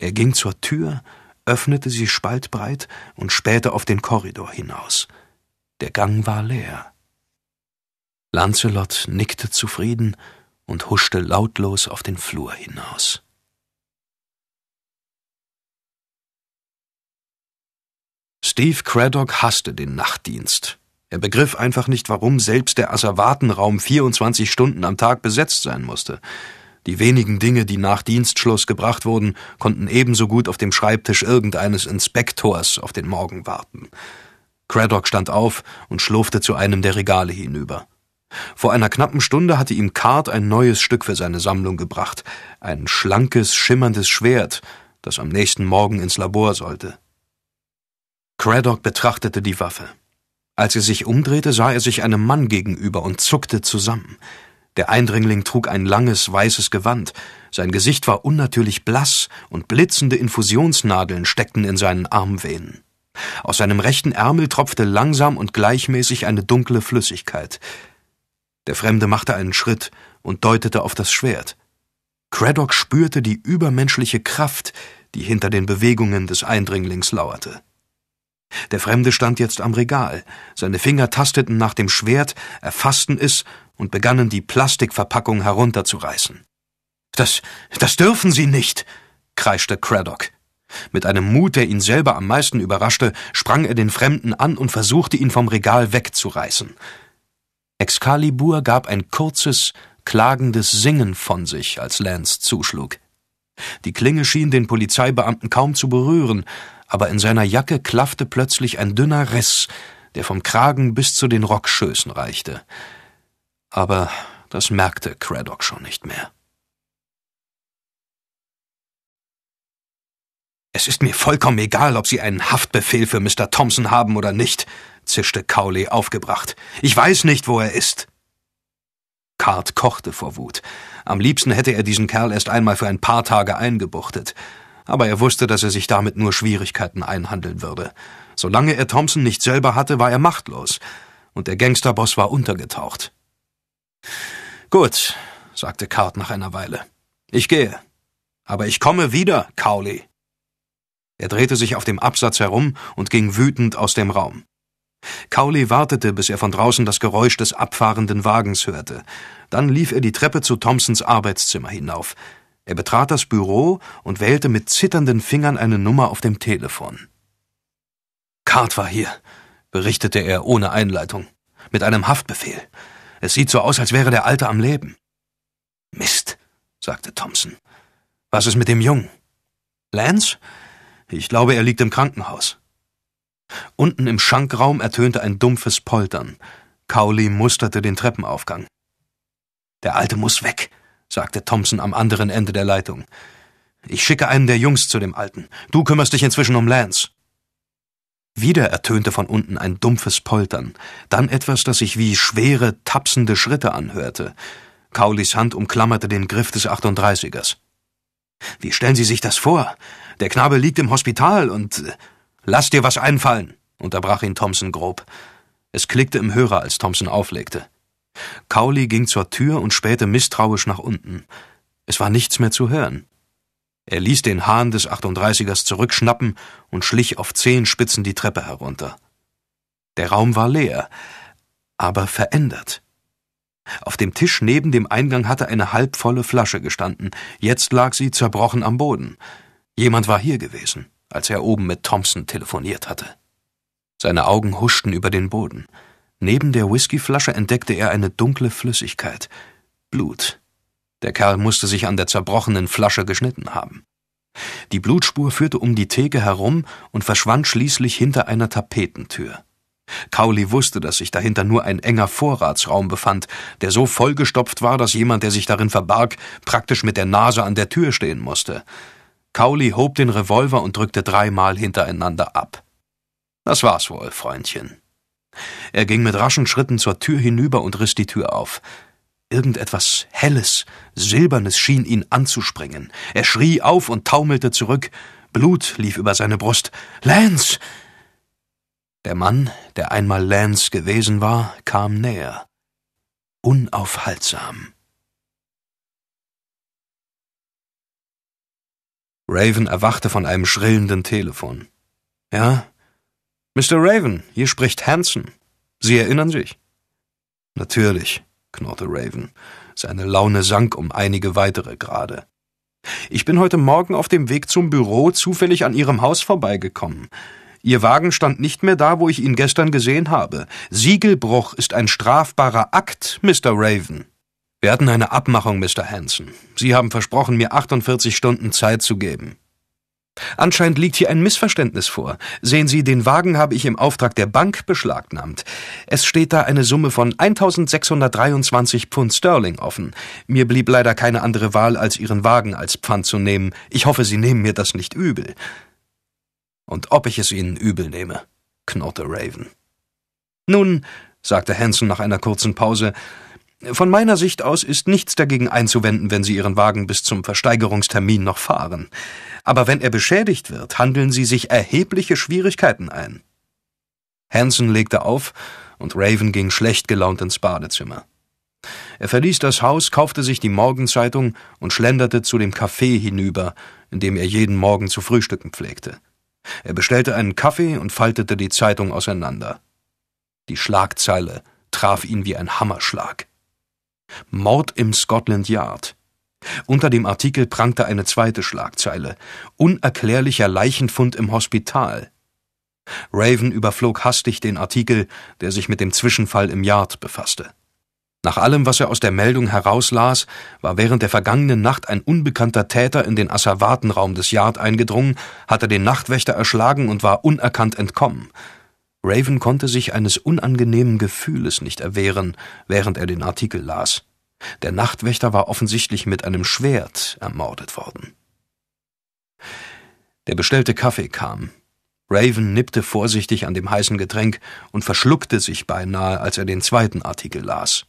Er ging zur Tür, öffnete sie spaltbreit und spähte auf den Korridor hinaus. Der Gang war leer. Lancelot nickte zufrieden und huschte lautlos auf den Flur hinaus. Steve Craddock hasste den Nachtdienst. Er begriff einfach nicht, warum selbst der Asservatenraum 24 Stunden am Tag besetzt sein musste. Die wenigen Dinge, die nach Dienstschluss gebracht wurden, konnten ebenso gut auf dem Schreibtisch irgendeines Inspektors auf den Morgen warten. Craddock stand auf und schlurfte zu einem der Regale hinüber. Vor einer knappen Stunde hatte ihm Card ein neues Stück für seine Sammlung gebracht, ein schlankes, schimmerndes Schwert, das am nächsten Morgen ins Labor sollte. Craddock betrachtete die Waffe. Als er sich umdrehte, sah er sich einem Mann gegenüber und zuckte zusammen. Der Eindringling trug ein langes, weißes Gewand. Sein Gesicht war unnatürlich blass und blitzende Infusionsnadeln steckten in seinen Armvenen. Aus seinem rechten Ärmel tropfte langsam und gleichmäßig eine dunkle Flüssigkeit. Der Fremde machte einen Schritt und deutete auf das Schwert. Craddock spürte die übermenschliche Kraft, die hinter den Bewegungen des Eindringlings lauerte. Der Fremde stand jetzt am Regal. Seine Finger tasteten nach dem Schwert, erfassten es und begannen, die Plastikverpackung herunterzureißen. Das, das dürfen Sie nicht, kreischte Craddock. Mit einem Mut, der ihn selber am meisten überraschte, sprang er den Fremden an und versuchte, ihn vom Regal wegzureißen. Excalibur gab ein kurzes, klagendes Singen von sich, als Lance zuschlug. Die Klinge schien den Polizeibeamten kaum zu berühren, aber in seiner Jacke klaffte plötzlich ein dünner Riss, der vom Kragen bis zu den Rockschößen reichte. Aber das merkte Craddock schon nicht mehr. Es ist mir vollkommen egal, ob Sie einen Haftbefehl für Mr. Thompson haben oder nicht, zischte Cowley aufgebracht. Ich weiß nicht, wo er ist. Card kochte vor Wut. Am liebsten hätte er diesen Kerl erst einmal für ein paar Tage eingebuchtet. Aber er wusste, dass er sich damit nur Schwierigkeiten einhandeln würde. Solange er Thompson nicht selber hatte, war er machtlos. Und der Gangsterboss war untergetaucht. Gut, sagte Card nach einer Weile. Ich gehe. Aber ich komme wieder, Cowley. Er drehte sich auf dem Absatz herum und ging wütend aus dem Raum. Cowley wartete, bis er von draußen das Geräusch des abfahrenden Wagens hörte. Dann lief er die Treppe zu Thompsons Arbeitszimmer hinauf. Er betrat das Büro und wählte mit zitternden Fingern eine Nummer auf dem Telefon. Card war hier, berichtete er ohne Einleitung, mit einem Haftbefehl. Es sieht so aus, als wäre der Alte am Leben. Mist, sagte Thompson. Was ist mit dem Jungen? Lance? Ich glaube, er liegt im Krankenhaus. Unten im Schankraum ertönte ein dumpfes Poltern. Cowley musterte den Treppenaufgang. Der Alte muss weg, sagte Thompson am anderen Ende der Leitung. Ich schicke einen der Jungs zu dem Alten. Du kümmerst dich inzwischen um Lance. Wieder ertönte von unten ein dumpfes Poltern, dann etwas, das sich wie schwere, tapsende Schritte anhörte. Kaulis Hand umklammerte den Griff des 38ers. Wie stellen Sie sich das vor? Der Knabe liegt im Hospital und. Äh, lass dir was einfallen, unterbrach ihn Thompson grob. Es klickte im Hörer, als Thompson auflegte. Cowley ging zur Tür und spähte misstrauisch nach unten. Es war nichts mehr zu hören. Er ließ den Hahn des 38ers zurückschnappen und schlich auf zehn Spitzen die Treppe herunter. Der Raum war leer, aber verändert. Auf dem Tisch neben dem Eingang hatte eine halbvolle Flasche gestanden. Jetzt lag sie zerbrochen am Boden. Jemand war hier gewesen, als er oben mit Thompson telefoniert hatte. Seine Augen huschten über den Boden. Neben der Whiskyflasche entdeckte er eine dunkle Flüssigkeit. Blut, der Kerl musste sich an der zerbrochenen Flasche geschnitten haben. Die Blutspur führte um die Theke herum und verschwand schließlich hinter einer Tapetentür. Kauli wusste, dass sich dahinter nur ein enger Vorratsraum befand, der so vollgestopft war, dass jemand, der sich darin verbarg, praktisch mit der Nase an der Tür stehen musste. Kauli hob den Revolver und drückte dreimal hintereinander ab. Das war's wohl, Freundchen. Er ging mit raschen Schritten zur Tür hinüber und riss die Tür auf. Irgendetwas Helles, Silbernes schien ihn anzuspringen. Er schrie auf und taumelte zurück. Blut lief über seine Brust. Lance! Der Mann, der einmal Lance gewesen war, kam näher. Unaufhaltsam. Raven erwachte von einem schrillenden Telefon. Ja? Mr. Raven, hier spricht Hanson. Sie erinnern sich? Natürlich knurrte Raven. Seine Laune sank um einige weitere Grade. Ich bin heute Morgen auf dem Weg zum Büro zufällig an Ihrem Haus vorbeigekommen. Ihr Wagen stand nicht mehr da, wo ich ihn gestern gesehen habe. Siegelbruch ist ein strafbarer Akt, Mr. Raven. Wir hatten eine Abmachung, Mr. Hanson. Sie haben versprochen, mir 48 Stunden Zeit zu geben. Anscheinend liegt hier ein Missverständnis vor. Sehen Sie, den Wagen habe ich im Auftrag der Bank beschlagnahmt. Es steht da eine Summe von 1623 Pfund Sterling offen. Mir blieb leider keine andere Wahl, als Ihren Wagen als Pfand zu nehmen. Ich hoffe, Sie nehmen mir das nicht übel. Und ob ich es Ihnen übel nehme, knurrte Raven. Nun, sagte Hanson nach einer kurzen Pause, von meiner Sicht aus ist nichts dagegen einzuwenden, wenn Sie Ihren Wagen bis zum Versteigerungstermin noch fahren. Aber wenn er beschädigt wird, handeln Sie sich erhebliche Schwierigkeiten ein. Hanson legte auf, und Raven ging schlecht gelaunt ins Badezimmer. Er verließ das Haus, kaufte sich die Morgenzeitung und schlenderte zu dem Café hinüber, in dem er jeden Morgen zu frühstücken pflegte. Er bestellte einen Kaffee und faltete die Zeitung auseinander. Die Schlagzeile traf ihn wie ein Hammerschlag. Mord im Scotland Yard. Unter dem Artikel prangte eine zweite Schlagzeile: Unerklärlicher Leichenfund im Hospital. Raven überflog hastig den Artikel, der sich mit dem Zwischenfall im Yard befasste. Nach allem, was er aus der Meldung herauslas, war während der vergangenen Nacht ein unbekannter Täter in den Asservatenraum des Yard eingedrungen, hatte den Nachtwächter erschlagen und war unerkannt entkommen. Raven konnte sich eines unangenehmen Gefühles nicht erwehren, während er den Artikel las. Der Nachtwächter war offensichtlich mit einem Schwert ermordet worden. Der bestellte Kaffee kam. Raven nippte vorsichtig an dem heißen Getränk und verschluckte sich beinahe, als er den zweiten Artikel las.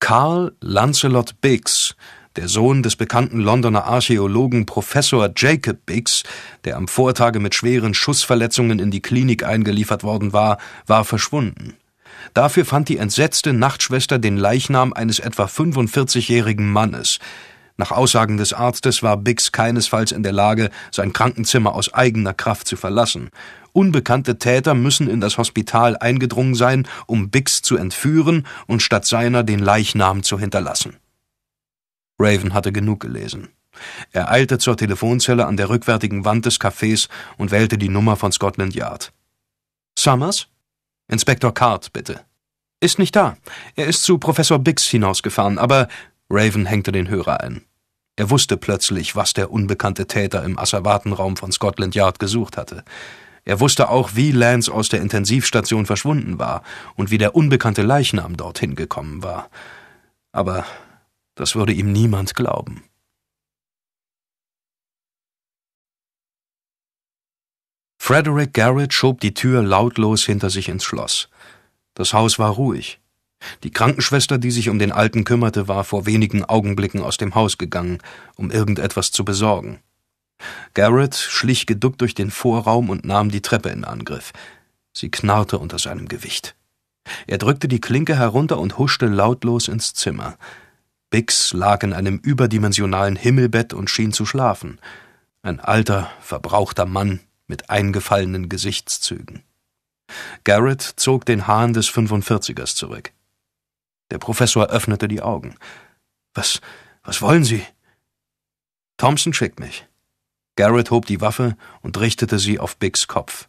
Karl Lancelot Biggs der Sohn des bekannten Londoner Archäologen Professor Jacob Biggs, der am Vortage mit schweren Schussverletzungen in die Klinik eingeliefert worden war, war verschwunden. Dafür fand die entsetzte Nachtschwester den Leichnam eines etwa 45-jährigen Mannes. Nach Aussagen des Arztes war Biggs keinesfalls in der Lage, sein Krankenzimmer aus eigener Kraft zu verlassen. Unbekannte Täter müssen in das Hospital eingedrungen sein, um Biggs zu entführen und statt seiner den Leichnam zu hinterlassen. Raven hatte genug gelesen. Er eilte zur Telefonzelle an der rückwärtigen Wand des Cafés und wählte die Nummer von Scotland Yard. Summers? Inspektor Card, bitte. Ist nicht da. Er ist zu Professor Biggs hinausgefahren, aber Raven hängte den Hörer ein. Er wusste plötzlich, was der unbekannte Täter im Asservatenraum von Scotland Yard gesucht hatte. Er wusste auch, wie Lance aus der Intensivstation verschwunden war und wie der unbekannte Leichnam dorthin gekommen war. Aber das würde ihm niemand glauben. Frederick Garrett schob die Tür lautlos hinter sich ins Schloss. Das Haus war ruhig. Die Krankenschwester, die sich um den Alten kümmerte, war vor wenigen Augenblicken aus dem Haus gegangen, um irgendetwas zu besorgen. Garrett schlich geduckt durch den Vorraum und nahm die Treppe in Angriff. Sie knarrte unter seinem Gewicht. Er drückte die Klinke herunter und huschte lautlos ins Zimmer. Bix lag in einem überdimensionalen Himmelbett und schien zu schlafen. Ein alter, verbrauchter Mann mit eingefallenen Gesichtszügen. Garrett zog den Hahn des 45ers zurück. Der Professor öffnete die Augen. Was, was wollen Sie? Thompson schickt mich. Garrett hob die Waffe und richtete sie auf Biggs Kopf.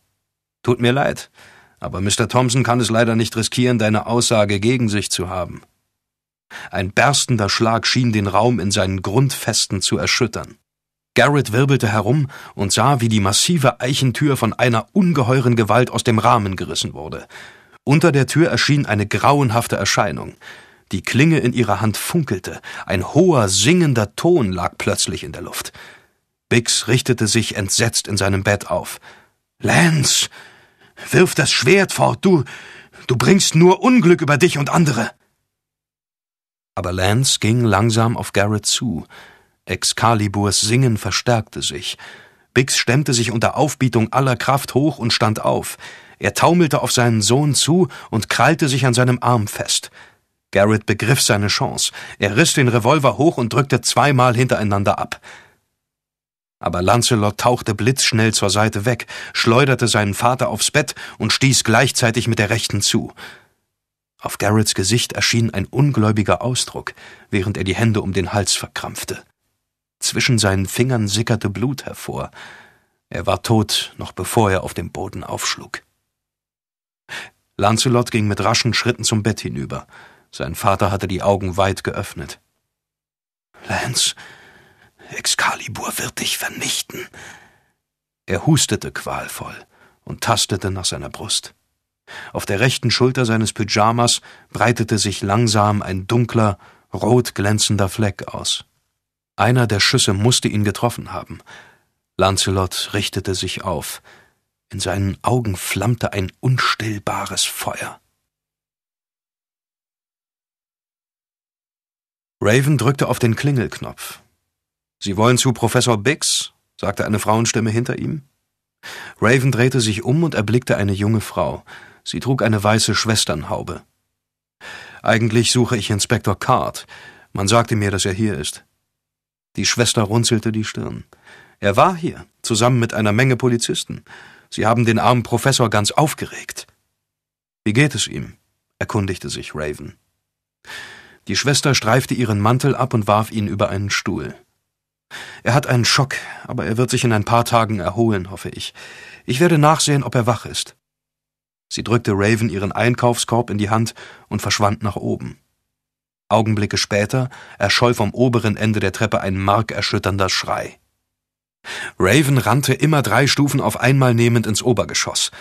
Tut mir leid, aber Mr. Thompson kann es leider nicht riskieren, deine Aussage gegen sich zu haben. Ein berstender Schlag schien den Raum in seinen Grundfesten zu erschüttern. Garrett wirbelte herum und sah, wie die massive Eichentür von einer ungeheuren Gewalt aus dem Rahmen gerissen wurde. Unter der Tür erschien eine grauenhafte Erscheinung. Die Klinge in ihrer Hand funkelte, ein hoher, singender Ton lag plötzlich in der Luft. Bix richtete sich entsetzt in seinem Bett auf. Lance, wirf das Schwert fort, du, du bringst nur Unglück über dich und andere. Aber Lance ging langsam auf Garrett zu. Excaliburs Singen verstärkte sich. Bix stemmte sich unter Aufbietung aller Kraft hoch und stand auf. Er taumelte auf seinen Sohn zu und krallte sich an seinem Arm fest. Garrett begriff seine Chance. Er riss den Revolver hoch und drückte zweimal hintereinander ab. Aber Lancelot tauchte blitzschnell zur Seite weg, schleuderte seinen Vater aufs Bett und stieß gleichzeitig mit der rechten zu. Auf Garretts Gesicht erschien ein ungläubiger Ausdruck, während er die Hände um den Hals verkrampfte. Zwischen seinen Fingern sickerte Blut hervor. Er war tot, noch bevor er auf dem Boden aufschlug. Lancelot ging mit raschen Schritten zum Bett hinüber. Sein Vater hatte die Augen weit geöffnet. Lance, Excalibur wird dich vernichten. Er hustete qualvoll und tastete nach seiner Brust. Auf der rechten Schulter seines Pyjamas breitete sich langsam ein dunkler, rot glänzender Fleck aus. Einer der Schüsse musste ihn getroffen haben. Lancelot richtete sich auf. In seinen Augen flammte ein unstillbares Feuer. Raven drückte auf den Klingelknopf. Sie wollen zu Professor Biggs? sagte eine Frauenstimme hinter ihm. Raven drehte sich um und erblickte eine junge Frau. Sie trug eine weiße Schwesternhaube. Eigentlich suche ich Inspektor Card. Man sagte mir, dass er hier ist. Die Schwester runzelte die Stirn. Er war hier, zusammen mit einer Menge Polizisten. Sie haben den armen Professor ganz aufgeregt. Wie geht es ihm? erkundigte sich Raven. Die Schwester streifte ihren Mantel ab und warf ihn über einen Stuhl. Er hat einen Schock, aber er wird sich in ein paar Tagen erholen, hoffe ich. Ich werde nachsehen, ob er wach ist. Sie drückte Raven ihren Einkaufskorb in die Hand und verschwand nach oben. Augenblicke später erscholl vom oberen Ende der Treppe ein markerschütternder Schrei. Raven rannte immer drei Stufen auf einmal nehmend ins Obergeschoss.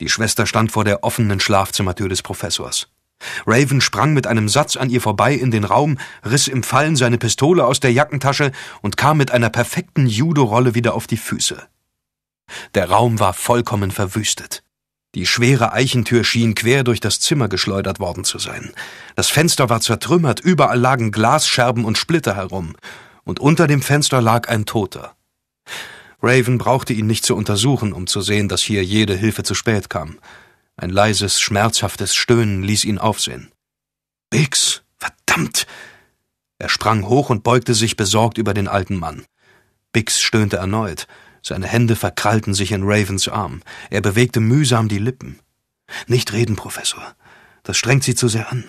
Die Schwester stand vor der offenen Schlafzimmertür des Professors. Raven sprang mit einem Satz an ihr vorbei in den Raum, riss im Fallen seine Pistole aus der Jackentasche und kam mit einer perfekten Judo-Rolle wieder auf die Füße. Der Raum war vollkommen verwüstet. Die schwere Eichentür schien quer durch das Zimmer geschleudert worden zu sein. Das Fenster war zertrümmert, überall lagen Glasscherben und Splitter herum, und unter dem Fenster lag ein Toter. Raven brauchte ihn nicht zu untersuchen, um zu sehen, dass hier jede Hilfe zu spät kam. Ein leises, schmerzhaftes Stöhnen ließ ihn aufsehen. »Bix! verdammt! Er sprang hoch und beugte sich besorgt über den alten Mann. Bix stöhnte erneut. Seine Hände verkrallten sich in Ravens Arm. Er bewegte mühsam die Lippen. Nicht reden, Professor. Das strengt Sie zu sehr an.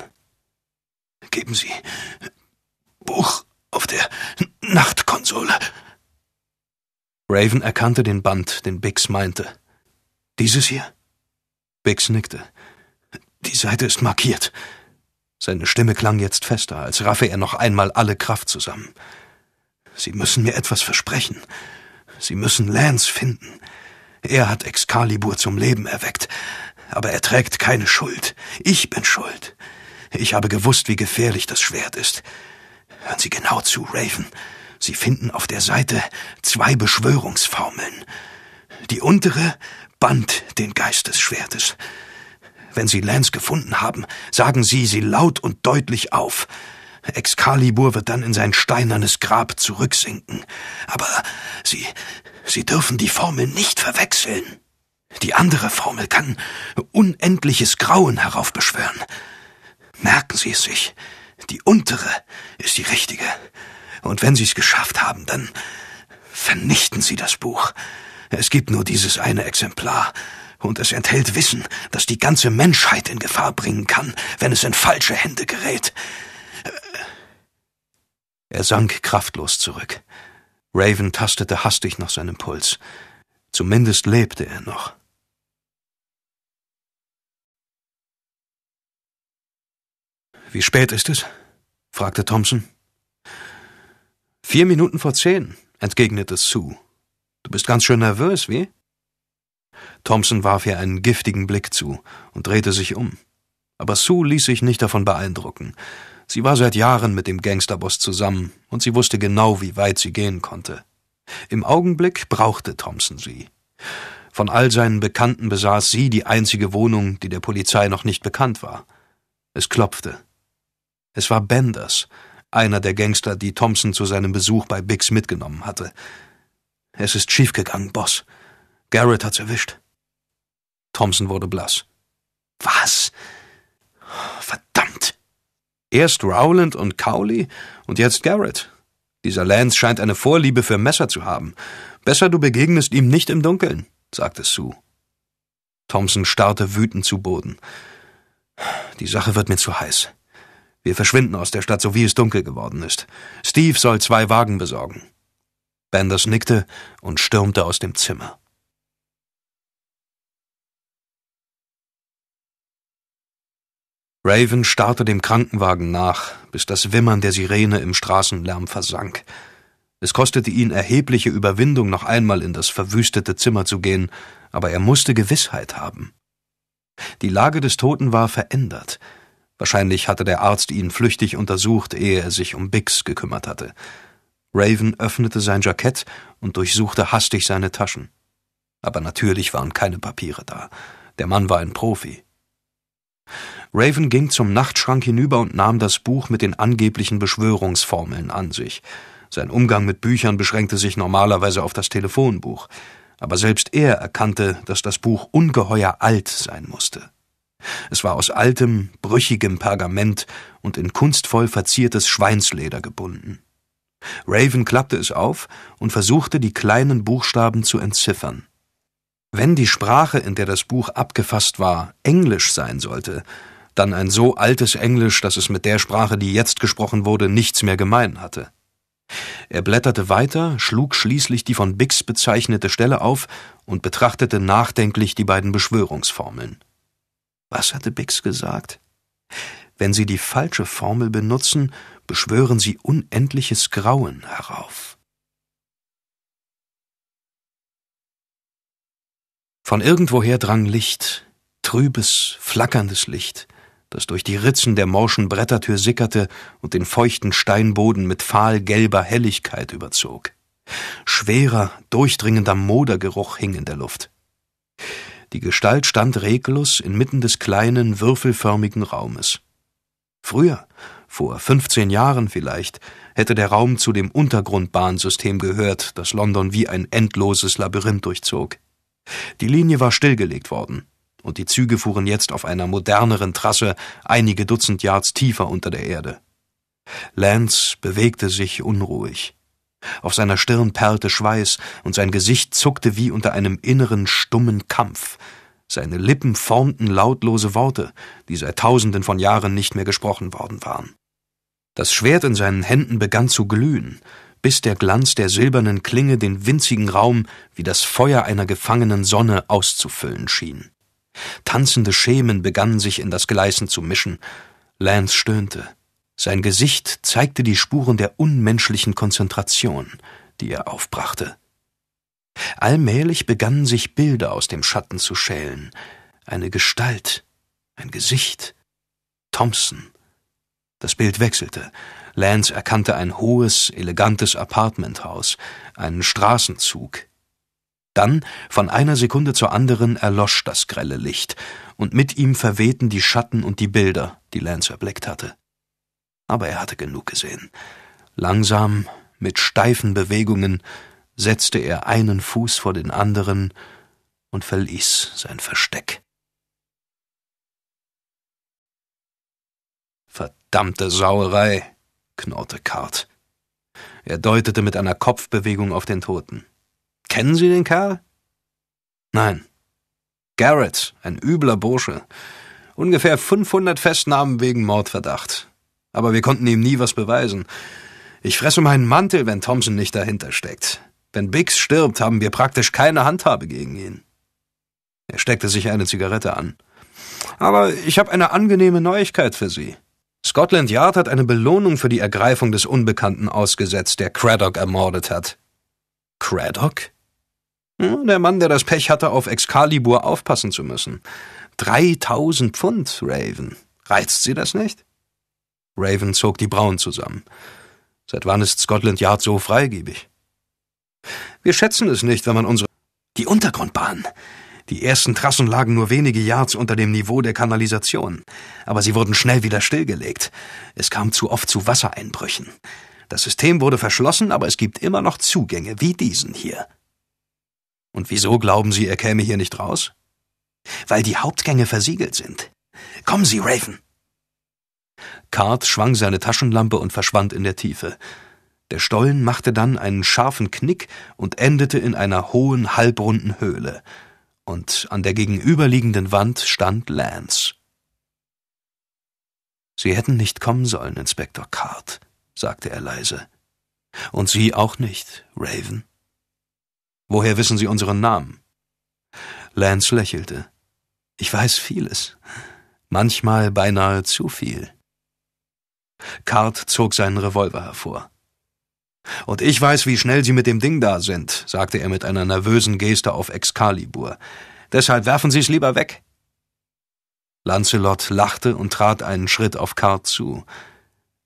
Geben Sie Buch auf der Nachtkonsole. Raven erkannte den Band, den Bix meinte. Dieses hier? Bix nickte. Die Seite ist markiert. Seine Stimme klang jetzt fester, als raffe er noch einmal alle Kraft zusammen. Sie müssen mir etwas versprechen. Sie müssen Lance finden. Er hat Excalibur zum Leben erweckt. Aber er trägt keine Schuld. Ich bin schuld. Ich habe gewusst, wie gefährlich das Schwert ist. Hören Sie genau zu, Raven. Sie finden auf der Seite zwei Beschwörungsformeln. Die untere band den Geist des Schwertes. Wenn Sie Lance gefunden haben, sagen Sie sie laut und deutlich auf. Excalibur wird dann in sein steinernes Grab zurücksinken. Aber Sie, Sie dürfen die Formel nicht verwechseln. Die andere Formel kann unendliches Grauen heraufbeschwören. Merken Sie es sich. Die untere ist die richtige. Und wenn Sie es geschafft haben, dann vernichten Sie das Buch. Es gibt nur dieses eine Exemplar. Und es enthält Wissen, das die ganze Menschheit in Gefahr bringen kann, wenn es in falsche Hände gerät. Er sank kraftlos zurück. Raven tastete hastig nach seinem Puls. Zumindest lebte er noch. Wie spät ist es? fragte Thompson. Vier Minuten vor zehn, entgegnete Sue. Du bist ganz schön nervös, wie? Thompson warf ihr einen giftigen Blick zu und drehte sich um. Aber Sue ließ sich nicht davon beeindrucken. Sie war seit Jahren mit dem Gangsterboss zusammen und sie wusste genau, wie weit sie gehen konnte. Im Augenblick brauchte Thompson sie. Von all seinen Bekannten besaß sie die einzige Wohnung, die der Polizei noch nicht bekannt war. Es klopfte. Es war Benders, einer der Gangster, die Thompson zu seinem Besuch bei Biggs mitgenommen hatte. Es ist schiefgegangen, Boss. Garrett hat's erwischt. Thompson wurde blass. Was? Verdammt! Erst Rowland und Cowley und jetzt Garrett. Dieser Lance scheint eine Vorliebe für Messer zu haben. Besser du begegnest ihm nicht im Dunkeln, sagte Sue. Thompson starrte wütend zu Boden. Die Sache wird mir zu heiß. Wir verschwinden aus der Stadt, so wie es dunkel geworden ist. Steve soll zwei Wagen besorgen. Banders nickte und stürmte aus dem Zimmer. Raven starrte dem Krankenwagen nach, bis das Wimmern der Sirene im Straßenlärm versank. Es kostete ihn erhebliche Überwindung, noch einmal in das verwüstete Zimmer zu gehen, aber er musste Gewissheit haben. Die Lage des Toten war verändert. Wahrscheinlich hatte der Arzt ihn flüchtig untersucht, ehe er sich um Bix gekümmert hatte. Raven öffnete sein Jackett und durchsuchte hastig seine Taschen. Aber natürlich waren keine Papiere da. Der Mann war ein Profi. Raven ging zum Nachtschrank hinüber und nahm das Buch mit den angeblichen Beschwörungsformeln an sich. Sein Umgang mit Büchern beschränkte sich normalerweise auf das Telefonbuch, aber selbst er erkannte, dass das Buch ungeheuer alt sein musste. Es war aus altem, brüchigem Pergament und in kunstvoll verziertes Schweinsleder gebunden. Raven klappte es auf und versuchte, die kleinen Buchstaben zu entziffern. Wenn die Sprache, in der das Buch abgefasst war, Englisch sein sollte, dann ein so altes Englisch, dass es mit der Sprache, die jetzt gesprochen wurde, nichts mehr gemein hatte. Er blätterte weiter, schlug schließlich die von Bix bezeichnete Stelle auf und betrachtete nachdenklich die beiden Beschwörungsformeln. Was hatte Bix gesagt? Wenn Sie die falsche Formel benutzen, beschwören Sie unendliches Grauen herauf. Von irgendwoher drang Licht, trübes, flackerndes Licht, das durch die Ritzen der morschen Brettertür sickerte und den feuchten Steinboden mit fahlgelber Helligkeit überzog. Schwerer, durchdringender Modergeruch hing in der Luft. Die Gestalt stand reglos inmitten des kleinen, würfelförmigen Raumes. Früher, vor 15 Jahren vielleicht, hätte der Raum zu dem Untergrundbahnsystem gehört, das London wie ein endloses Labyrinth durchzog. Die Linie war stillgelegt worden und die Züge fuhren jetzt auf einer moderneren Trasse einige Dutzend Yards tiefer unter der Erde. Lance bewegte sich unruhig. Auf seiner Stirn perlte Schweiß und sein Gesicht zuckte wie unter einem inneren stummen Kampf. Seine Lippen formten lautlose Worte, die seit tausenden von Jahren nicht mehr gesprochen worden waren. Das Schwert in seinen Händen begann zu glühen, bis der Glanz der silbernen Klinge den winzigen Raum wie das Feuer einer gefangenen Sonne auszufüllen schien. Tanzende Schemen begannen sich in das Gleißen zu mischen. Lance stöhnte. Sein Gesicht zeigte die Spuren der unmenschlichen Konzentration, die er aufbrachte. Allmählich begannen sich Bilder aus dem Schatten zu schälen. Eine Gestalt, ein Gesicht. Thompson. Das Bild wechselte. Lance erkannte ein hohes, elegantes Apartmenthaus, einen Straßenzug, dann, von einer Sekunde zur anderen, erlosch das grelle Licht, und mit ihm verwehten die Schatten und die Bilder, die Lance erblickt hatte. Aber er hatte genug gesehen. Langsam, mit steifen Bewegungen, setzte er einen Fuß vor den anderen und verließ sein Versteck. Verdammte Sauerei, knurrte Kart. Er deutete mit einer Kopfbewegung auf den Toten. Kennen Sie den Kerl? Nein. Garrett, ein übler Bursche. Ungefähr 500 Festnahmen wegen Mordverdacht. Aber wir konnten ihm nie was beweisen. Ich fresse meinen Mantel, wenn Thompson nicht dahinter steckt. Wenn Biggs stirbt, haben wir praktisch keine Handhabe gegen ihn. Er steckte sich eine Zigarette an. Aber ich habe eine angenehme Neuigkeit für Sie. Scotland Yard hat eine Belohnung für die Ergreifung des Unbekannten ausgesetzt, der Craddock ermordet hat. Craddock? der Mann, der das Pech hatte, auf Excalibur aufpassen zu müssen. 3000 Pfund, Raven. Reizt Sie das nicht? Raven zog die Brauen zusammen. Seit wann ist Scotland Yard so freigebig? Wir schätzen es nicht, wenn man unsere... Die Untergrundbahn. Die ersten Trassen lagen nur wenige Yards unter dem Niveau der Kanalisation, aber sie wurden schnell wieder stillgelegt. Es kam zu oft zu Wassereinbrüchen. Das System wurde verschlossen, aber es gibt immer noch Zugänge wie diesen hier. Und wieso glauben Sie, er käme hier nicht raus? Weil die Hauptgänge versiegelt sind. Kommen Sie, Raven! Card schwang seine Taschenlampe und verschwand in der Tiefe. Der Stollen machte dann einen scharfen Knick und endete in einer hohen, halbrunden Höhle. Und an der gegenüberliegenden Wand stand Lance. Sie hätten nicht kommen sollen, Inspektor Card, sagte er leise. Und Sie auch nicht, Raven. Woher wissen Sie unseren Namen? Lance lächelte. Ich weiß vieles. Manchmal beinahe zu viel. Card zog seinen Revolver hervor. Und ich weiß, wie schnell Sie mit dem Ding da sind, sagte er mit einer nervösen Geste auf Excalibur. Deshalb werfen Sie es lieber weg. Lancelot lachte und trat einen Schritt auf Card zu.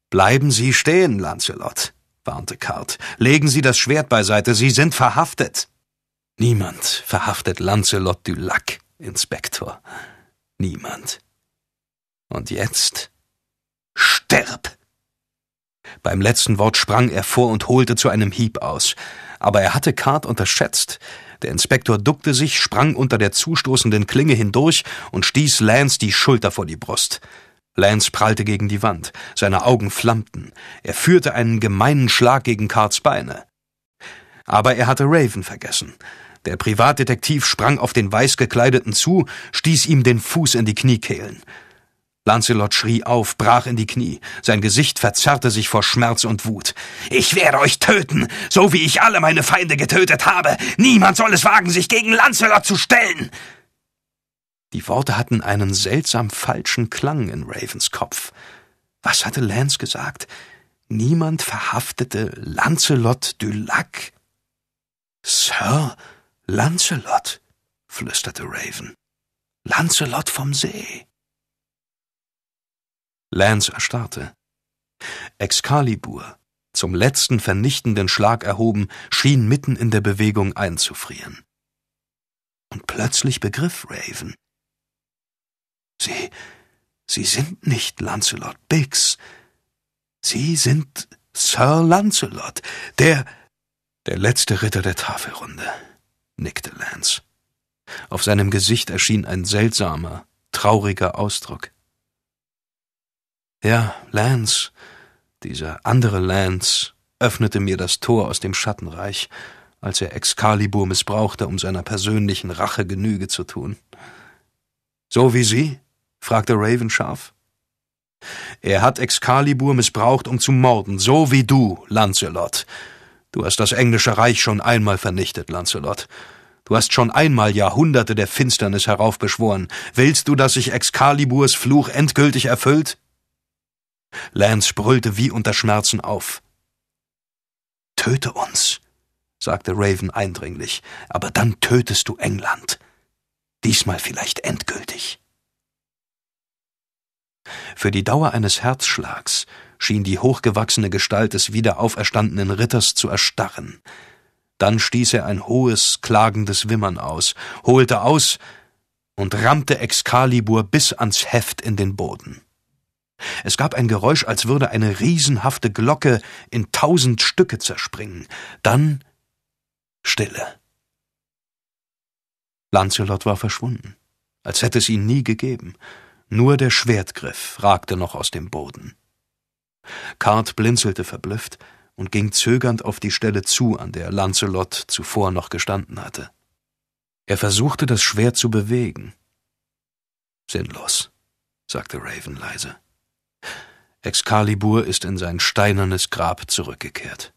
Bleiben Sie stehen, Lancelot warnte Kart. Legen Sie das Schwert beiseite, Sie sind verhaftet. Niemand verhaftet Lancelot du Lac, Inspektor. Niemand. Und jetzt? Stirb! Beim letzten Wort sprang er vor und holte zu einem Hieb aus. Aber er hatte Kart unterschätzt. Der Inspektor duckte sich, sprang unter der zustoßenden Klinge hindurch und stieß Lance die Schulter vor die Brust. Lance prallte gegen die Wand. Seine Augen flammten. Er führte einen gemeinen Schlag gegen Karts Beine. Aber er hatte Raven vergessen. Der Privatdetektiv sprang auf den Weißgekleideten zu, stieß ihm den Fuß in die Kniekehlen. Lancelot schrie auf, brach in die Knie. Sein Gesicht verzerrte sich vor Schmerz und Wut. Ich werde euch töten, so wie ich alle meine Feinde getötet habe. Niemand soll es wagen, sich gegen Lancelot zu stellen. Die Worte hatten einen seltsam falschen Klang in Ravens Kopf. Was hatte Lance gesagt? Niemand verhaftete Lancelot du Lac. Sir Lancelot, flüsterte Raven. Lancelot vom See. Lance erstarrte. Excalibur, zum letzten vernichtenden Schlag erhoben, schien mitten in der Bewegung einzufrieren. Und plötzlich begriff Raven, Sie, Sie sind nicht Lancelot Biggs. Sie sind Sir Lancelot, der... Der letzte Ritter der Tafelrunde, nickte Lance. Auf seinem Gesicht erschien ein seltsamer, trauriger Ausdruck. Ja, Lance, dieser andere Lance, öffnete mir das Tor aus dem Schattenreich, als er Excalibur missbrauchte, um seiner persönlichen Rache Genüge zu tun. So wie Sie? fragte Raven scharf. Er hat Excalibur missbraucht, um zu morden, so wie du, Lancelot. Du hast das englische Reich schon einmal vernichtet, Lancelot. Du hast schon einmal Jahrhunderte der Finsternis heraufbeschworen. Willst du, dass sich Excaliburs Fluch endgültig erfüllt? Lance brüllte wie unter Schmerzen auf. Töte uns, sagte Raven eindringlich, aber dann tötest du England. Diesmal vielleicht endgültig. Für die Dauer eines Herzschlags schien die hochgewachsene Gestalt des wiederauferstandenen Ritters zu erstarren. Dann stieß er ein hohes, klagendes Wimmern aus, holte aus und rammte Excalibur bis ans Heft in den Boden. Es gab ein Geräusch, als würde eine riesenhafte Glocke in tausend Stücke zerspringen. Dann Stille. Lancelot war verschwunden, als hätte es ihn nie gegeben. Nur der Schwertgriff ragte noch aus dem Boden. Card blinzelte verblüfft und ging zögernd auf die Stelle zu, an der Lancelot zuvor noch gestanden hatte. Er versuchte, das Schwert zu bewegen. Sinnlos, sagte Raven leise. Excalibur ist in sein steinernes Grab zurückgekehrt.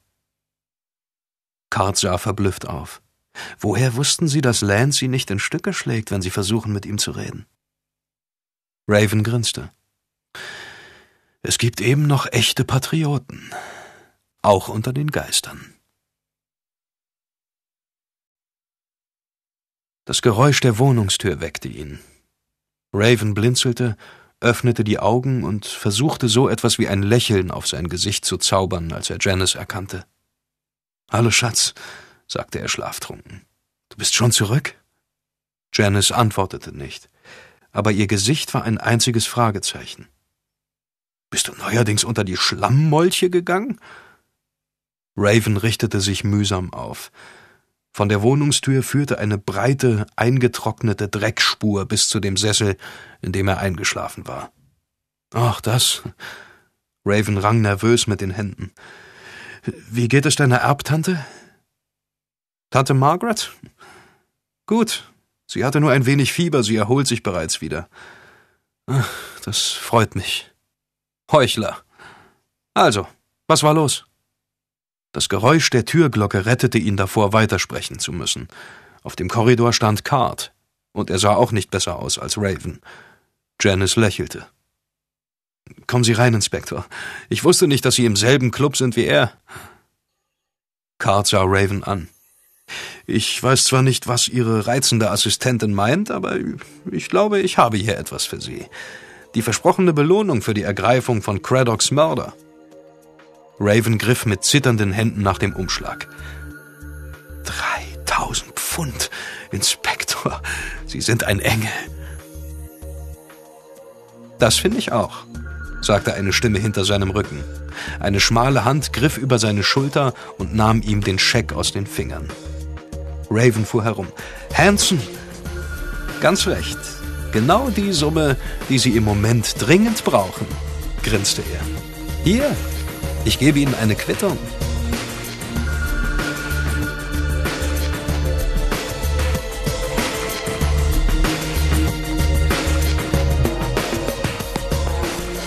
Card sah verblüfft auf. Woher wussten sie, dass Lance sie nicht in Stücke schlägt, wenn sie versuchen, mit ihm zu reden? Raven grinste. Es gibt eben noch echte Patrioten, auch unter den Geistern. Das Geräusch der Wohnungstür weckte ihn. Raven blinzelte, öffnete die Augen und versuchte so etwas wie ein Lächeln auf sein Gesicht zu zaubern, als er Janice erkannte. Hallo, Schatz, sagte er schlaftrunken. Du bist schon zurück? Janice antwortete nicht aber ihr Gesicht war ein einziges Fragezeichen. Bist du neuerdings unter die Schlammmolche gegangen? Raven richtete sich mühsam auf. Von der Wohnungstür führte eine breite, eingetrocknete Dreckspur bis zu dem Sessel, in dem er eingeschlafen war. Ach, das. Raven rang nervös mit den Händen. Wie geht es deiner Erbtante? Tante Margaret? Gut, Sie hatte nur ein wenig Fieber, sie erholt sich bereits wieder. Ach, das freut mich. Heuchler. Also, was war los? Das Geräusch der Türglocke rettete ihn davor, weitersprechen zu müssen. Auf dem Korridor stand Card, und er sah auch nicht besser aus als Raven. Janice lächelte. Kommen Sie rein, Inspektor. Ich wusste nicht, dass Sie im selben Club sind wie er. Card sah Raven an. Ich weiß zwar nicht, was Ihre reizende Assistentin meint, aber ich glaube, ich habe hier etwas für Sie. Die versprochene Belohnung für die Ergreifung von Craddocks Mörder. Raven griff mit zitternden Händen nach dem Umschlag. 3000 Pfund, Inspektor, Sie sind ein Engel. Das finde ich auch, sagte eine Stimme hinter seinem Rücken. Eine schmale Hand griff über seine Schulter und nahm ihm den Scheck aus den Fingern. Raven fuhr herum. Hanson, ganz recht. Genau die Summe, die Sie im Moment dringend brauchen, grinste er. Hier, ich gebe Ihnen eine Quittung.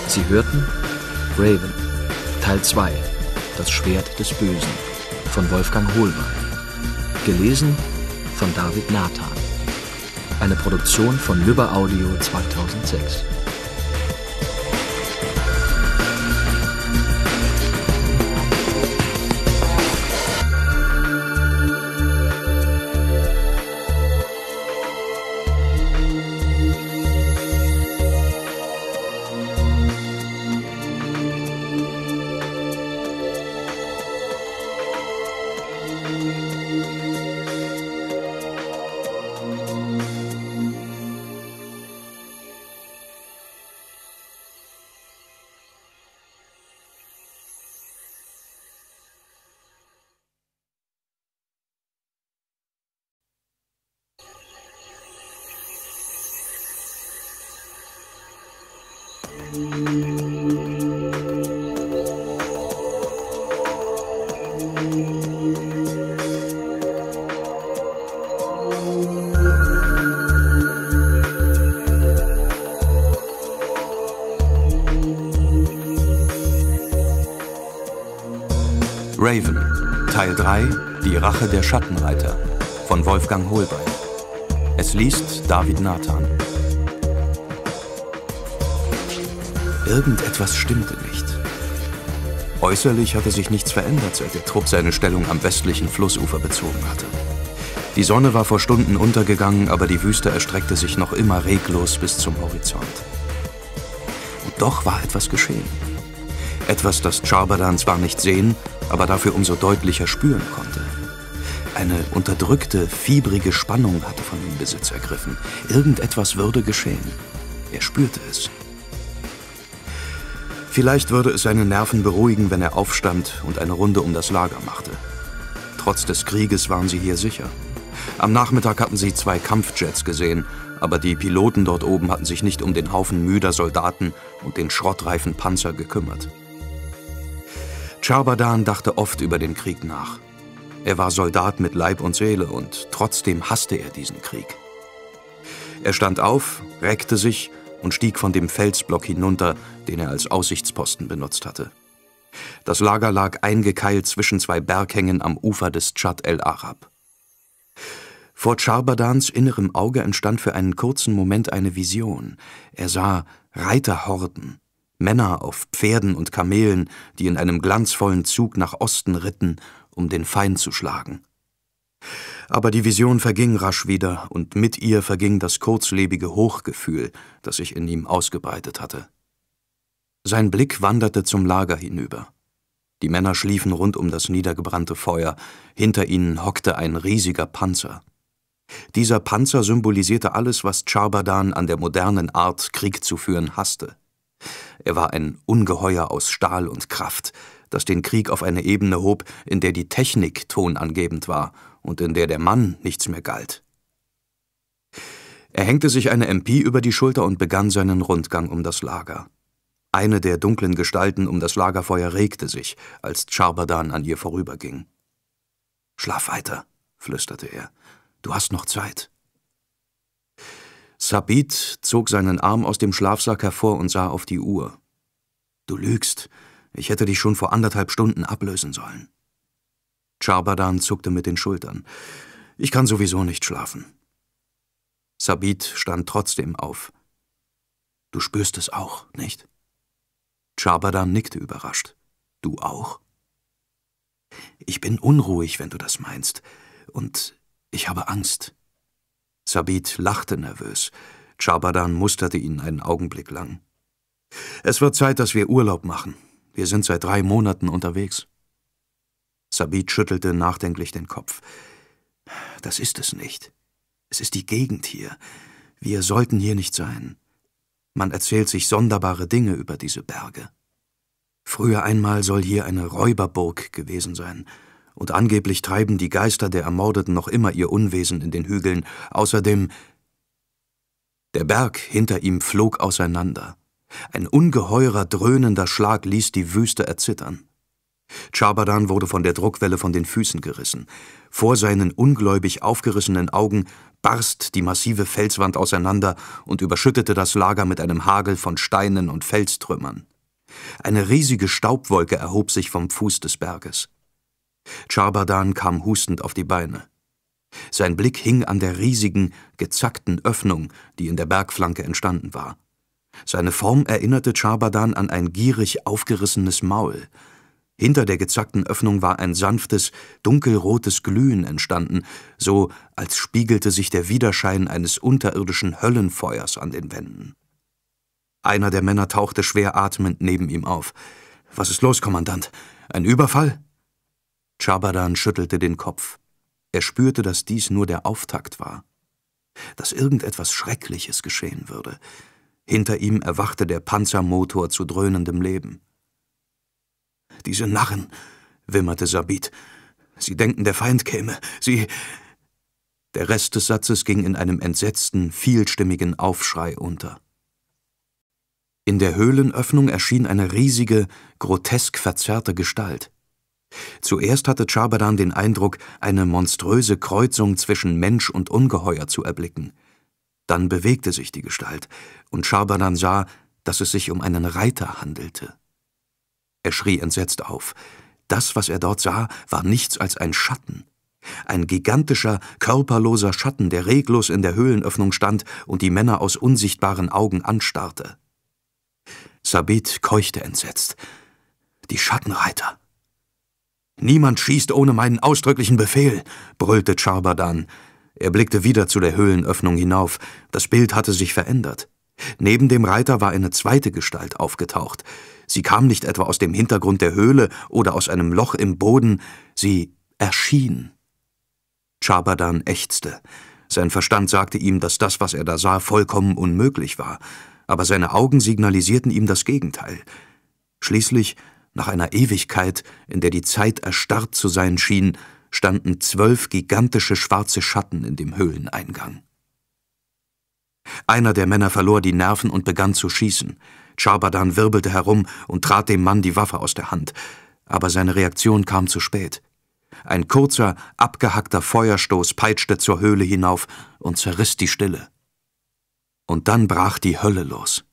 Sie hörten Raven, Teil 2, das Schwert des Bösen von Wolfgang Hohlbein. Gelesen von David Nathan. Eine Produktion von Lübbe Audio 2006. Rache der Schattenreiter von Wolfgang Holbein. Es liest David Nathan. Irgendetwas stimmte nicht. Äußerlich hatte sich nichts verändert, seit der Trupp seine Stellung am westlichen Flussufer bezogen hatte. Die Sonne war vor Stunden untergegangen, aber die Wüste erstreckte sich noch immer reglos bis zum Horizont. Und doch war etwas geschehen. Etwas, das Charbadans zwar nicht sehen, aber dafür umso deutlicher spüren konnte. Eine unterdrückte, fiebrige Spannung hatte von ihm Besitz ergriffen. Irgendetwas würde geschehen. Er spürte es. Vielleicht würde es seine Nerven beruhigen, wenn er aufstand und eine Runde um das Lager machte. Trotz des Krieges waren sie hier sicher. Am Nachmittag hatten sie zwei Kampfjets gesehen, aber die Piloten dort oben hatten sich nicht um den Haufen müder Soldaten und den schrottreifen Panzer gekümmert. Charbadan dachte oft über den Krieg nach. Er war Soldat mit Leib und Seele und trotzdem hasste er diesen Krieg. Er stand auf, reckte sich und stieg von dem Felsblock hinunter, den er als Aussichtsposten benutzt hatte. Das Lager lag eingekeilt zwischen zwei Berghängen am Ufer des Tschad el Arab. Vor Charbadans innerem Auge entstand für einen kurzen Moment eine Vision. Er sah Reiterhorden, Männer auf Pferden und Kamelen, die in einem glanzvollen Zug nach Osten ritten um den Feind zu schlagen. Aber die Vision verging rasch wieder, und mit ihr verging das kurzlebige Hochgefühl, das sich in ihm ausgebreitet hatte. Sein Blick wanderte zum Lager hinüber. Die Männer schliefen rund um das niedergebrannte Feuer, hinter ihnen hockte ein riesiger Panzer. Dieser Panzer symbolisierte alles, was Charbadan an der modernen Art, Krieg zu führen, hasste. Er war ein Ungeheuer aus Stahl und Kraft, das den Krieg auf eine Ebene hob, in der die Technik tonangebend war und in der der Mann nichts mehr galt. Er hängte sich eine MP über die Schulter und begann seinen Rundgang um das Lager. Eine der dunklen Gestalten um das Lagerfeuer regte sich, als Charbadan an ihr vorüberging. Schlaf weiter, flüsterte er. Du hast noch Zeit. Sabit zog seinen Arm aus dem Schlafsack hervor und sah auf die Uhr. Du lügst, ich hätte dich schon vor anderthalb Stunden ablösen sollen. Charbadan zuckte mit den Schultern. Ich kann sowieso nicht schlafen. Sabit stand trotzdem auf. Du spürst es auch, nicht? Charbadan nickte überrascht. Du auch? Ich bin unruhig, wenn du das meinst. Und ich habe Angst. Sabit lachte nervös. Charbadan musterte ihn einen Augenblick lang. Es wird Zeit, dass wir Urlaub machen. Wir sind seit drei Monaten unterwegs. Sabit schüttelte nachdenklich den Kopf. Das ist es nicht. Es ist die Gegend hier. Wir sollten hier nicht sein. Man erzählt sich sonderbare Dinge über diese Berge. Früher einmal soll hier eine Räuberburg gewesen sein, und angeblich treiben die Geister der Ermordeten noch immer ihr Unwesen in den Hügeln. Außerdem. Der Berg hinter ihm flog auseinander. Ein ungeheurer, dröhnender Schlag ließ die Wüste erzittern. Chabadan wurde von der Druckwelle von den Füßen gerissen. Vor seinen ungläubig aufgerissenen Augen barst die massive Felswand auseinander und überschüttete das Lager mit einem Hagel von Steinen und Felstrümmern. Eine riesige Staubwolke erhob sich vom Fuß des Berges. Chabadan kam hustend auf die Beine. Sein Blick hing an der riesigen, gezackten Öffnung, die in der Bergflanke entstanden war. Seine Form erinnerte Chabadan an ein gierig aufgerissenes Maul. Hinter der gezackten Öffnung war ein sanftes, dunkelrotes Glühen entstanden, so als spiegelte sich der Widerschein eines unterirdischen Höllenfeuers an den Wänden. Einer der Männer tauchte schwer atmend neben ihm auf. »Was ist los, Kommandant? Ein Überfall?« Chabadan schüttelte den Kopf. Er spürte, dass dies nur der Auftakt war. Dass irgendetwas Schreckliches geschehen würde. Hinter ihm erwachte der Panzermotor zu dröhnendem Leben. Diese Narren, wimmerte Sabit. Sie denken, der Feind käme. Sie. Der Rest des Satzes ging in einem entsetzten, vielstimmigen Aufschrei unter. In der Höhlenöffnung erschien eine riesige, grotesk verzerrte Gestalt. Zuerst hatte Chabadan den Eindruck, eine monströse Kreuzung zwischen Mensch und Ungeheuer zu erblicken – dann bewegte sich die Gestalt, und Scharbanan sah, dass es sich um einen Reiter handelte. Er schrie entsetzt auf. Das, was er dort sah, war nichts als ein Schatten. Ein gigantischer, körperloser Schatten, der reglos in der Höhlenöffnung stand und die Männer aus unsichtbaren Augen anstarrte. Sabit keuchte entsetzt. Die Schattenreiter. Niemand schießt ohne meinen ausdrücklichen Befehl, brüllte Charbadan. Er blickte wieder zu der Höhlenöffnung hinauf. Das Bild hatte sich verändert. Neben dem Reiter war eine zweite Gestalt aufgetaucht. Sie kam nicht etwa aus dem Hintergrund der Höhle oder aus einem Loch im Boden, sie erschien. Chabadan ächzte. Sein Verstand sagte ihm, dass das, was er da sah, vollkommen unmöglich war, aber seine Augen signalisierten ihm das Gegenteil. Schließlich, nach einer Ewigkeit, in der die Zeit erstarrt zu sein schien, standen zwölf gigantische schwarze Schatten in dem Höhleneingang. Einer der Männer verlor die Nerven und begann zu schießen. Charbadan wirbelte herum und trat dem Mann die Waffe aus der Hand. Aber seine Reaktion kam zu spät. Ein kurzer, abgehackter Feuerstoß peitschte zur Höhle hinauf und zerriss die Stille. Und dann brach die Hölle los.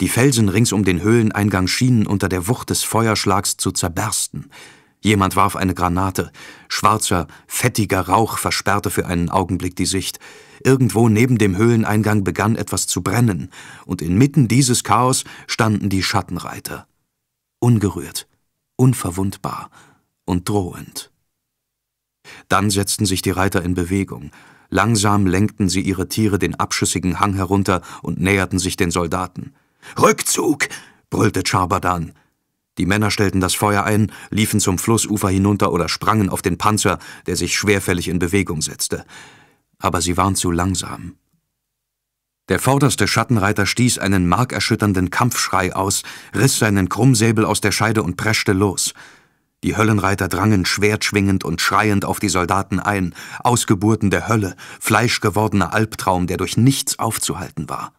Die Felsen rings um den Höhleneingang schienen unter der Wucht des Feuerschlags zu zerbersten. Jemand warf eine Granate. Schwarzer, fettiger Rauch versperrte für einen Augenblick die Sicht. Irgendwo neben dem Höhleneingang begann etwas zu brennen, und inmitten dieses Chaos standen die Schattenreiter. Ungerührt, unverwundbar und drohend. Dann setzten sich die Reiter in Bewegung. Langsam lenkten sie ihre Tiere den abschüssigen Hang herunter und näherten sich den Soldaten. Rückzug! brüllte Chabadan. Die Männer stellten das Feuer ein, liefen zum Flussufer hinunter oder sprangen auf den Panzer, der sich schwerfällig in Bewegung setzte. Aber sie waren zu langsam. Der vorderste Schattenreiter stieß einen markerschütternden Kampfschrei aus, riss seinen Krummsäbel aus der Scheide und preschte los. Die Höllenreiter drangen schwertschwingend und schreiend auf die Soldaten ein, Ausgeburten der Hölle, fleischgewordener Albtraum, der durch nichts aufzuhalten war.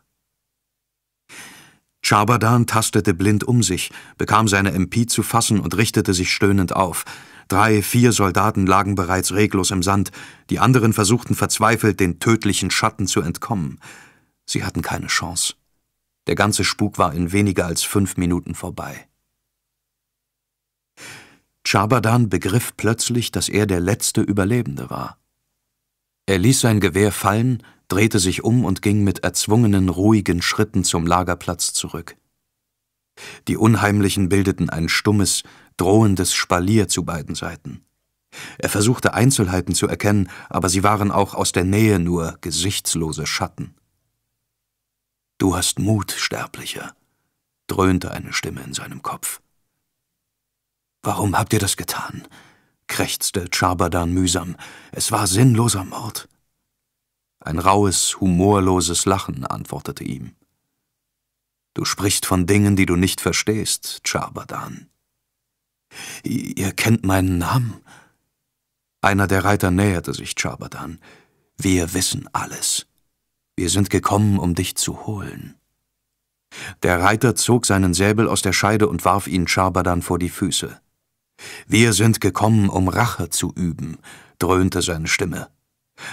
Chabadan tastete blind um sich, bekam seine MP zu fassen und richtete sich stöhnend auf. Drei, vier Soldaten lagen bereits reglos im Sand, die anderen versuchten verzweifelt, den tödlichen Schatten zu entkommen. Sie hatten keine Chance. Der ganze Spuk war in weniger als fünf Minuten vorbei. Chabadan begriff plötzlich, dass er der letzte Überlebende war. Er ließ sein Gewehr fallen drehte sich um und ging mit erzwungenen, ruhigen Schritten zum Lagerplatz zurück. Die Unheimlichen bildeten ein stummes, drohendes Spalier zu beiden Seiten. Er versuchte Einzelheiten zu erkennen, aber sie waren auch aus der Nähe nur gesichtslose Schatten. Du hast Mut, Sterblicher, dröhnte eine Stimme in seinem Kopf. Warum habt ihr das getan? krächzte Chabadan mühsam. Es war sinnloser Mord. Ein raues, humorloses Lachen antwortete ihm. Du sprichst von Dingen, die du nicht verstehst, Chabadan.« Ihr kennt meinen Namen? Einer der Reiter näherte sich Chabadan. Wir wissen alles. Wir sind gekommen, um dich zu holen. Der Reiter zog seinen Säbel aus der Scheide und warf ihn Chabadan vor die Füße. Wir sind gekommen, um Rache zu üben, dröhnte seine Stimme.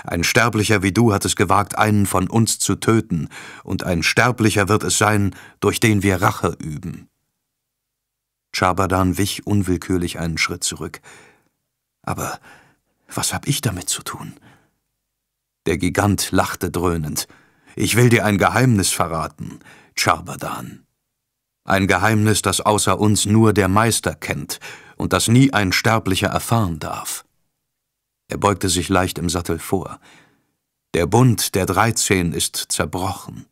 Ein Sterblicher wie du hat es gewagt, einen von uns zu töten, und ein Sterblicher wird es sein, durch den wir Rache üben. Chabadan wich unwillkürlich einen Schritt zurück. Aber was hab ich damit zu tun? Der Gigant lachte dröhnend. Ich will dir ein Geheimnis verraten, Chabadan. Ein Geheimnis, das außer uns nur der Meister kennt und das nie ein Sterblicher erfahren darf. Er beugte sich leicht im Sattel vor. Der Bund der Dreizehn ist zerbrochen.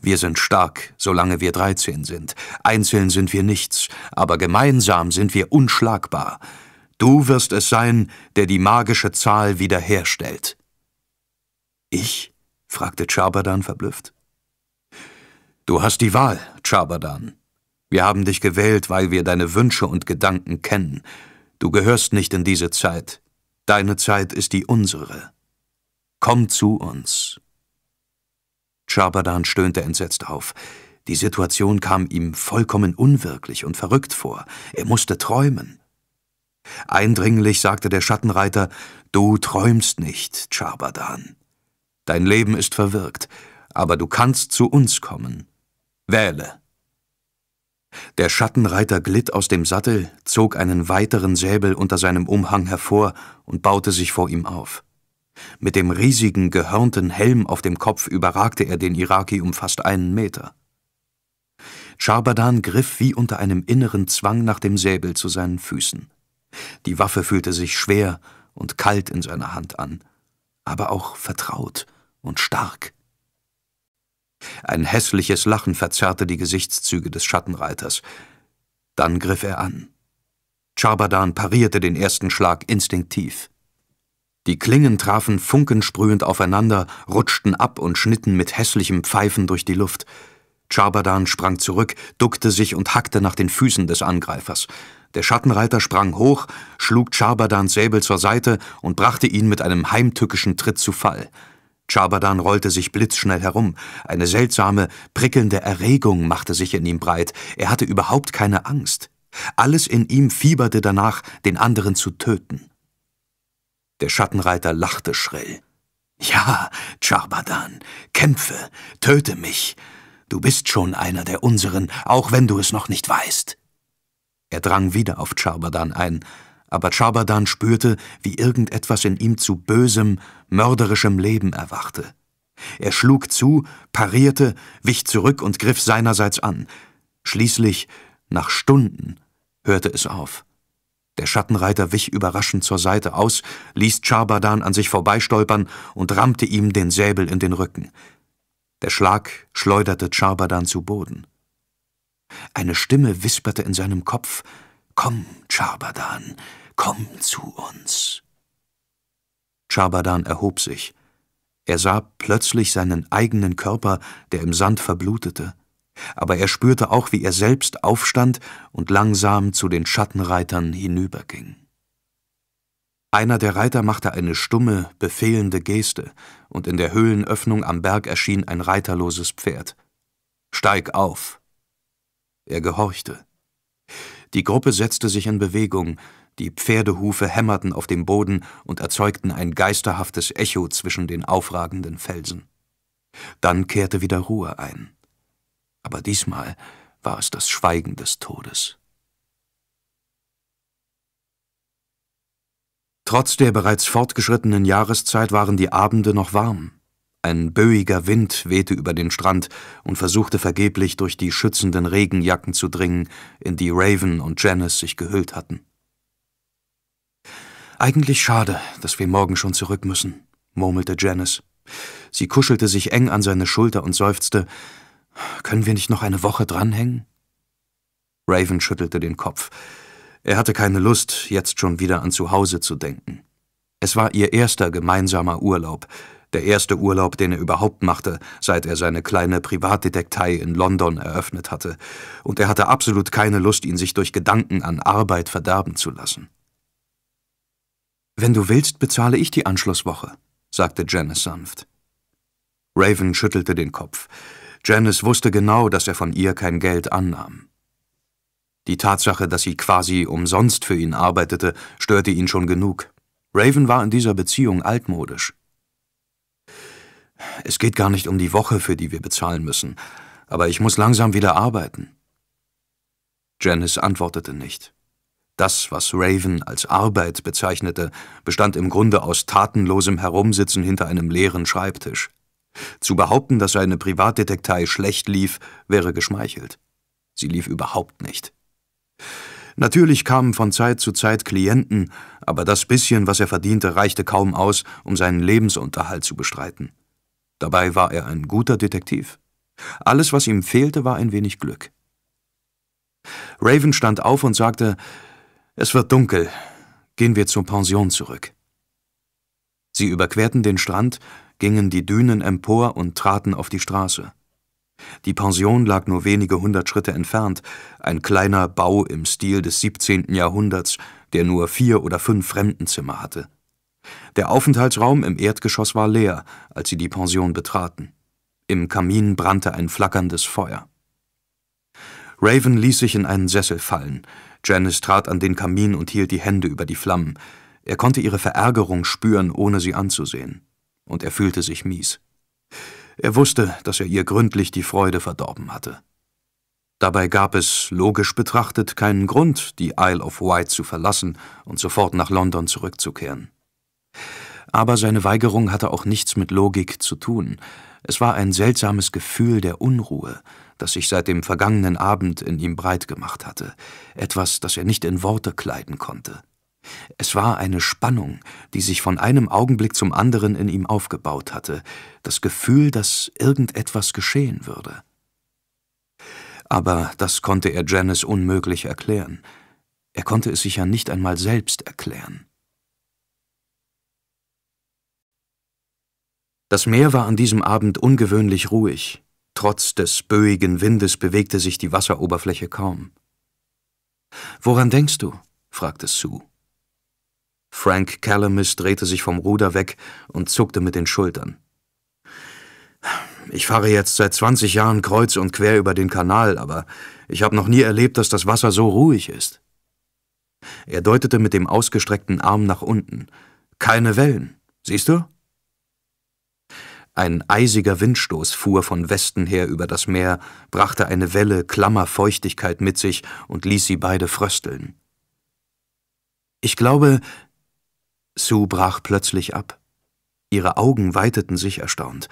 Wir sind stark, solange wir dreizehn sind. Einzeln sind wir nichts, aber gemeinsam sind wir unschlagbar. Du wirst es sein, der die magische Zahl wiederherstellt. Ich? fragte Chabadan verblüfft. Du hast die Wahl, Chabadan. Wir haben dich gewählt, weil wir deine Wünsche und Gedanken kennen. Du gehörst nicht in diese Zeit. Deine Zeit ist die unsere. Komm zu uns. Chabadan stöhnte entsetzt auf. Die Situation kam ihm vollkommen unwirklich und verrückt vor. Er musste träumen. Eindringlich sagte der Schattenreiter, »Du träumst nicht, Chabadan. Dein Leben ist verwirkt, aber du kannst zu uns kommen. Wähle.« der Schattenreiter glitt aus dem Sattel, zog einen weiteren Säbel unter seinem Umhang hervor und baute sich vor ihm auf. Mit dem riesigen, gehörnten Helm auf dem Kopf überragte er den Iraki um fast einen Meter. Scharbadan griff wie unter einem inneren Zwang nach dem Säbel zu seinen Füßen. Die Waffe fühlte sich schwer und kalt in seiner Hand an, aber auch vertraut und stark. Ein hässliches Lachen verzerrte die Gesichtszüge des Schattenreiters. Dann griff er an. Charbadan parierte den ersten Schlag instinktiv. Die Klingen trafen funkensprühend aufeinander, rutschten ab und schnitten mit hässlichem Pfeifen durch die Luft. Charbadan sprang zurück, duckte sich und hackte nach den Füßen des Angreifers. Der Schattenreiter sprang hoch, schlug Charbadans Säbel zur Seite und brachte ihn mit einem heimtückischen Tritt zu Fall. Schaberdan rollte sich blitzschnell herum. Eine seltsame, prickelnde Erregung machte sich in ihm breit. Er hatte überhaupt keine Angst. Alles in ihm fieberte danach, den anderen zu töten. Der Schattenreiter lachte schrill. »Ja, Charbadan, kämpfe, töte mich. Du bist schon einer der unseren, auch wenn du es noch nicht weißt.« Er drang wieder auf Charbadan ein, aber Schaberdan spürte, wie irgendetwas in ihm zu bösem, mörderischem Leben erwachte. Er schlug zu, parierte, wich zurück und griff seinerseits an. Schließlich, nach Stunden, hörte es auf. Der Schattenreiter wich überraschend zur Seite aus, ließ Charbadan an sich vorbeistolpern und rammte ihm den Säbel in den Rücken. Der Schlag schleuderte Charbadan zu Boden. Eine Stimme wisperte in seinem Kopf, »Komm, Charbadan, Komm zu uns. Chabadan erhob sich. Er sah plötzlich seinen eigenen Körper, der im Sand verblutete. Aber er spürte auch, wie er selbst aufstand und langsam zu den Schattenreitern hinüberging. Einer der Reiter machte eine stumme, befehlende Geste, und in der Höhlenöffnung am Berg erschien ein reiterloses Pferd. Steig auf! Er gehorchte. Die Gruppe setzte sich in Bewegung, die Pferdehufe hämmerten auf dem Boden und erzeugten ein geisterhaftes Echo zwischen den aufragenden Felsen. Dann kehrte wieder Ruhe ein. Aber diesmal war es das Schweigen des Todes. Trotz der bereits fortgeschrittenen Jahreszeit waren die Abende noch warm. Ein böiger Wind wehte über den Strand und versuchte vergeblich durch die schützenden Regenjacken zu dringen, in die Raven und Janice sich gehüllt hatten. Eigentlich schade, dass wir morgen schon zurück müssen, murmelte Janice. Sie kuschelte sich eng an seine Schulter und seufzte. Können wir nicht noch eine Woche dranhängen? Raven schüttelte den Kopf. Er hatte keine Lust, jetzt schon wieder an Zuhause zu denken. Es war ihr erster gemeinsamer Urlaub, der erste Urlaub, den er überhaupt machte, seit er seine kleine Privatdetektei in London eröffnet hatte, und er hatte absolut keine Lust, ihn sich durch Gedanken an Arbeit verderben zu lassen. Wenn du willst, bezahle ich die Anschlusswoche, sagte Janice sanft. Raven schüttelte den Kopf. Janice wusste genau, dass er von ihr kein Geld annahm. Die Tatsache, dass sie quasi umsonst für ihn arbeitete, störte ihn schon genug. Raven war in dieser Beziehung altmodisch. Es geht gar nicht um die Woche, für die wir bezahlen müssen, aber ich muss langsam wieder arbeiten. Janice antwortete nicht. Das, was Raven als Arbeit bezeichnete, bestand im Grunde aus tatenlosem Herumsitzen hinter einem leeren Schreibtisch. Zu behaupten, dass seine Privatdetektei schlecht lief, wäre geschmeichelt. Sie lief überhaupt nicht. Natürlich kamen von Zeit zu Zeit Klienten, aber das bisschen, was er verdiente, reichte kaum aus, um seinen Lebensunterhalt zu bestreiten. Dabei war er ein guter Detektiv. Alles, was ihm fehlte, war ein wenig Glück. Raven stand auf und sagte, es wird dunkel. Gehen wir zur Pension zurück. Sie überquerten den Strand, gingen die Dünen empor und traten auf die Straße. Die Pension lag nur wenige hundert Schritte entfernt, ein kleiner Bau im Stil des 17. Jahrhunderts, der nur vier oder fünf Fremdenzimmer hatte. Der Aufenthaltsraum im Erdgeschoss war leer, als sie die Pension betraten. Im Kamin brannte ein flackerndes Feuer. Raven ließ sich in einen Sessel fallen, Janice trat an den Kamin und hielt die Hände über die Flammen. Er konnte ihre Verärgerung spüren, ohne sie anzusehen. Und er fühlte sich mies. Er wusste, dass er ihr gründlich die Freude verdorben hatte. Dabei gab es, logisch betrachtet, keinen Grund, die Isle of Wight zu verlassen und sofort nach London zurückzukehren. Aber seine Weigerung hatte auch nichts mit Logik zu tun. Es war ein seltsames Gefühl der Unruhe, das sich seit dem vergangenen Abend in ihm breit gemacht hatte, etwas, das er nicht in Worte kleiden konnte. Es war eine Spannung, die sich von einem Augenblick zum anderen in ihm aufgebaut hatte, das Gefühl, dass irgendetwas geschehen würde. Aber das konnte er Janice unmöglich erklären. Er konnte es sich ja nicht einmal selbst erklären. Das Meer war an diesem Abend ungewöhnlich ruhig, Trotz des böigen Windes bewegte sich die Wasseroberfläche kaum. Woran denkst du? fragte Sue. Frank Calamis drehte sich vom Ruder weg und zuckte mit den Schultern. Ich fahre jetzt seit 20 Jahren kreuz und quer über den Kanal, aber ich habe noch nie erlebt, dass das Wasser so ruhig ist. Er deutete mit dem ausgestreckten Arm nach unten. Keine Wellen, siehst du? Ein eisiger Windstoß fuhr von Westen her über das Meer, brachte eine Welle klammer Feuchtigkeit mit sich und ließ sie beide frösteln. Ich glaube, Sue brach plötzlich ab. Ihre Augen weiteten sich erstaunt.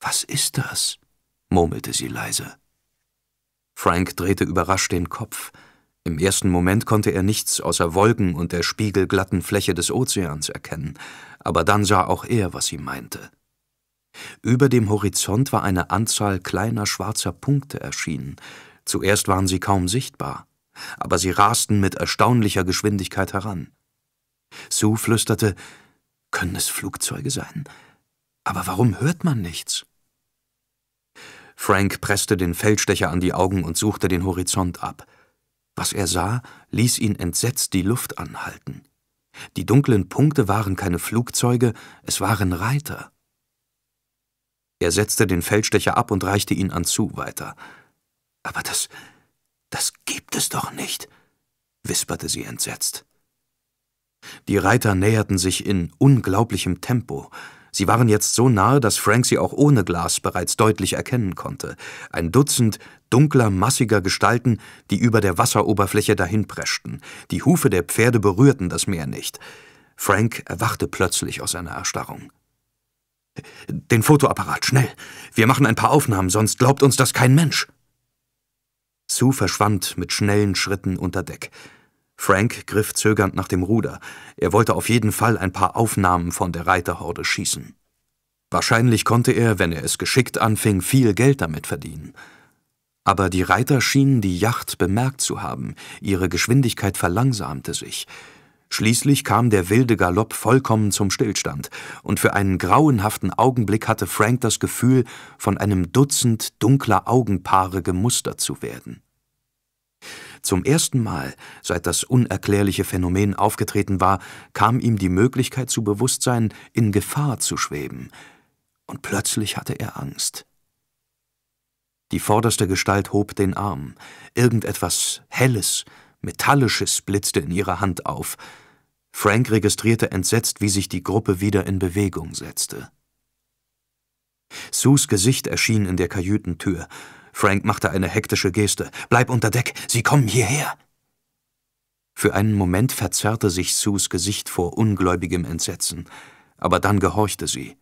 Was ist das? murmelte sie leise. Frank drehte überrascht den Kopf. Im ersten Moment konnte er nichts außer Wolken und der spiegelglatten Fläche des Ozeans erkennen aber dann sah auch er, was sie meinte. Über dem Horizont war eine Anzahl kleiner schwarzer Punkte erschienen. Zuerst waren sie kaum sichtbar, aber sie rasten mit erstaunlicher Geschwindigkeit heran. Sue flüsterte, können es Flugzeuge sein? Aber warum hört man nichts? Frank presste den Feldstecher an die Augen und suchte den Horizont ab. Was er sah, ließ ihn entsetzt die Luft anhalten. Die dunklen Punkte waren keine Flugzeuge, es waren Reiter. Er setzte den Feldstecher ab und reichte ihn an Zu weiter. Aber das. das gibt es doch nicht, wisperte sie entsetzt. Die Reiter näherten sich in unglaublichem Tempo. Sie waren jetzt so nahe, dass Frank sie auch ohne Glas bereits deutlich erkennen konnte. Ein Dutzend dunkler, massiger Gestalten, die über der Wasseroberfläche dahinpreschten. Die Hufe der Pferde berührten das Meer nicht. Frank erwachte plötzlich aus seiner Erstarrung. Den Fotoapparat, schnell! Wir machen ein paar Aufnahmen, sonst glaubt uns das kein Mensch! Sue verschwand mit schnellen Schritten unter Deck. Frank griff zögernd nach dem Ruder. Er wollte auf jeden Fall ein paar Aufnahmen von der Reiterhorde schießen. Wahrscheinlich konnte er, wenn er es geschickt anfing, viel Geld damit verdienen. Aber die Reiter schienen die Yacht bemerkt zu haben, ihre Geschwindigkeit verlangsamte sich. Schließlich kam der wilde Galopp vollkommen zum Stillstand, und für einen grauenhaften Augenblick hatte Frank das Gefühl, von einem Dutzend dunkler Augenpaare gemustert zu werden. Zum ersten Mal, seit das unerklärliche Phänomen aufgetreten war, kam ihm die Möglichkeit zu Bewusstsein, in Gefahr zu schweben, und plötzlich hatte er Angst. Die vorderste Gestalt hob den Arm. Irgendetwas Helles, Metallisches blitzte in ihrer Hand auf. Frank registrierte entsetzt, wie sich die Gruppe wieder in Bewegung setzte. Sus Gesicht erschien in der Kajütentür. Frank machte eine hektische Geste. »Bleib unter Deck! Sie kommen hierher!« Für einen Moment verzerrte sich Sus Gesicht vor ungläubigem Entsetzen, aber dann gehorchte sie.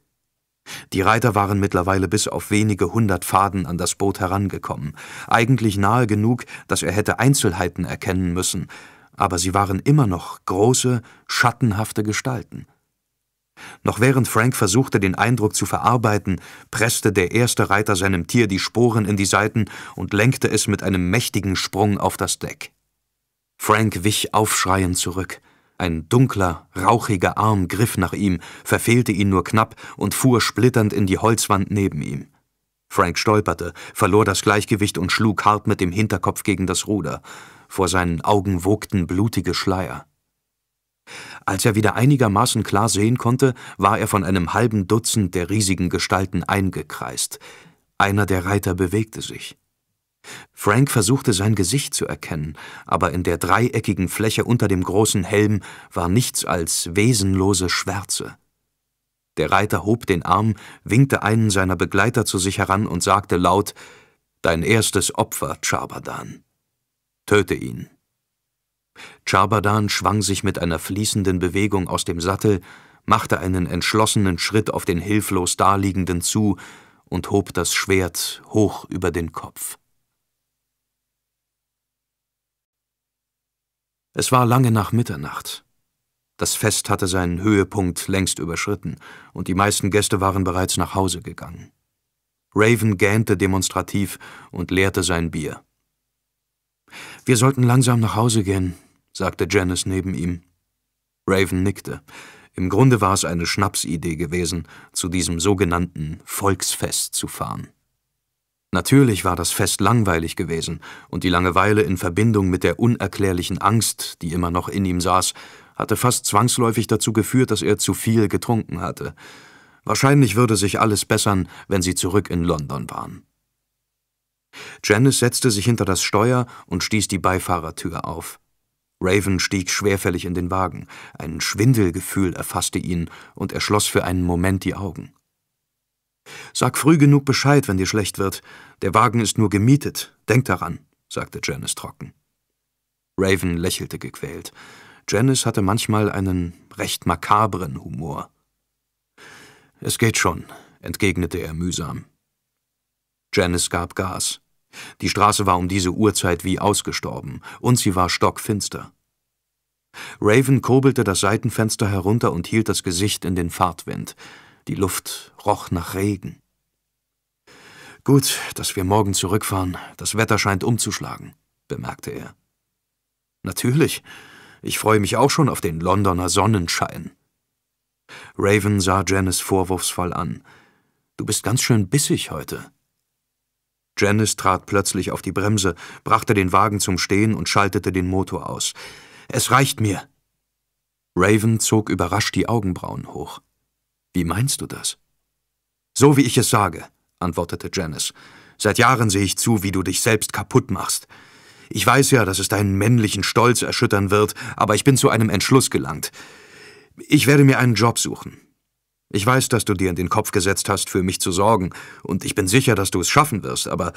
Die Reiter waren mittlerweile bis auf wenige hundert Faden an das Boot herangekommen, eigentlich nahe genug, dass er hätte Einzelheiten erkennen müssen, aber sie waren immer noch große, schattenhafte Gestalten. Noch während Frank versuchte, den Eindruck zu verarbeiten, presste der erste Reiter seinem Tier die Sporen in die Seiten und lenkte es mit einem mächtigen Sprung auf das Deck. Frank wich aufschreiend zurück – ein dunkler, rauchiger Arm griff nach ihm, verfehlte ihn nur knapp und fuhr splitternd in die Holzwand neben ihm. Frank stolperte, verlor das Gleichgewicht und schlug hart mit dem Hinterkopf gegen das Ruder. Vor seinen Augen wogten blutige Schleier. Als er wieder einigermaßen klar sehen konnte, war er von einem halben Dutzend der riesigen Gestalten eingekreist. Einer der Reiter bewegte sich. Frank versuchte sein Gesicht zu erkennen, aber in der dreieckigen Fläche unter dem großen Helm war nichts als wesenlose Schwärze. Der Reiter hob den Arm, winkte einen seiner Begleiter zu sich heran und sagte laut Dein erstes Opfer, Chabadan. Töte ihn. Chabadan schwang sich mit einer fließenden Bewegung aus dem Sattel, machte einen entschlossenen Schritt auf den hilflos Daliegenden zu und hob das Schwert hoch über den Kopf. Es war lange nach Mitternacht. Das Fest hatte seinen Höhepunkt längst überschritten, und die meisten Gäste waren bereits nach Hause gegangen. Raven gähnte demonstrativ und leerte sein Bier. Wir sollten langsam nach Hause gehen, sagte Janice neben ihm. Raven nickte. Im Grunde war es eine Schnapsidee gewesen, zu diesem sogenannten Volksfest zu fahren. Natürlich war das Fest langweilig gewesen, und die Langeweile in Verbindung mit der unerklärlichen Angst, die immer noch in ihm saß, hatte fast zwangsläufig dazu geführt, dass er zu viel getrunken hatte. Wahrscheinlich würde sich alles bessern, wenn sie zurück in London waren. Janice setzte sich hinter das Steuer und stieß die Beifahrertür auf. Raven stieg schwerfällig in den Wagen. Ein Schwindelgefühl erfasste ihn, und er schloss für einen Moment die Augen. Sag früh genug Bescheid, wenn dir schlecht wird. Der Wagen ist nur gemietet. Denk daran, sagte Janice trocken. Raven lächelte gequält. Janice hatte manchmal einen recht makabren Humor. Es geht schon, entgegnete er mühsam. Janice gab Gas. Die Straße war um diese Uhrzeit wie ausgestorben, und sie war stockfinster. Raven kurbelte das Seitenfenster herunter und hielt das Gesicht in den Fahrtwind. Die Luft roch nach Regen. Gut, dass wir morgen zurückfahren. Das Wetter scheint umzuschlagen, bemerkte er. Natürlich. Ich freue mich auch schon auf den Londoner Sonnenschein. Raven sah Janice vorwurfsvoll an. Du bist ganz schön bissig heute. Janice trat plötzlich auf die Bremse, brachte den Wagen zum Stehen und schaltete den Motor aus. Es reicht mir. Raven zog überrascht die Augenbrauen hoch. Wie meinst du das? So wie ich es sage, antwortete Janice. Seit Jahren sehe ich zu, wie du dich selbst kaputt machst. Ich weiß ja, dass es deinen männlichen Stolz erschüttern wird, aber ich bin zu einem Entschluss gelangt. Ich werde mir einen Job suchen. Ich weiß, dass du dir in den Kopf gesetzt hast, für mich zu sorgen, und ich bin sicher, dass du es schaffen wirst, aber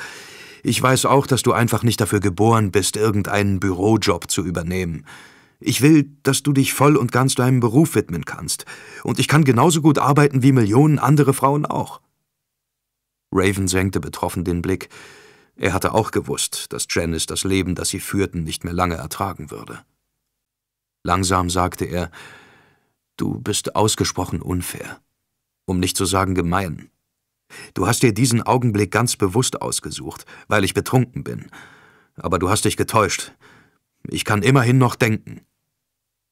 ich weiß auch, dass du einfach nicht dafür geboren bist, irgendeinen Bürojob zu übernehmen. Ich will, dass du dich voll und ganz deinem Beruf widmen kannst. Und ich kann genauso gut arbeiten wie Millionen andere Frauen auch. Raven senkte betroffen den Blick. Er hatte auch gewusst, dass Janice das Leben, das sie führten, nicht mehr lange ertragen würde. Langsam sagte er, Du bist ausgesprochen unfair, um nicht zu sagen gemein. Du hast dir diesen Augenblick ganz bewusst ausgesucht, weil ich betrunken bin. Aber du hast dich getäuscht. Ich kann immerhin noch denken.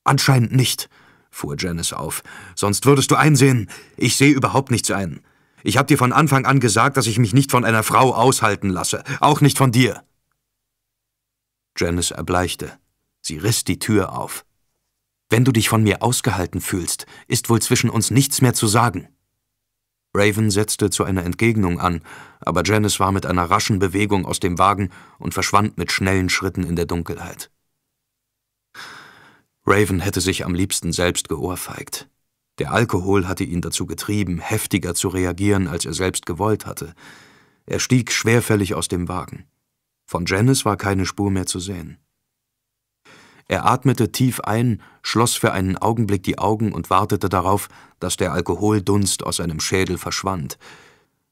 Anscheinend nicht, fuhr Janice auf. Sonst würdest du einsehen, ich sehe überhaupt nichts ein. Ich habe dir von Anfang an gesagt, dass ich mich nicht von einer Frau aushalten lasse, auch nicht von dir. Janice erbleichte. Sie riss die Tür auf. Wenn du dich von mir ausgehalten fühlst, ist wohl zwischen uns nichts mehr zu sagen. Raven setzte zu einer Entgegnung an, aber Janice war mit einer raschen Bewegung aus dem Wagen und verschwand mit schnellen Schritten in der Dunkelheit. Raven hätte sich am liebsten selbst geohrfeigt. Der Alkohol hatte ihn dazu getrieben, heftiger zu reagieren, als er selbst gewollt hatte. Er stieg schwerfällig aus dem Wagen. Von Janice war keine Spur mehr zu sehen. Er atmete tief ein, schloss für einen Augenblick die Augen und wartete darauf, dass der Alkoholdunst aus seinem Schädel verschwand.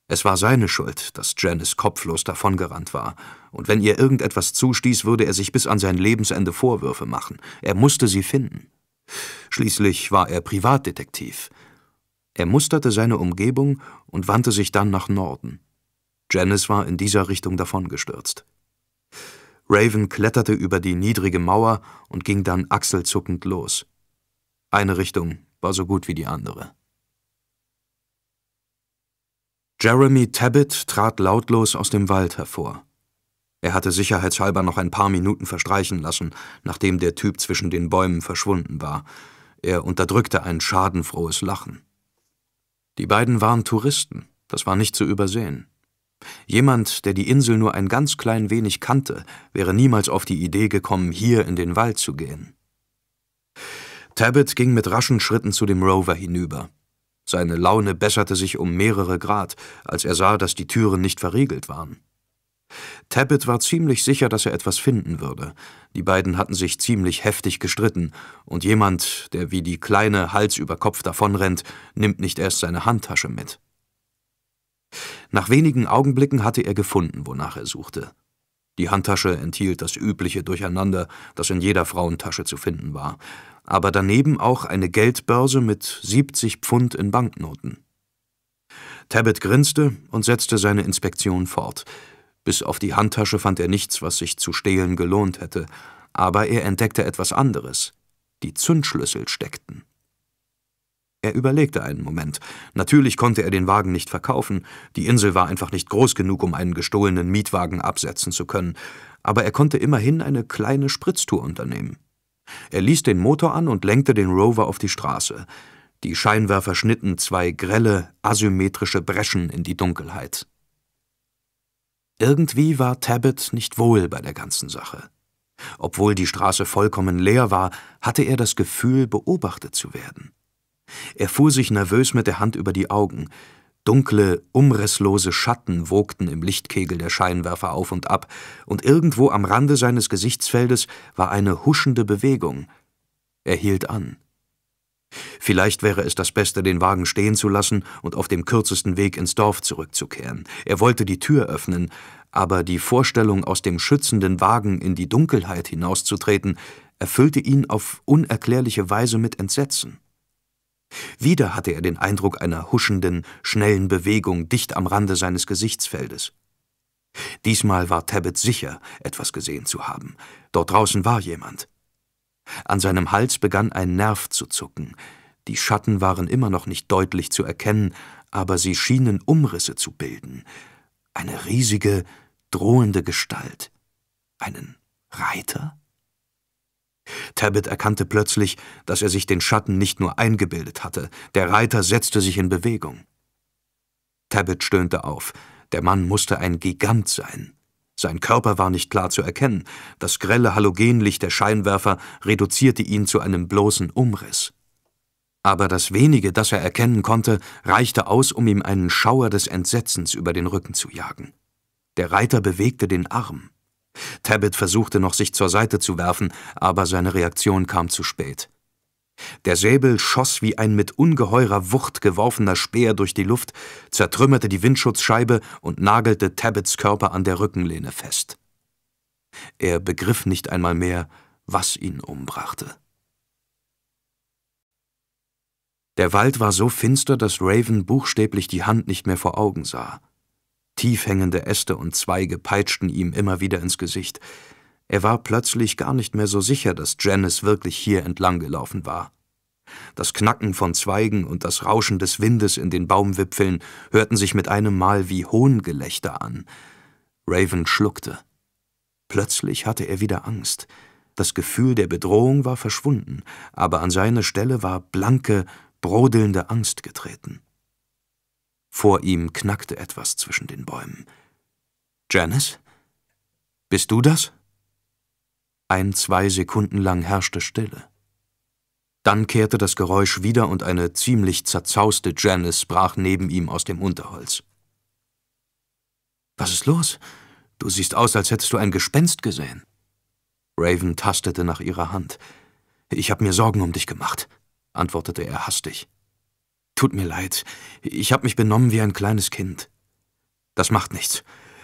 Es war seine Schuld, dass Janice kopflos davongerannt war – und wenn ihr irgendetwas zustieß, würde er sich bis an sein Lebensende Vorwürfe machen. Er musste sie finden. Schließlich war er Privatdetektiv. Er musterte seine Umgebung und wandte sich dann nach Norden. Janice war in dieser Richtung davongestürzt. Raven kletterte über die niedrige Mauer und ging dann achselzuckend los. Eine Richtung war so gut wie die andere. Jeremy Tabbitt trat lautlos aus dem Wald hervor. Er hatte sicherheitshalber noch ein paar Minuten verstreichen lassen, nachdem der Typ zwischen den Bäumen verschwunden war. Er unterdrückte ein schadenfrohes Lachen. Die beiden waren Touristen, das war nicht zu übersehen. Jemand, der die Insel nur ein ganz klein wenig kannte, wäre niemals auf die Idee gekommen, hier in den Wald zu gehen. Tabbitt ging mit raschen Schritten zu dem Rover hinüber. Seine Laune besserte sich um mehrere Grad, als er sah, dass die Türen nicht verriegelt waren. Tabbit war ziemlich sicher, dass er etwas finden würde. Die beiden hatten sich ziemlich heftig gestritten, und jemand, der wie die Kleine Hals über Kopf davonrennt, nimmt nicht erst seine Handtasche mit. Nach wenigen Augenblicken hatte er gefunden, wonach er suchte. Die Handtasche enthielt das übliche Durcheinander, das in jeder Frauentasche zu finden war, aber daneben auch eine Geldbörse mit 70 Pfund in Banknoten. Tabbit grinste und setzte seine Inspektion fort – bis auf die Handtasche fand er nichts, was sich zu stehlen gelohnt hätte, aber er entdeckte etwas anderes. Die Zündschlüssel steckten. Er überlegte einen Moment. Natürlich konnte er den Wagen nicht verkaufen, die Insel war einfach nicht groß genug, um einen gestohlenen Mietwagen absetzen zu können, aber er konnte immerhin eine kleine Spritztour unternehmen. Er ließ den Motor an und lenkte den Rover auf die Straße. Die Scheinwerfer schnitten zwei grelle, asymmetrische Breschen in die Dunkelheit. Irgendwie war Tabbitt nicht wohl bei der ganzen Sache. Obwohl die Straße vollkommen leer war, hatte er das Gefühl, beobachtet zu werden. Er fuhr sich nervös mit der Hand über die Augen. Dunkle, umrisslose Schatten wogten im Lichtkegel der Scheinwerfer auf und ab, und irgendwo am Rande seines Gesichtsfeldes war eine huschende Bewegung. Er hielt an. Vielleicht wäre es das Beste, den Wagen stehen zu lassen und auf dem kürzesten Weg ins Dorf zurückzukehren. Er wollte die Tür öffnen, aber die Vorstellung, aus dem schützenden Wagen in die Dunkelheit hinauszutreten, erfüllte ihn auf unerklärliche Weise mit Entsetzen. Wieder hatte er den Eindruck einer huschenden, schnellen Bewegung dicht am Rande seines Gesichtsfeldes. Diesmal war Tabbitt sicher, etwas gesehen zu haben. Dort draußen war jemand. An seinem Hals begann ein Nerv zu zucken. Die Schatten waren immer noch nicht deutlich zu erkennen, aber sie schienen Umrisse zu bilden. Eine riesige, drohende Gestalt. Einen Reiter? Tabbitt erkannte plötzlich, dass er sich den Schatten nicht nur eingebildet hatte. Der Reiter setzte sich in Bewegung. Tabbitt stöhnte auf. Der Mann musste ein Gigant sein. Sein Körper war nicht klar zu erkennen, das grelle Halogenlicht der Scheinwerfer reduzierte ihn zu einem bloßen Umriss. Aber das wenige, das er erkennen konnte, reichte aus, um ihm einen Schauer des Entsetzens über den Rücken zu jagen. Der Reiter bewegte den Arm. Tabbitt versuchte noch, sich zur Seite zu werfen, aber seine Reaktion kam zu spät. Der Säbel schoss wie ein mit ungeheurer Wucht geworfener Speer durch die Luft, zertrümmerte die Windschutzscheibe und nagelte Tabbits Körper an der Rückenlehne fest. Er begriff nicht einmal mehr, was ihn umbrachte. Der Wald war so finster, dass Raven buchstäblich die Hand nicht mehr vor Augen sah. Tiefhängende Äste und Zweige peitschten ihm immer wieder ins Gesicht. Er war plötzlich gar nicht mehr so sicher, dass Janice wirklich hier entlanggelaufen war. Das Knacken von Zweigen und das Rauschen des Windes in den Baumwipfeln hörten sich mit einem Mal wie Hohngelächter an. Raven schluckte. Plötzlich hatte er wieder Angst. Das Gefühl der Bedrohung war verschwunden, aber an seine Stelle war blanke, brodelnde Angst getreten. Vor ihm knackte etwas zwischen den Bäumen. Janice? Bist du das? Ein, zwei Sekunden lang herrschte Stille. Dann kehrte das Geräusch wieder und eine ziemlich zerzauste Janice brach neben ihm aus dem Unterholz. Was ist los? Du siehst aus, als hättest du ein Gespenst gesehen. Raven tastete nach ihrer Hand. Ich habe mir Sorgen um dich gemacht, antwortete er hastig. Tut mir leid, ich habe mich benommen wie ein kleines Kind. Das macht nichts.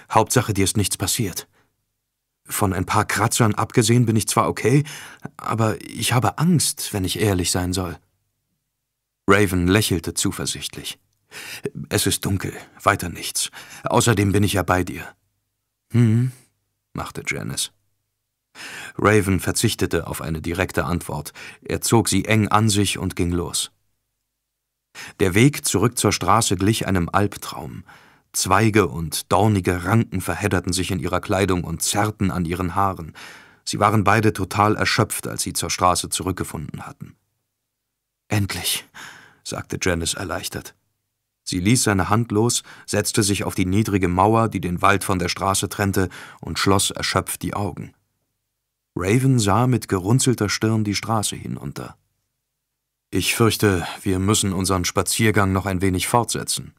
Hauptsache, dir ist nichts passiert. Von ein paar Kratzern abgesehen bin ich zwar okay, aber ich habe Angst, wenn ich ehrlich sein soll. Raven lächelte zuversichtlich. Es ist dunkel, weiter nichts. Außerdem bin ich ja bei dir. Hm, machte Janice. Raven verzichtete auf eine direkte Antwort. Er zog sie eng an sich und ging los. Der Weg zurück zur Straße glich einem Albtraum. Zweige und dornige Ranken verhedderten sich in ihrer Kleidung und zerrten an ihren Haaren. Sie waren beide total erschöpft, als sie zur Straße zurückgefunden hatten. Endlich, sagte Janice erleichtert. Sie ließ seine Hand los, setzte sich auf die niedrige Mauer, die den Wald von der Straße trennte, und schloss erschöpft die Augen. Raven sah mit gerunzelter Stirn die Straße hinunter. Ich fürchte, wir müssen unseren Spaziergang noch ein wenig fortsetzen,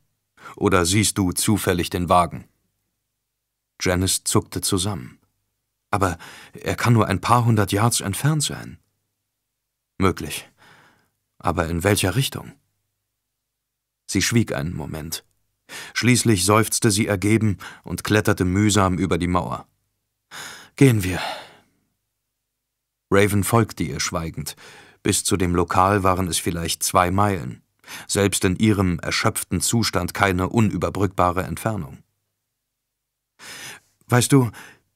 oder siehst du zufällig den Wagen? Janice zuckte zusammen. Aber er kann nur ein paar hundert Yards entfernt sein. Möglich. Aber in welcher Richtung? Sie schwieg einen Moment. Schließlich seufzte sie ergeben und kletterte mühsam über die Mauer. Gehen wir. Raven folgte ihr schweigend. Bis zu dem Lokal waren es vielleicht zwei Meilen selbst in ihrem erschöpften Zustand keine unüberbrückbare Entfernung. Weißt du,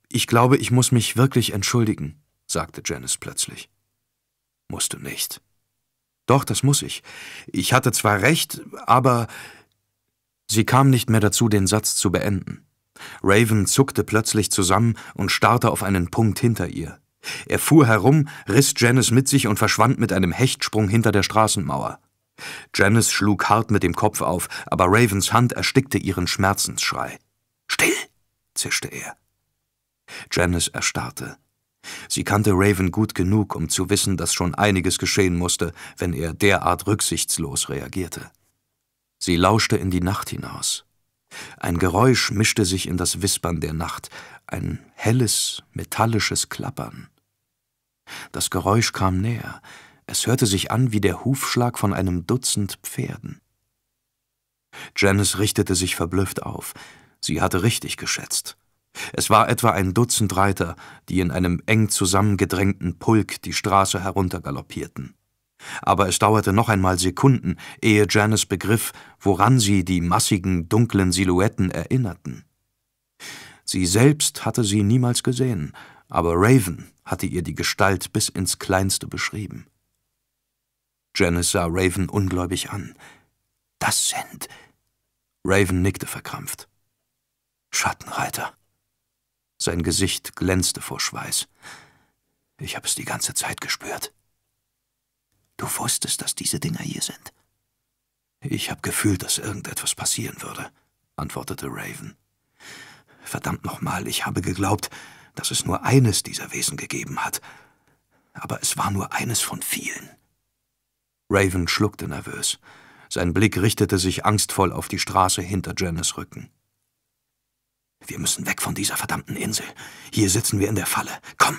ich glaube, ich muss mich wirklich entschuldigen, sagte Janice plötzlich. Musst du nicht. Doch, das muss ich. Ich hatte zwar recht, aber... Sie kam nicht mehr dazu, den Satz zu beenden. Raven zuckte plötzlich zusammen und starrte auf einen Punkt hinter ihr. Er fuhr herum, riss Janice mit sich und verschwand mit einem Hechtsprung hinter der Straßenmauer. Janice schlug hart mit dem Kopf auf, aber Ravens Hand erstickte ihren Schmerzensschrei. Still! zischte er. Janice erstarrte. Sie kannte Raven gut genug, um zu wissen, dass schon einiges geschehen musste, wenn er derart rücksichtslos reagierte. Sie lauschte in die Nacht hinaus. Ein Geräusch mischte sich in das Wispern der Nacht, ein helles, metallisches Klappern. Das Geräusch kam näher, es hörte sich an wie der Hufschlag von einem Dutzend Pferden. Janice richtete sich verblüfft auf. Sie hatte richtig geschätzt. Es war etwa ein Dutzend Reiter, die in einem eng zusammengedrängten Pulk die Straße heruntergaloppierten. Aber es dauerte noch einmal Sekunden, ehe Janice begriff, woran sie die massigen, dunklen Silhouetten erinnerten. Sie selbst hatte sie niemals gesehen, aber Raven hatte ihr die Gestalt bis ins Kleinste beschrieben. Janice sah Raven ungläubig an. Das sind... Raven nickte verkrampft. Schattenreiter. Sein Gesicht glänzte vor Schweiß. Ich habe es die ganze Zeit gespürt. Du wusstest, dass diese Dinger hier sind. Ich habe gefühlt, dass irgendetwas passieren würde, antwortete Raven. Verdammt nochmal, ich habe geglaubt, dass es nur eines dieser Wesen gegeben hat. Aber es war nur eines von vielen. Raven schluckte nervös. Sein Blick richtete sich angstvoll auf die Straße hinter Janice Rücken. Wir müssen weg von dieser verdammten Insel. Hier sitzen wir in der Falle. Komm!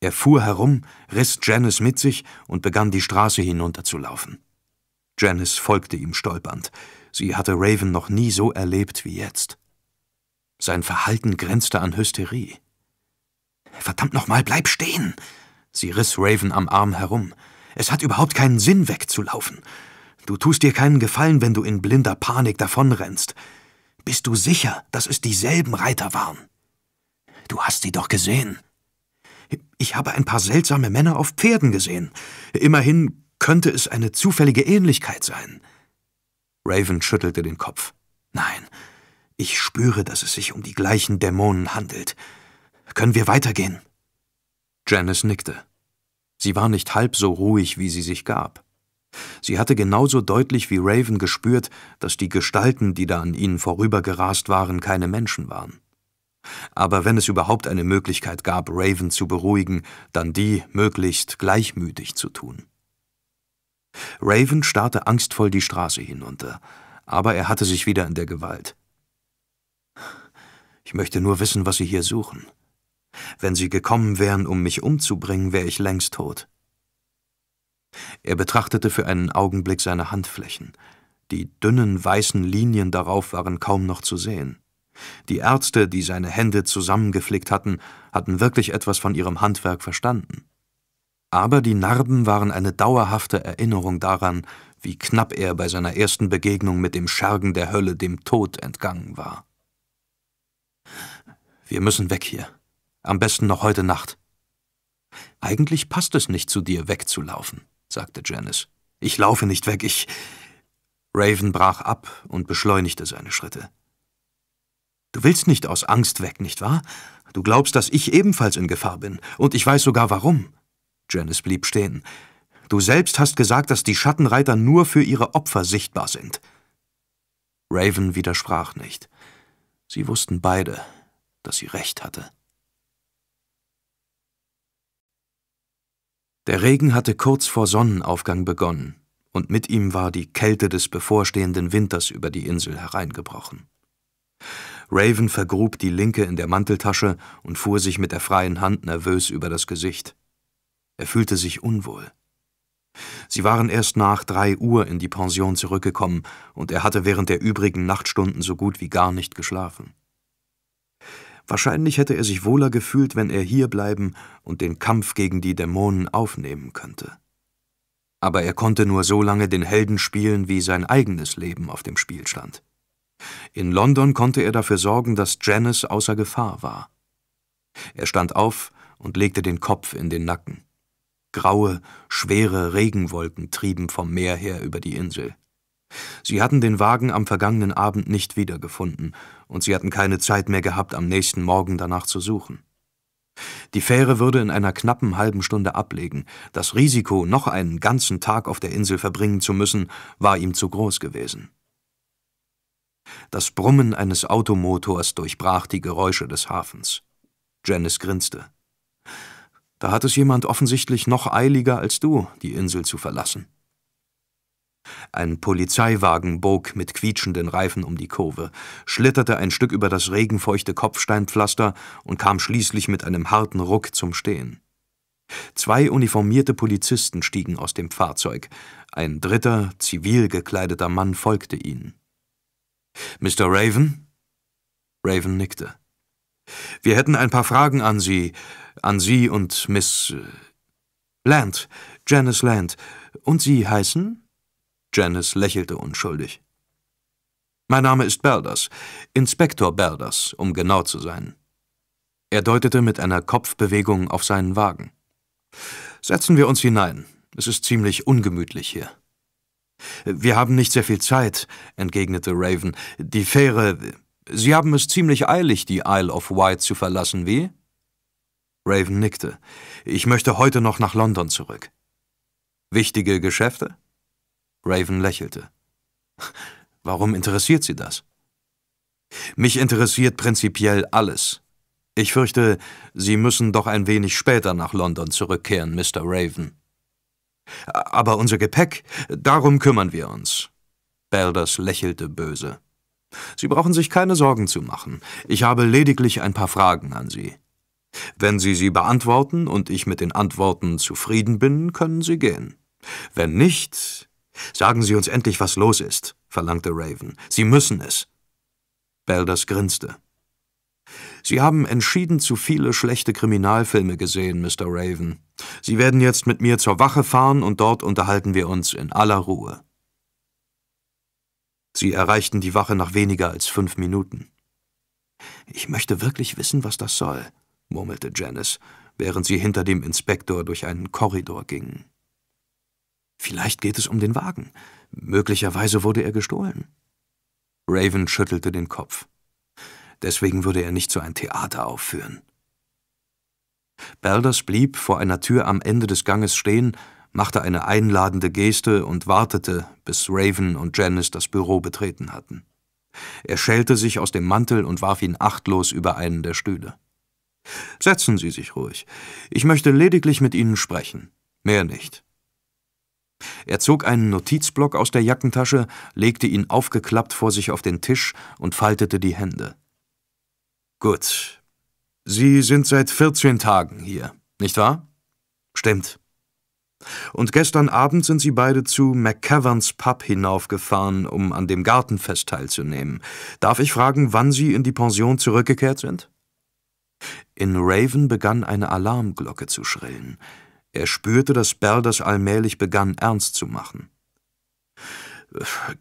Er fuhr herum, riss Janice mit sich und begann die Straße hinunterzulaufen. Janice folgte ihm stolpernd. Sie hatte Raven noch nie so erlebt wie jetzt. Sein Verhalten grenzte an Hysterie. Verdammt nochmal, bleib stehen! Sie riss Raven am Arm herum. Es hat überhaupt keinen Sinn, wegzulaufen. Du tust dir keinen Gefallen, wenn du in blinder Panik davonrennst. Bist du sicher, dass es dieselben Reiter waren? Du hast sie doch gesehen. Ich habe ein paar seltsame Männer auf Pferden gesehen. Immerhin könnte es eine zufällige Ähnlichkeit sein. Raven schüttelte den Kopf. Nein, ich spüre, dass es sich um die gleichen Dämonen handelt. Können wir weitergehen? Janice nickte. Sie war nicht halb so ruhig, wie sie sich gab. Sie hatte genauso deutlich wie Raven gespürt, dass die Gestalten, die da an ihnen vorübergerast waren, keine Menschen waren. Aber wenn es überhaupt eine Möglichkeit gab, Raven zu beruhigen, dann die, möglichst gleichmütig zu tun. Raven starrte angstvoll die Straße hinunter, aber er hatte sich wieder in der Gewalt. Ich möchte nur wissen, was Sie hier suchen. Wenn sie gekommen wären, um mich umzubringen, wäre ich längst tot. Er betrachtete für einen Augenblick seine Handflächen. Die dünnen weißen Linien darauf waren kaum noch zu sehen. Die Ärzte, die seine Hände zusammengeflickt hatten, hatten wirklich etwas von ihrem Handwerk verstanden. Aber die Narben waren eine dauerhafte Erinnerung daran, wie knapp er bei seiner ersten Begegnung mit dem Schergen der Hölle dem Tod entgangen war. Wir müssen weg hier, am besten noch heute Nacht. Eigentlich passt es nicht zu dir, wegzulaufen, sagte Janice. Ich laufe nicht weg, ich. Raven brach ab und beschleunigte seine Schritte. Du willst nicht aus Angst weg, nicht wahr? Du glaubst, dass ich ebenfalls in Gefahr bin, und ich weiß sogar warum. Janice blieb stehen. Du selbst hast gesagt, dass die Schattenreiter nur für ihre Opfer sichtbar sind. Raven widersprach nicht. Sie wussten beide, dass sie recht hatte. Der Regen hatte kurz vor Sonnenaufgang begonnen, und mit ihm war die Kälte des bevorstehenden Winters über die Insel hereingebrochen. Raven vergrub die linke in der Manteltasche und fuhr sich mit der freien Hand nervös über das Gesicht. Er fühlte sich unwohl. Sie waren erst nach drei Uhr in die Pension zurückgekommen, und er hatte während der übrigen Nachtstunden so gut wie gar nicht geschlafen. Wahrscheinlich hätte er sich wohler gefühlt, wenn er hierbleiben und den Kampf gegen die Dämonen aufnehmen könnte. Aber er konnte nur so lange den Helden spielen, wie sein eigenes Leben auf dem Spiel stand. In London konnte er dafür sorgen, dass Janice außer Gefahr war. Er stand auf und legte den Kopf in den Nacken. Graue, schwere Regenwolken trieben vom Meer her über die Insel. Sie hatten den Wagen am vergangenen Abend nicht wiedergefunden, und sie hatten keine Zeit mehr gehabt, am nächsten Morgen danach zu suchen. Die Fähre würde in einer knappen halben Stunde ablegen. Das Risiko, noch einen ganzen Tag auf der Insel verbringen zu müssen, war ihm zu groß gewesen. Das Brummen eines Automotors durchbrach die Geräusche des Hafens. Janice grinste. Da hat es jemand offensichtlich noch eiliger als du, die Insel zu verlassen. Ein Polizeiwagen bog mit quietschenden Reifen um die Kurve, schlitterte ein Stück über das regenfeuchte Kopfsteinpflaster und kam schließlich mit einem harten Ruck zum Stehen. Zwei uniformierte Polizisten stiegen aus dem Fahrzeug, ein dritter, zivil gekleideter Mann folgte ihnen. Mr. Raven? Raven nickte. Wir hätten ein paar Fragen an Sie, an Sie und Miss äh, Land, Janice Land. Und Sie heißen? Janice lächelte unschuldig. Mein Name ist Berders, Inspektor Berders, um genau zu sein. Er deutete mit einer Kopfbewegung auf seinen Wagen. Setzen wir uns hinein. Es ist ziemlich ungemütlich hier. Wir haben nicht sehr viel Zeit, entgegnete Raven. Die Fähre. Sie haben es ziemlich eilig, die Isle of Wight zu verlassen, wie? Raven nickte. Ich möchte heute noch nach London zurück. Wichtige Geschäfte? Raven lächelte. Warum interessiert Sie das? Mich interessiert prinzipiell alles. Ich fürchte, Sie müssen doch ein wenig später nach London zurückkehren, Mr. Raven. Aber unser Gepäck, darum kümmern wir uns. Balders lächelte böse. Sie brauchen sich keine Sorgen zu machen. Ich habe lediglich ein paar Fragen an Sie. Wenn Sie sie beantworten und ich mit den Antworten zufrieden bin, können Sie gehen. Wenn nicht, Sagen Sie uns endlich, was los ist, verlangte Raven. Sie müssen es. Belders grinste. Sie haben entschieden zu viele schlechte Kriminalfilme gesehen, Mr. Raven. Sie werden jetzt mit mir zur Wache fahren und dort unterhalten wir uns in aller Ruhe. Sie erreichten die Wache nach weniger als fünf Minuten. Ich möchte wirklich wissen, was das soll, murmelte Janice, während sie hinter dem Inspektor durch einen Korridor gingen. Vielleicht geht es um den Wagen. Möglicherweise wurde er gestohlen. Raven schüttelte den Kopf. Deswegen würde er nicht so ein Theater aufführen. Balders blieb vor einer Tür am Ende des Ganges stehen, machte eine einladende Geste und wartete, bis Raven und Janice das Büro betreten hatten. Er schälte sich aus dem Mantel und warf ihn achtlos über einen der Stühle. »Setzen Sie sich ruhig. Ich möchte lediglich mit Ihnen sprechen. Mehr nicht.« er zog einen Notizblock aus der Jackentasche, legte ihn aufgeklappt vor sich auf den Tisch und faltete die Hände. Gut. Sie sind seit 14 Tagen hier, nicht wahr? Stimmt. Und gestern Abend sind Sie beide zu McCaverns Pub hinaufgefahren, um an dem Gartenfest teilzunehmen. Darf ich fragen, wann Sie in die Pension zurückgekehrt sind? In Raven begann eine Alarmglocke zu schrillen. Er spürte, dass Bell das allmählich begann, ernst zu machen.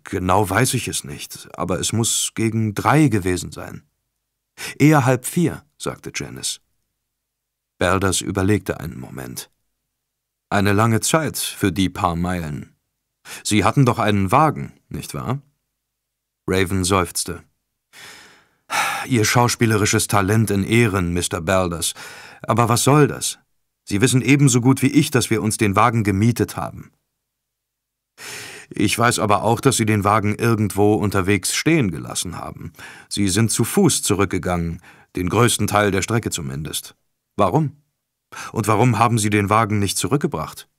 Genau weiß ich es nicht, aber es muss gegen drei gewesen sein. Eher halb vier, sagte Janice. Balders überlegte einen Moment. Eine lange Zeit für die paar Meilen. Sie hatten doch einen Wagen, nicht wahr? Raven seufzte. Ihr schauspielerisches Talent in Ehren, Mr. Balders. Aber was soll das? Sie wissen ebenso gut wie ich, dass wir uns den Wagen gemietet haben. Ich weiß aber auch, dass Sie den Wagen irgendwo unterwegs stehen gelassen haben. Sie sind zu Fuß zurückgegangen, den größten Teil der Strecke zumindest. Warum? Und warum haben Sie den Wagen nicht zurückgebracht?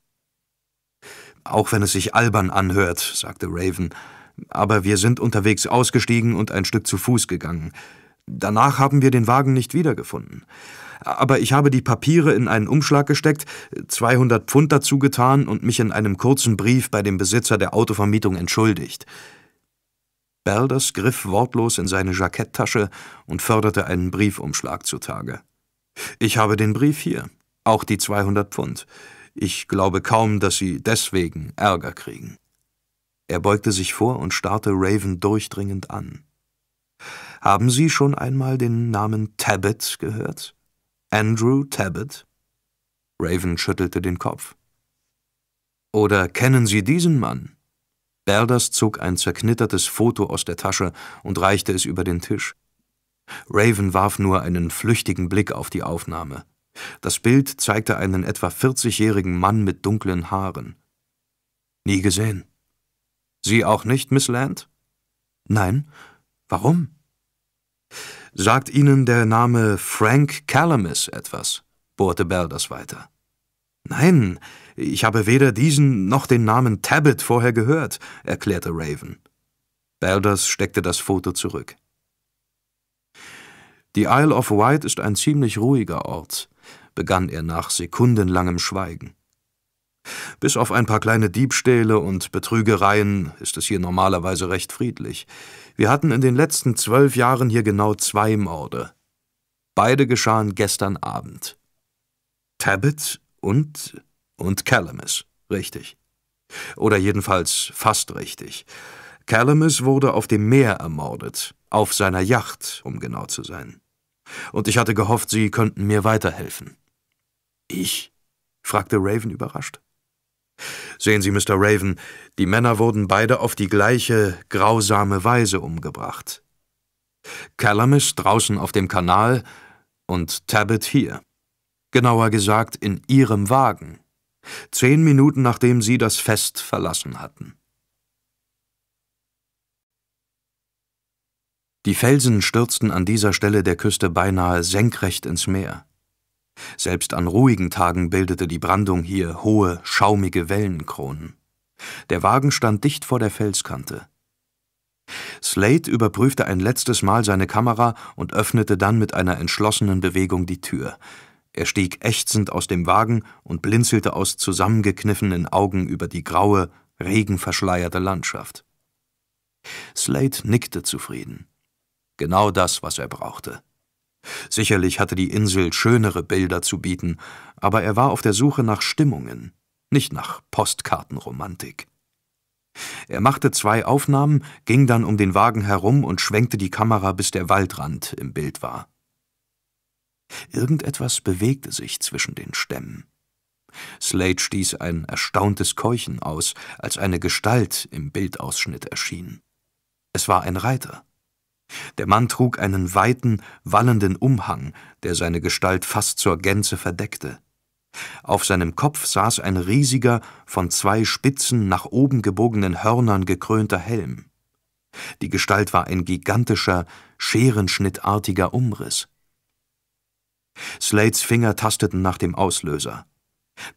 Auch wenn es sich albern anhört, sagte Raven, aber wir sind unterwegs ausgestiegen und ein Stück zu Fuß gegangen. Danach haben wir den Wagen nicht wiedergefunden aber ich habe die Papiere in einen Umschlag gesteckt, 200 Pfund dazu getan und mich in einem kurzen Brief bei dem Besitzer der Autovermietung entschuldigt. Balders griff wortlos in seine Jacketttasche und förderte einen Briefumschlag zutage. Ich habe den Brief hier, auch die 200 Pfund. Ich glaube kaum, dass Sie deswegen Ärger kriegen. Er beugte sich vor und starrte Raven durchdringend an. Haben Sie schon einmal den Namen Tabbitt gehört? Andrew Tabbitt? Raven schüttelte den Kopf. Oder kennen Sie diesen Mann? Balders zog ein zerknittertes Foto aus der Tasche und reichte es über den Tisch. Raven warf nur einen flüchtigen Blick auf die Aufnahme. Das Bild zeigte einen etwa 40-jährigen Mann mit dunklen Haaren. Nie gesehen. Sie auch nicht, Miss Land? Nein. Warum? Sagt Ihnen der Name Frank Calamus etwas? bohrte Baldas weiter. Nein, ich habe weder diesen noch den Namen Tabbitt vorher gehört, erklärte Raven. Balders steckte das Foto zurück. Die Isle of Wight ist ein ziemlich ruhiger Ort, begann er nach sekundenlangem Schweigen. Bis auf ein paar kleine Diebstähle und Betrügereien ist es hier normalerweise recht friedlich. Wir hatten in den letzten zwölf Jahren hier genau zwei Morde. Beide geschahen gestern Abend. Tabbitt und... und Calamus. Richtig. Oder jedenfalls fast richtig. Calamus wurde auf dem Meer ermordet, auf seiner Yacht, um genau zu sein. Und ich hatte gehofft, Sie könnten mir weiterhelfen. Ich? fragte Raven überrascht. Sehen Sie, Mr. Raven, die Männer wurden beide auf die gleiche grausame Weise umgebracht. Calamus draußen auf dem Kanal und Tabbitt hier. Genauer gesagt in ihrem Wagen. Zehn Minuten nachdem sie das Fest verlassen hatten. Die Felsen stürzten an dieser Stelle der Küste beinahe senkrecht ins Meer. Selbst an ruhigen Tagen bildete die Brandung hier hohe, schaumige Wellenkronen. Der Wagen stand dicht vor der Felskante. Slade überprüfte ein letztes Mal seine Kamera und öffnete dann mit einer entschlossenen Bewegung die Tür. Er stieg ächzend aus dem Wagen und blinzelte aus zusammengekniffenen Augen über die graue, regenverschleierte Landschaft. Slade nickte zufrieden. Genau das, was er brauchte. Sicherlich hatte die Insel schönere Bilder zu bieten, aber er war auf der Suche nach Stimmungen, nicht nach Postkartenromantik. Er machte zwei Aufnahmen, ging dann um den Wagen herum und schwenkte die Kamera, bis der Waldrand im Bild war. Irgendetwas bewegte sich zwischen den Stämmen. Slade stieß ein erstauntes Keuchen aus, als eine Gestalt im Bildausschnitt erschien. Es war ein Reiter. Der Mann trug einen weiten, wallenden Umhang, der seine Gestalt fast zur Gänze verdeckte. Auf seinem Kopf saß ein riesiger, von zwei spitzen, nach oben gebogenen Hörnern gekrönter Helm. Die Gestalt war ein gigantischer, scherenschnittartiger Umriss. Slates Finger tasteten nach dem Auslöser.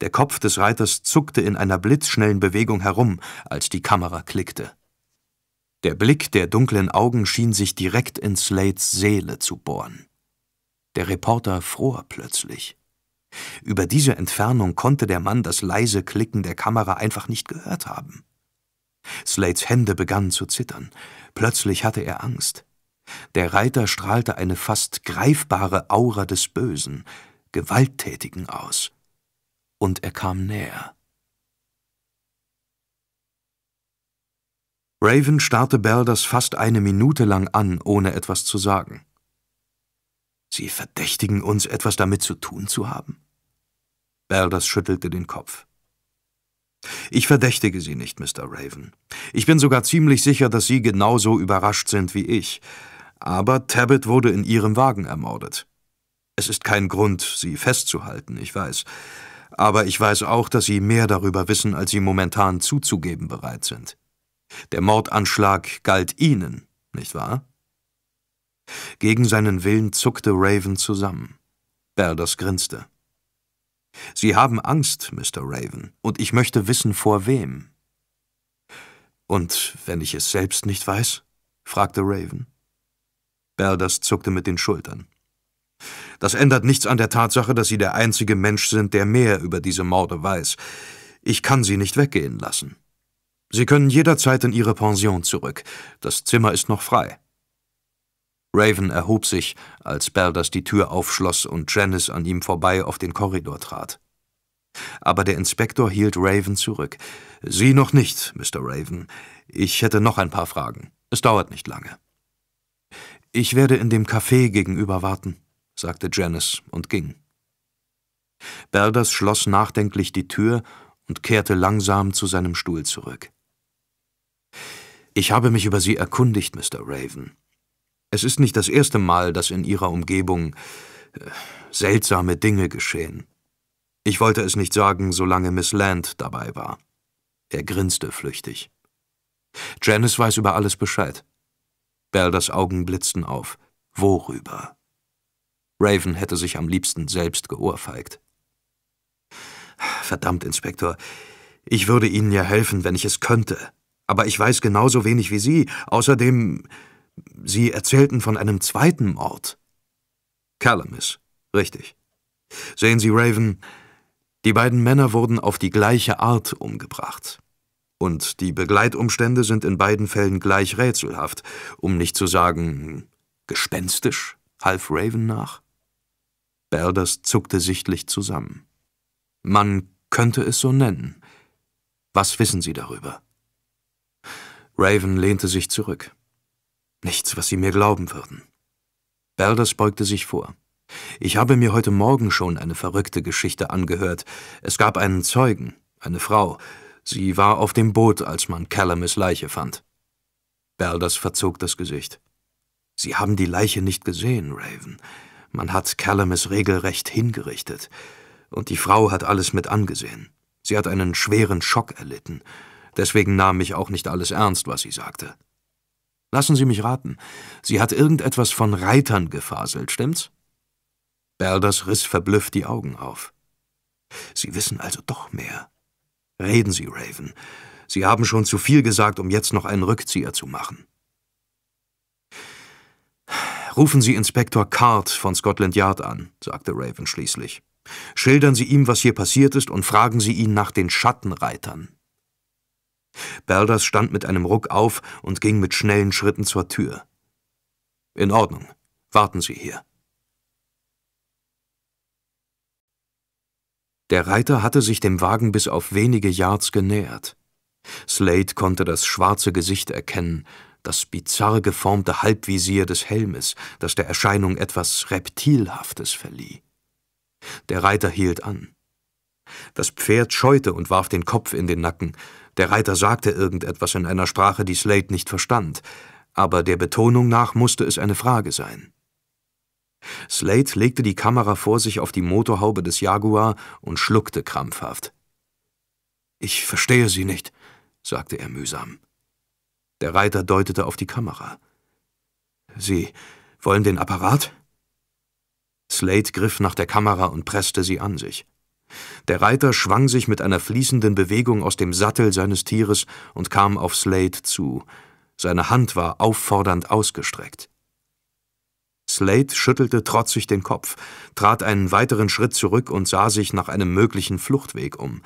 Der Kopf des Reiters zuckte in einer blitzschnellen Bewegung herum, als die Kamera klickte. Der Blick der dunklen Augen schien sich direkt in Slates Seele zu bohren. Der Reporter fror plötzlich. Über diese Entfernung konnte der Mann das leise Klicken der Kamera einfach nicht gehört haben. Slates Hände begannen zu zittern. Plötzlich hatte er Angst. Der Reiter strahlte eine fast greifbare Aura des Bösen, Gewalttätigen aus. Und er kam näher. Raven starrte Balders fast eine Minute lang an, ohne etwas zu sagen. Sie verdächtigen uns, etwas damit zu tun zu haben? Balders schüttelte den Kopf. Ich verdächtige Sie nicht, Mr. Raven. Ich bin sogar ziemlich sicher, dass Sie genauso überrascht sind wie ich. Aber Tabbitt wurde in Ihrem Wagen ermordet. Es ist kein Grund, Sie festzuhalten, ich weiß. Aber ich weiß auch, dass Sie mehr darüber wissen, als Sie momentan zuzugeben bereit sind. Der Mordanschlag galt ihnen, nicht wahr? Gegen seinen Willen zuckte Raven zusammen. Berders grinste. Sie haben Angst, Mr. Raven, und ich möchte wissen, vor wem. Und wenn ich es selbst nicht weiß? fragte Raven. Berders zuckte mit den Schultern. Das ändert nichts an der Tatsache, dass Sie der einzige Mensch sind, der mehr über diese Morde weiß. Ich kann Sie nicht weggehen lassen. Sie können jederzeit in Ihre Pension zurück. Das Zimmer ist noch frei. Raven erhob sich, als Balders die Tür aufschloss und Janice an ihm vorbei auf den Korridor trat. Aber der Inspektor hielt Raven zurück. Sie noch nicht, Mr. Raven. Ich hätte noch ein paar Fragen. Es dauert nicht lange. Ich werde in dem Café gegenüber warten, sagte Janice und ging. Balders schloss nachdenklich die Tür und kehrte langsam zu seinem Stuhl zurück. Ich habe mich über Sie erkundigt, Mr. Raven. Es ist nicht das erste Mal, dass in Ihrer Umgebung äh, seltsame Dinge geschehen. Ich wollte es nicht sagen, solange Miss Land dabei war. Er grinste flüchtig. Janice weiß über alles Bescheid. Balders Augen blitzten auf. Worüber? Raven hätte sich am liebsten selbst geohrfeigt. Verdammt, Inspektor. Ich würde Ihnen ja helfen, wenn ich es könnte. Aber ich weiß genauso wenig wie Sie. Außerdem, Sie erzählten von einem zweiten Ort. Calamis, richtig. Sehen Sie, Raven, die beiden Männer wurden auf die gleiche Art umgebracht. Und die Begleitumstände sind in beiden Fällen gleich rätselhaft, um nicht zu sagen gespenstisch, half Raven nach. Balders zuckte sichtlich zusammen. Man könnte es so nennen. Was wissen Sie darüber? Raven lehnte sich zurück. Nichts, was sie mir glauben würden. Balders beugte sich vor. Ich habe mir heute Morgen schon eine verrückte Geschichte angehört. Es gab einen Zeugen, eine Frau. Sie war auf dem Boot, als man Calamis Leiche fand. Balders verzog das Gesicht. Sie haben die Leiche nicht gesehen, Raven. Man hat Calamis regelrecht hingerichtet. Und die Frau hat alles mit angesehen. Sie hat einen schweren Schock erlitten deswegen nahm mich auch nicht alles ernst, was sie sagte. Lassen Sie mich raten, sie hat irgendetwas von Reitern gefaselt, stimmt's? Balders riss verblüfft die Augen auf. Sie wissen also doch mehr. Reden Sie, Raven. Sie haben schon zu viel gesagt, um jetzt noch einen Rückzieher zu machen. Rufen Sie Inspektor Card von Scotland Yard an, sagte Raven schließlich. Schildern Sie ihm, was hier passiert ist, und fragen Sie ihn nach den Schattenreitern. Balders stand mit einem Ruck auf und ging mit schnellen Schritten zur Tür. In Ordnung, warten Sie hier. Der Reiter hatte sich dem Wagen bis auf wenige Yards genähert. Slade konnte das schwarze Gesicht erkennen, das bizarr geformte Halbvisier des Helmes, das der Erscheinung etwas Reptilhaftes verlieh. Der Reiter hielt an. Das Pferd scheute und warf den Kopf in den Nacken, der Reiter sagte irgendetwas in einer Sprache, die Slade nicht verstand, aber der Betonung nach musste es eine Frage sein. Slade legte die Kamera vor sich auf die Motorhaube des Jaguar und schluckte krampfhaft. »Ich verstehe Sie nicht«, sagte er mühsam. Der Reiter deutete auf die Kamera. »Sie wollen den Apparat?« Slade griff nach der Kamera und presste sie an sich. Der Reiter schwang sich mit einer fließenden Bewegung aus dem Sattel seines Tieres und kam auf Slade zu. Seine Hand war auffordernd ausgestreckt. Slade schüttelte trotzig den Kopf, trat einen weiteren Schritt zurück und sah sich nach einem möglichen Fluchtweg um.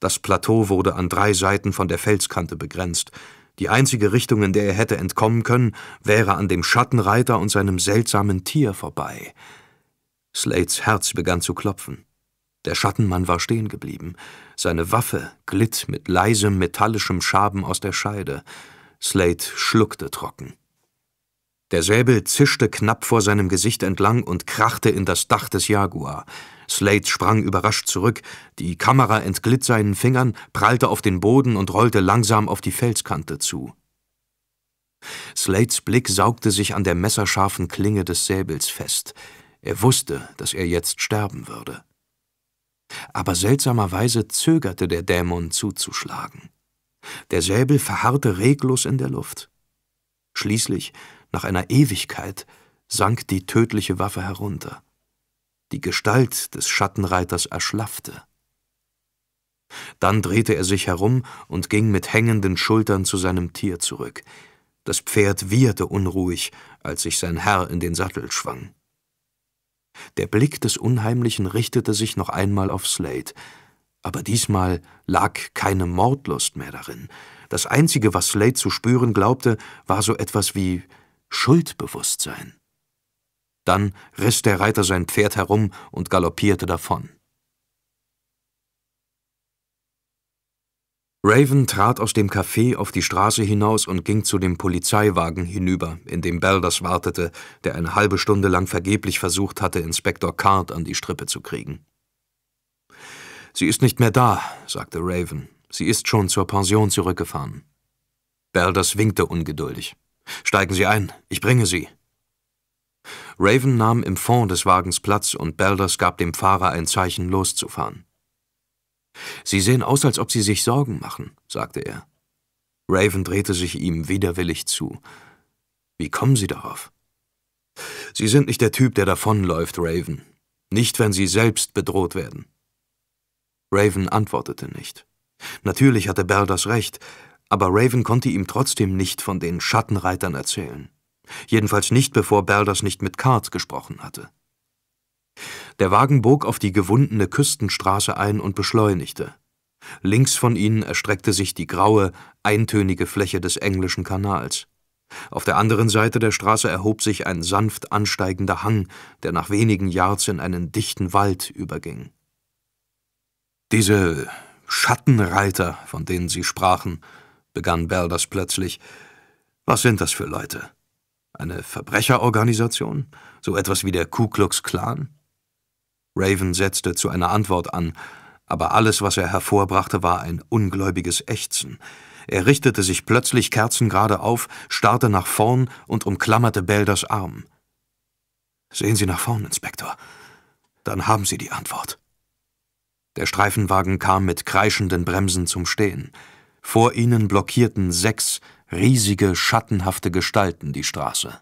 Das Plateau wurde an drei Seiten von der Felskante begrenzt. Die einzige Richtung, in der er hätte entkommen können, wäre an dem Schattenreiter und seinem seltsamen Tier vorbei. Slates Herz begann zu klopfen. Der Schattenmann war stehen geblieben. Seine Waffe glitt mit leisem, metallischem Schaben aus der Scheide. Slade schluckte trocken. Der Säbel zischte knapp vor seinem Gesicht entlang und krachte in das Dach des Jaguar. Slade sprang überrascht zurück, die Kamera entglitt seinen Fingern, prallte auf den Boden und rollte langsam auf die Felskante zu. Slates Blick saugte sich an der messerscharfen Klinge des Säbels fest. Er wusste, dass er jetzt sterben würde aber seltsamerweise zögerte der Dämon zuzuschlagen. Der Säbel verharrte reglos in der Luft. Schließlich, nach einer Ewigkeit, sank die tödliche Waffe herunter. Die Gestalt des Schattenreiters erschlaffte. Dann drehte er sich herum und ging mit hängenden Schultern zu seinem Tier zurück. Das Pferd wieherte unruhig, als sich sein Herr in den Sattel schwang. Der Blick des Unheimlichen richtete sich noch einmal auf Slade, aber diesmal lag keine Mordlust mehr darin. Das Einzige, was Slade zu spüren glaubte, war so etwas wie Schuldbewusstsein. Dann riss der Reiter sein Pferd herum und galoppierte davon. Raven trat aus dem Café auf die Straße hinaus und ging zu dem Polizeiwagen hinüber, in dem Balders wartete, der eine halbe Stunde lang vergeblich versucht hatte, Inspektor Card an die Strippe zu kriegen. »Sie ist nicht mehr da«, sagte Raven. »Sie ist schon zur Pension zurückgefahren.« Balders winkte ungeduldig. »Steigen Sie ein, ich bringe Sie.« Raven nahm im Fond des Wagens Platz und Balders gab dem Fahrer ein Zeichen, loszufahren. Sie sehen aus, als ob Sie sich Sorgen machen, sagte er. Raven drehte sich ihm widerwillig zu. Wie kommen Sie darauf? Sie sind nicht der Typ, der davonläuft, Raven. Nicht, wenn Sie selbst bedroht werden. Raven antwortete nicht. Natürlich hatte Bell das Recht, aber Raven konnte ihm trotzdem nicht von den Schattenreitern erzählen. Jedenfalls nicht, bevor Bell das nicht mit Card gesprochen hatte. Der Wagen bog auf die gewundene Küstenstraße ein und beschleunigte. Links von ihnen erstreckte sich die graue, eintönige Fläche des englischen Kanals. Auf der anderen Seite der Straße erhob sich ein sanft ansteigender Hang, der nach wenigen Yards in einen dichten Wald überging. Diese Schattenreiter, von denen Sie sprachen, begann Balders plötzlich, was sind das für Leute? Eine Verbrecherorganisation? So etwas wie der Ku Klux Klan? Raven setzte zu einer Antwort an, aber alles, was er hervorbrachte, war ein ungläubiges Ächzen. Er richtete sich plötzlich kerzengerade auf, starrte nach vorn und umklammerte Belders Arm. Sehen Sie nach vorn, Inspektor. Dann haben Sie die Antwort. Der Streifenwagen kam mit kreischenden Bremsen zum Stehen. Vor ihnen blockierten sechs riesige, schattenhafte Gestalten die Straße.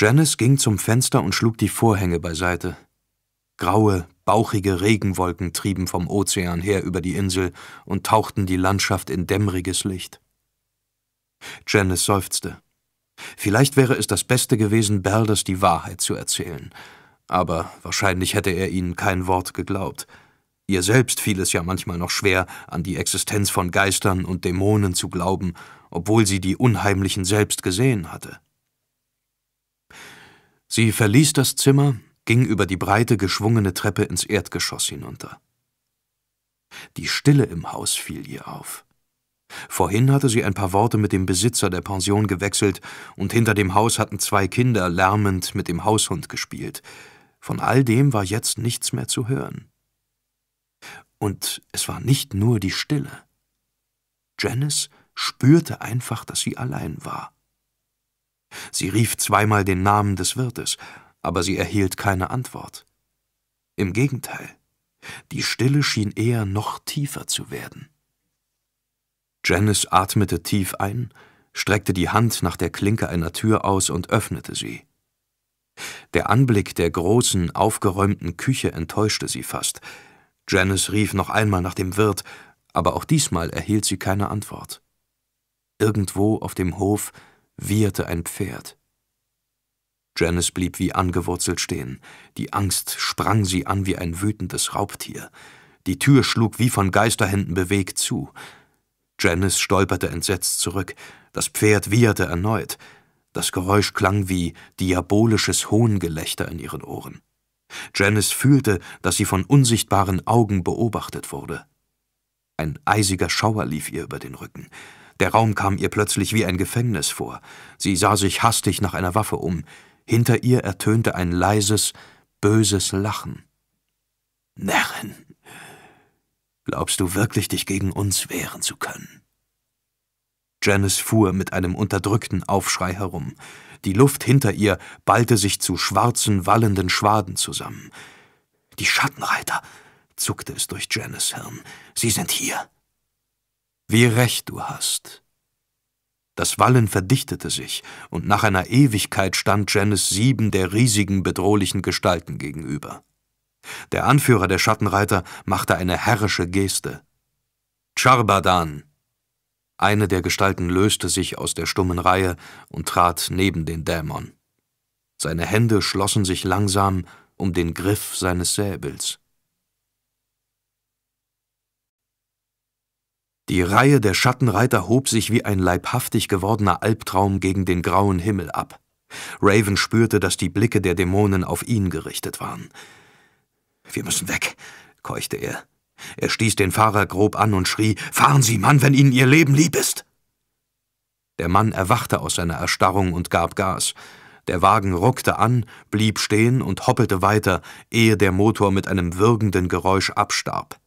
Janice ging zum Fenster und schlug die Vorhänge beiseite. Graue, bauchige Regenwolken trieben vom Ozean her über die Insel und tauchten die Landschaft in dämmeriges Licht. Janice seufzte. Vielleicht wäre es das Beste gewesen, Balders die Wahrheit zu erzählen, aber wahrscheinlich hätte er ihnen kein Wort geglaubt. Ihr selbst fiel es ja manchmal noch schwer, an die Existenz von Geistern und Dämonen zu glauben, obwohl sie die Unheimlichen selbst gesehen hatte. Sie verließ das Zimmer, ging über die breite, geschwungene Treppe ins Erdgeschoss hinunter. Die Stille im Haus fiel ihr auf. Vorhin hatte sie ein paar Worte mit dem Besitzer der Pension gewechselt, und hinter dem Haus hatten zwei Kinder lärmend mit dem Haushund gespielt. Von all dem war jetzt nichts mehr zu hören. Und es war nicht nur die Stille. Janice spürte einfach, dass sie allein war. Sie rief zweimal den Namen des Wirtes, aber sie erhielt keine Antwort. Im Gegenteil, die Stille schien eher noch tiefer zu werden. Janice atmete tief ein, streckte die Hand nach der Klinke einer Tür aus und öffnete sie. Der Anblick der großen, aufgeräumten Küche enttäuschte sie fast. Janice rief noch einmal nach dem Wirt, aber auch diesmal erhielt sie keine Antwort. Irgendwo auf dem Hof wieherte ein Pferd. Janice blieb wie angewurzelt stehen. Die Angst sprang sie an wie ein wütendes Raubtier. Die Tür schlug wie von Geisterhänden bewegt zu. Janice stolperte entsetzt zurück. Das Pferd wieherte erneut. Das Geräusch klang wie diabolisches Hohngelächter in ihren Ohren. Janice fühlte, dass sie von unsichtbaren Augen beobachtet wurde. Ein eisiger Schauer lief ihr über den Rücken. Der Raum kam ihr plötzlich wie ein Gefängnis vor. Sie sah sich hastig nach einer Waffe um. Hinter ihr ertönte ein leises, böses Lachen. Närrin, glaubst du wirklich, dich gegen uns wehren zu können? Janice fuhr mit einem unterdrückten Aufschrei herum. Die Luft hinter ihr ballte sich zu schwarzen, wallenden Schwaden zusammen. Die Schattenreiter, zuckte es durch Janice Hirn. Sie sind hier wie recht du hast. Das Wallen verdichtete sich, und nach einer Ewigkeit stand Janice sieben der riesigen, bedrohlichen Gestalten gegenüber. Der Anführer der Schattenreiter machte eine herrische Geste. Charbadan! Eine der Gestalten löste sich aus der stummen Reihe und trat neben den Dämon. Seine Hände schlossen sich langsam um den Griff seines Säbels. Die Reihe der Schattenreiter hob sich wie ein leibhaftig gewordener Albtraum gegen den grauen Himmel ab. Raven spürte, dass die Blicke der Dämonen auf ihn gerichtet waren. »Wir müssen weg«, keuchte er. Er stieß den Fahrer grob an und schrie, »Fahren Sie, Mann, wenn Ihnen Ihr Leben lieb ist!« Der Mann erwachte aus seiner Erstarrung und gab Gas. Der Wagen ruckte an, blieb stehen und hoppelte weiter, ehe der Motor mit einem würgenden Geräusch abstarb.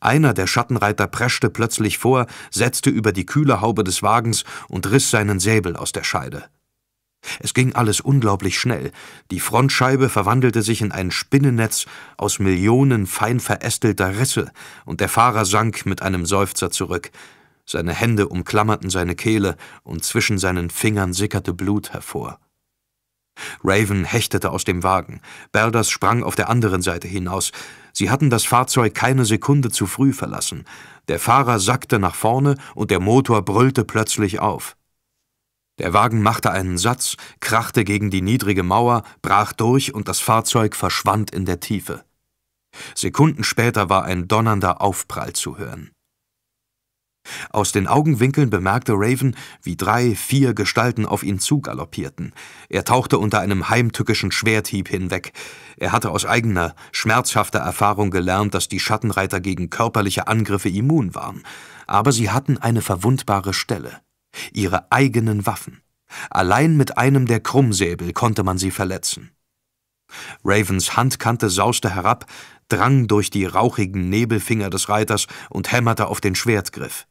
Einer der Schattenreiter preschte plötzlich vor, setzte über die kühle Haube des Wagens und riss seinen Säbel aus der Scheide. Es ging alles unglaublich schnell. Die Frontscheibe verwandelte sich in ein Spinnennetz aus Millionen fein verästelter Risse, und der Fahrer sank mit einem Seufzer zurück. Seine Hände umklammerten seine Kehle, und zwischen seinen Fingern sickerte Blut hervor. Raven hechtete aus dem Wagen. Balders sprang auf der anderen Seite hinaus. Sie hatten das Fahrzeug keine Sekunde zu früh verlassen. Der Fahrer sackte nach vorne und der Motor brüllte plötzlich auf. Der Wagen machte einen Satz, krachte gegen die niedrige Mauer, brach durch und das Fahrzeug verschwand in der Tiefe. Sekunden später war ein donnernder Aufprall zu hören. Aus den Augenwinkeln bemerkte Raven, wie drei, vier Gestalten auf ihn zugaloppierten. Er tauchte unter einem heimtückischen Schwerthieb hinweg. Er hatte aus eigener, schmerzhafter Erfahrung gelernt, dass die Schattenreiter gegen körperliche Angriffe immun waren. Aber sie hatten eine verwundbare Stelle. Ihre eigenen Waffen. Allein mit einem der Krummsäbel konnte man sie verletzen. Ravens Handkante sauste herab, drang durch die rauchigen Nebelfinger des Reiters und hämmerte auf den Schwertgriff.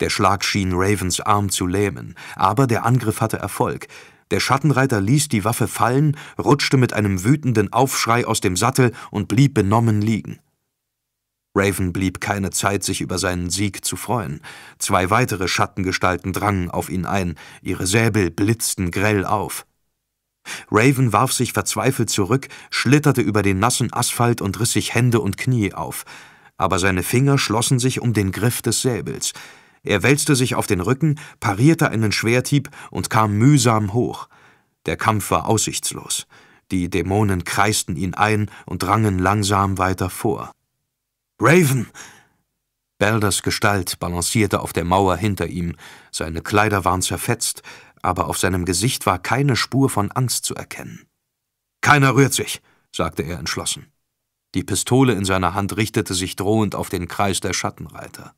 Der Schlag schien Ravens Arm zu lähmen, aber der Angriff hatte Erfolg. Der Schattenreiter ließ die Waffe fallen, rutschte mit einem wütenden Aufschrei aus dem Sattel und blieb benommen liegen. Raven blieb keine Zeit, sich über seinen Sieg zu freuen. Zwei weitere Schattengestalten drangen auf ihn ein, ihre Säbel blitzten grell auf. Raven warf sich verzweifelt zurück, schlitterte über den nassen Asphalt und riss sich Hände und Knie auf. Aber seine Finger schlossen sich um den Griff des Säbels. Er wälzte sich auf den Rücken, parierte einen Schwerthieb und kam mühsam hoch. Der Kampf war aussichtslos. Die Dämonen kreisten ihn ein und drangen langsam weiter vor. »Raven!« Balders Gestalt balancierte auf der Mauer hinter ihm. Seine Kleider waren zerfetzt, aber auf seinem Gesicht war keine Spur von Angst zu erkennen. »Keiner rührt sich«, sagte er entschlossen. Die Pistole in seiner Hand richtete sich drohend auf den Kreis der Schattenreiter.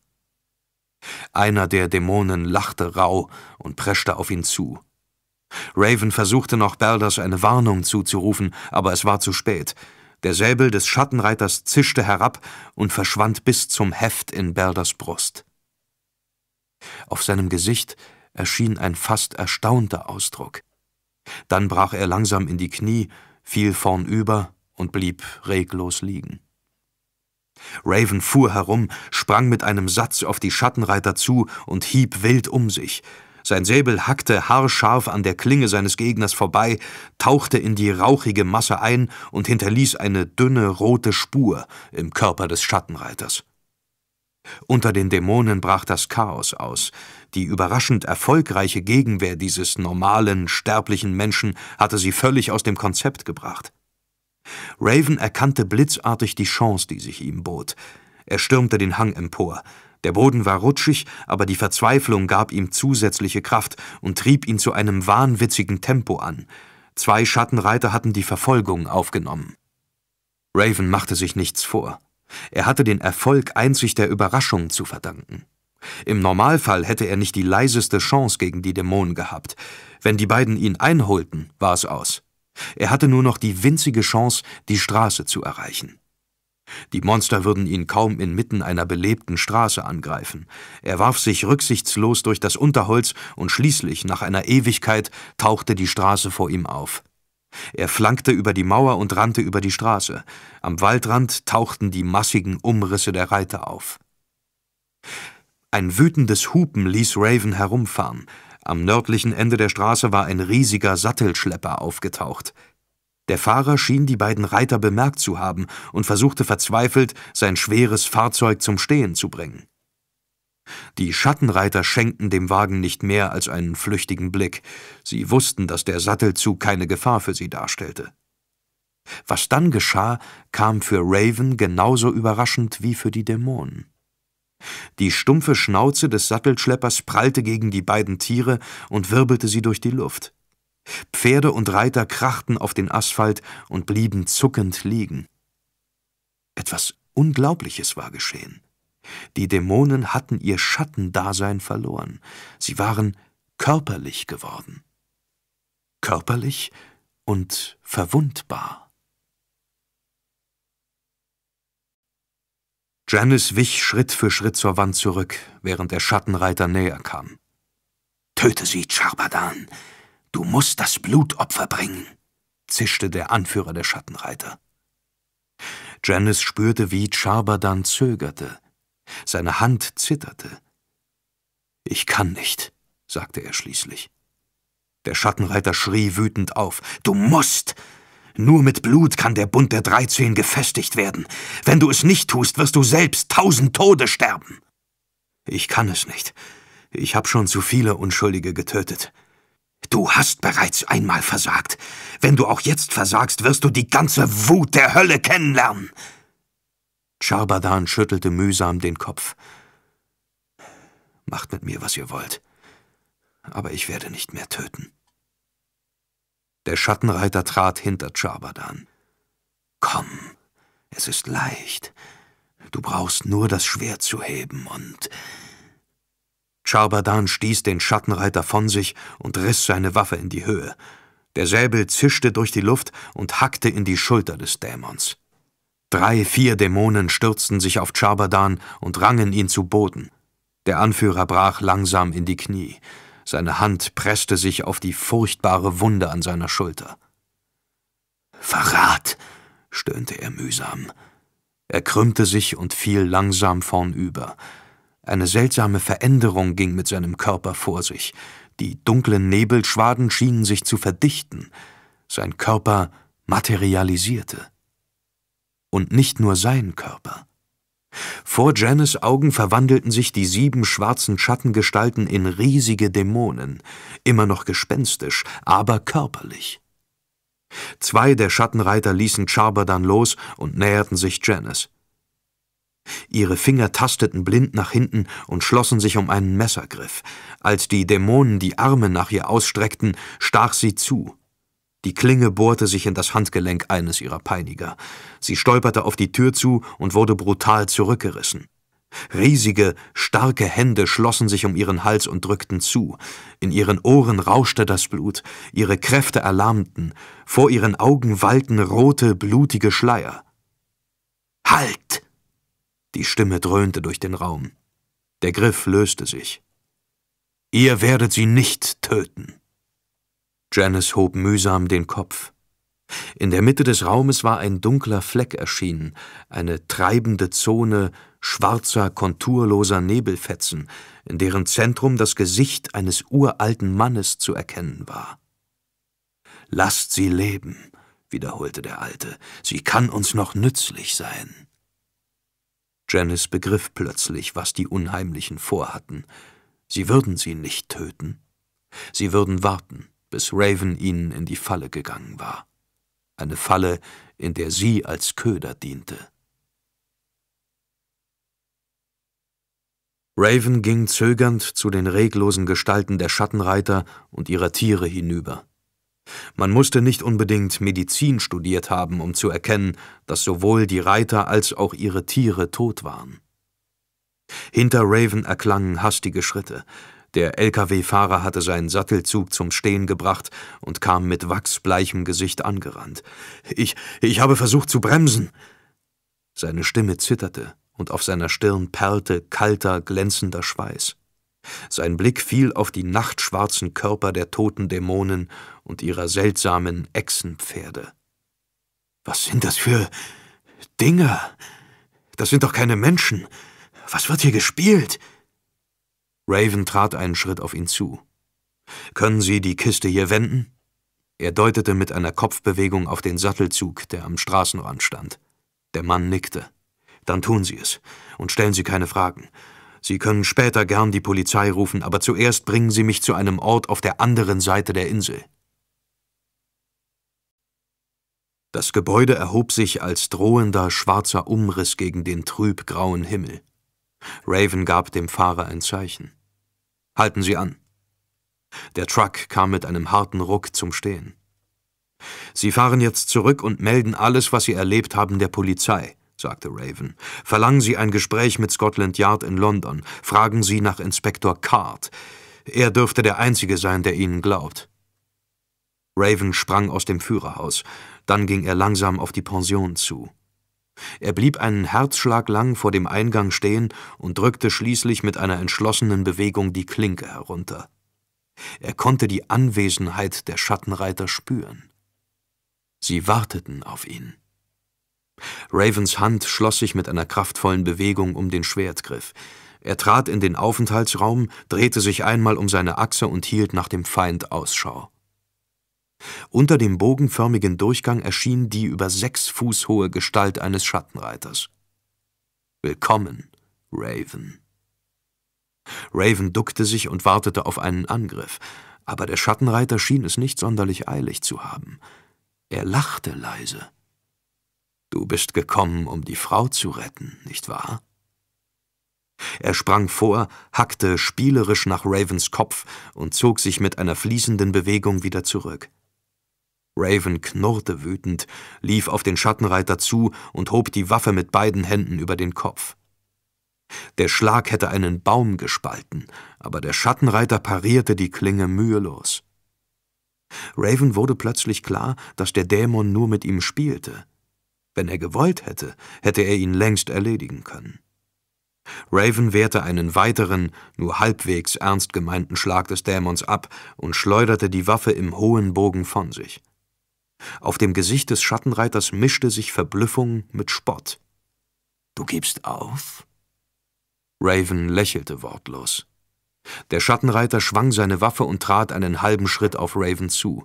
Einer der Dämonen lachte rau und preschte auf ihn zu. Raven versuchte noch Balders eine Warnung zuzurufen, aber es war zu spät. Der Säbel des Schattenreiters zischte herab und verschwand bis zum Heft in Balders Brust. Auf seinem Gesicht erschien ein fast erstaunter Ausdruck. Dann brach er langsam in die Knie, fiel vornüber und blieb reglos liegen. Raven fuhr herum, sprang mit einem Satz auf die Schattenreiter zu und hieb wild um sich. Sein Säbel hackte haarscharf an der Klinge seines Gegners vorbei, tauchte in die rauchige Masse ein und hinterließ eine dünne rote Spur im Körper des Schattenreiters. Unter den Dämonen brach das Chaos aus. Die überraschend erfolgreiche Gegenwehr dieses normalen, sterblichen Menschen hatte sie völlig aus dem Konzept gebracht. Raven erkannte blitzartig die Chance, die sich ihm bot. Er stürmte den Hang empor. Der Boden war rutschig, aber die Verzweiflung gab ihm zusätzliche Kraft und trieb ihn zu einem wahnwitzigen Tempo an. Zwei Schattenreiter hatten die Verfolgung aufgenommen. Raven machte sich nichts vor. Er hatte den Erfolg einzig der Überraschung zu verdanken. Im Normalfall hätte er nicht die leiseste Chance gegen die Dämonen gehabt. Wenn die beiden ihn einholten, war es aus. Er hatte nur noch die winzige Chance, die Straße zu erreichen. Die Monster würden ihn kaum inmitten einer belebten Straße angreifen. Er warf sich rücksichtslos durch das Unterholz und schließlich, nach einer Ewigkeit, tauchte die Straße vor ihm auf. Er flankte über die Mauer und rannte über die Straße. Am Waldrand tauchten die massigen Umrisse der Reiter auf. Ein wütendes Hupen ließ Raven herumfahren. Am nördlichen Ende der Straße war ein riesiger Sattelschlepper aufgetaucht. Der Fahrer schien die beiden Reiter bemerkt zu haben und versuchte verzweifelt, sein schweres Fahrzeug zum Stehen zu bringen. Die Schattenreiter schenkten dem Wagen nicht mehr als einen flüchtigen Blick. Sie wussten, dass der Sattelzug keine Gefahr für sie darstellte. Was dann geschah, kam für Raven genauso überraschend wie für die Dämonen. Die stumpfe Schnauze des Sattelschleppers prallte gegen die beiden Tiere und wirbelte sie durch die Luft. Pferde und Reiter krachten auf den Asphalt und blieben zuckend liegen. Etwas Unglaubliches war geschehen. Die Dämonen hatten ihr Schattendasein verloren. Sie waren körperlich geworden. Körperlich und verwundbar. Janice wich Schritt für Schritt zur Wand zurück, während der Schattenreiter näher kam. Töte sie, Charbadan! Du musst das Blutopfer bringen! zischte der Anführer der Schattenreiter. Janice spürte, wie Charbadan zögerte. Seine Hand zitterte. Ich kann nicht, sagte er schließlich. Der Schattenreiter schrie wütend auf. Du musst! Nur mit Blut kann der Bund der Dreizehn gefestigt werden. Wenn du es nicht tust, wirst du selbst tausend Tode sterben. Ich kann es nicht. Ich habe schon zu viele Unschuldige getötet. Du hast bereits einmal versagt. Wenn du auch jetzt versagst, wirst du die ganze Wut der Hölle kennenlernen. Charbadan schüttelte mühsam den Kopf. Macht mit mir, was ihr wollt. Aber ich werde nicht mehr töten. Der Schattenreiter trat hinter Chabadan. Komm, es ist leicht. Du brauchst nur das Schwert zu heben und. Charbadan stieß den Schattenreiter von sich und riss seine Waffe in die Höhe. Der Säbel zischte durch die Luft und hackte in die Schulter des Dämons. Drei, vier Dämonen stürzten sich auf Charbadan und rangen ihn zu Boden. Der Anführer brach langsam in die Knie. Seine Hand presste sich auf die furchtbare Wunde an seiner Schulter. Verrat, stöhnte er mühsam. Er krümmte sich und fiel langsam vornüber. Eine seltsame Veränderung ging mit seinem Körper vor sich. Die dunklen Nebelschwaden schienen sich zu verdichten. Sein Körper materialisierte. Und nicht nur sein Körper. Vor Janes Augen verwandelten sich die sieben schwarzen Schattengestalten in riesige Dämonen, immer noch gespenstisch, aber körperlich. Zwei der Schattenreiter ließen Charber dann los und näherten sich Janice. Ihre Finger tasteten blind nach hinten und schlossen sich um einen Messergriff. Als die Dämonen die Arme nach ihr ausstreckten, stach sie zu. Die Klinge bohrte sich in das Handgelenk eines ihrer Peiniger. Sie stolperte auf die Tür zu und wurde brutal zurückgerissen. Riesige, starke Hände schlossen sich um ihren Hals und drückten zu. In ihren Ohren rauschte das Blut, ihre Kräfte erlahmten, vor ihren Augen wallten rote, blutige Schleier. Halt! Die Stimme dröhnte durch den Raum. Der Griff löste sich. Ihr werdet sie nicht töten. Janice hob mühsam den Kopf. In der Mitte des Raumes war ein dunkler Fleck erschienen, eine treibende Zone schwarzer, konturloser Nebelfetzen, in deren Zentrum das Gesicht eines uralten Mannes zu erkennen war. Lasst sie leben, wiederholte der Alte, sie kann uns noch nützlich sein. Janice begriff plötzlich, was die Unheimlichen vorhatten. Sie würden sie nicht töten. Sie würden warten, bis Raven ihnen in die Falle gegangen war. Eine Falle, in der sie als Köder diente. Raven ging zögernd zu den reglosen Gestalten der Schattenreiter und ihrer Tiere hinüber. Man musste nicht unbedingt Medizin studiert haben, um zu erkennen, dass sowohl die Reiter als auch ihre Tiere tot waren. Hinter Raven erklangen hastige Schritte. Der Lkw-Fahrer hatte seinen Sattelzug zum Stehen gebracht und kam mit wachsbleichem Gesicht angerannt. Ich, ich habe versucht zu bremsen. Seine Stimme zitterte und auf seiner Stirn perlte kalter, glänzender Schweiß. Sein Blick fiel auf die nachtschwarzen Körper der toten Dämonen und ihrer seltsamen Echsenpferde. Was sind das für Dinger? Das sind doch keine Menschen. Was wird hier gespielt? Raven trat einen Schritt auf ihn zu. »Können Sie die Kiste hier wenden?« Er deutete mit einer Kopfbewegung auf den Sattelzug, der am Straßenrand stand. Der Mann nickte. »Dann tun Sie es und stellen Sie keine Fragen. Sie können später gern die Polizei rufen, aber zuerst bringen Sie mich zu einem Ort auf der anderen Seite der Insel.« Das Gebäude erhob sich als drohender schwarzer Umriss gegen den trübgrauen Himmel. Raven gab dem Fahrer ein Zeichen. Halten Sie an. Der Truck kam mit einem harten Ruck zum Stehen. Sie fahren jetzt zurück und melden alles, was Sie erlebt haben, der Polizei, sagte Raven. Verlangen Sie ein Gespräch mit Scotland Yard in London. Fragen Sie nach Inspektor Card. Er dürfte der Einzige sein, der Ihnen glaubt. Raven sprang aus dem Führerhaus. Dann ging er langsam auf die Pension zu. Er blieb einen Herzschlag lang vor dem Eingang stehen und drückte schließlich mit einer entschlossenen Bewegung die Klinke herunter. Er konnte die Anwesenheit der Schattenreiter spüren. Sie warteten auf ihn. Ravens Hand schloss sich mit einer kraftvollen Bewegung um den Schwertgriff. Er trat in den Aufenthaltsraum, drehte sich einmal um seine Achse und hielt nach dem Feind Ausschau. Unter dem bogenförmigen Durchgang erschien die über sechs Fuß hohe Gestalt eines Schattenreiters. Willkommen, Raven. Raven duckte sich und wartete auf einen Angriff, aber der Schattenreiter schien es nicht sonderlich eilig zu haben. Er lachte leise. Du bist gekommen, um die Frau zu retten, nicht wahr? Er sprang vor, hackte spielerisch nach Ravens Kopf und zog sich mit einer fließenden Bewegung wieder zurück. Raven knurrte wütend, lief auf den Schattenreiter zu und hob die Waffe mit beiden Händen über den Kopf. Der Schlag hätte einen Baum gespalten, aber der Schattenreiter parierte die Klinge mühelos. Raven wurde plötzlich klar, dass der Dämon nur mit ihm spielte. Wenn er gewollt hätte, hätte er ihn längst erledigen können. Raven wehrte einen weiteren, nur halbwegs ernst gemeinten Schlag des Dämons ab und schleuderte die Waffe im hohen Bogen von sich. Auf dem Gesicht des Schattenreiters mischte sich Verblüffung mit Spott. Du gibst auf? Raven lächelte wortlos. Der Schattenreiter schwang seine Waffe und trat einen halben Schritt auf Raven zu.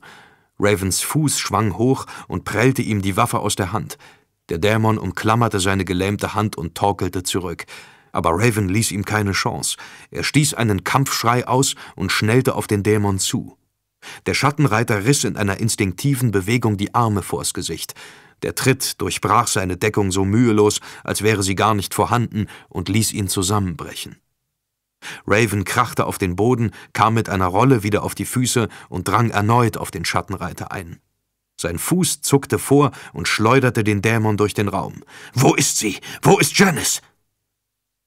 Ravens Fuß schwang hoch und prellte ihm die Waffe aus der Hand. Der Dämon umklammerte seine gelähmte Hand und torkelte zurück. Aber Raven ließ ihm keine Chance. Er stieß einen Kampfschrei aus und schnellte auf den Dämon zu. Der Schattenreiter riss in einer instinktiven Bewegung die Arme vors Gesicht. Der Tritt durchbrach seine Deckung so mühelos, als wäre sie gar nicht vorhanden, und ließ ihn zusammenbrechen. Raven krachte auf den Boden, kam mit einer Rolle wieder auf die Füße und drang erneut auf den Schattenreiter ein. Sein Fuß zuckte vor und schleuderte den Dämon durch den Raum. Wo ist sie? Wo ist Janice?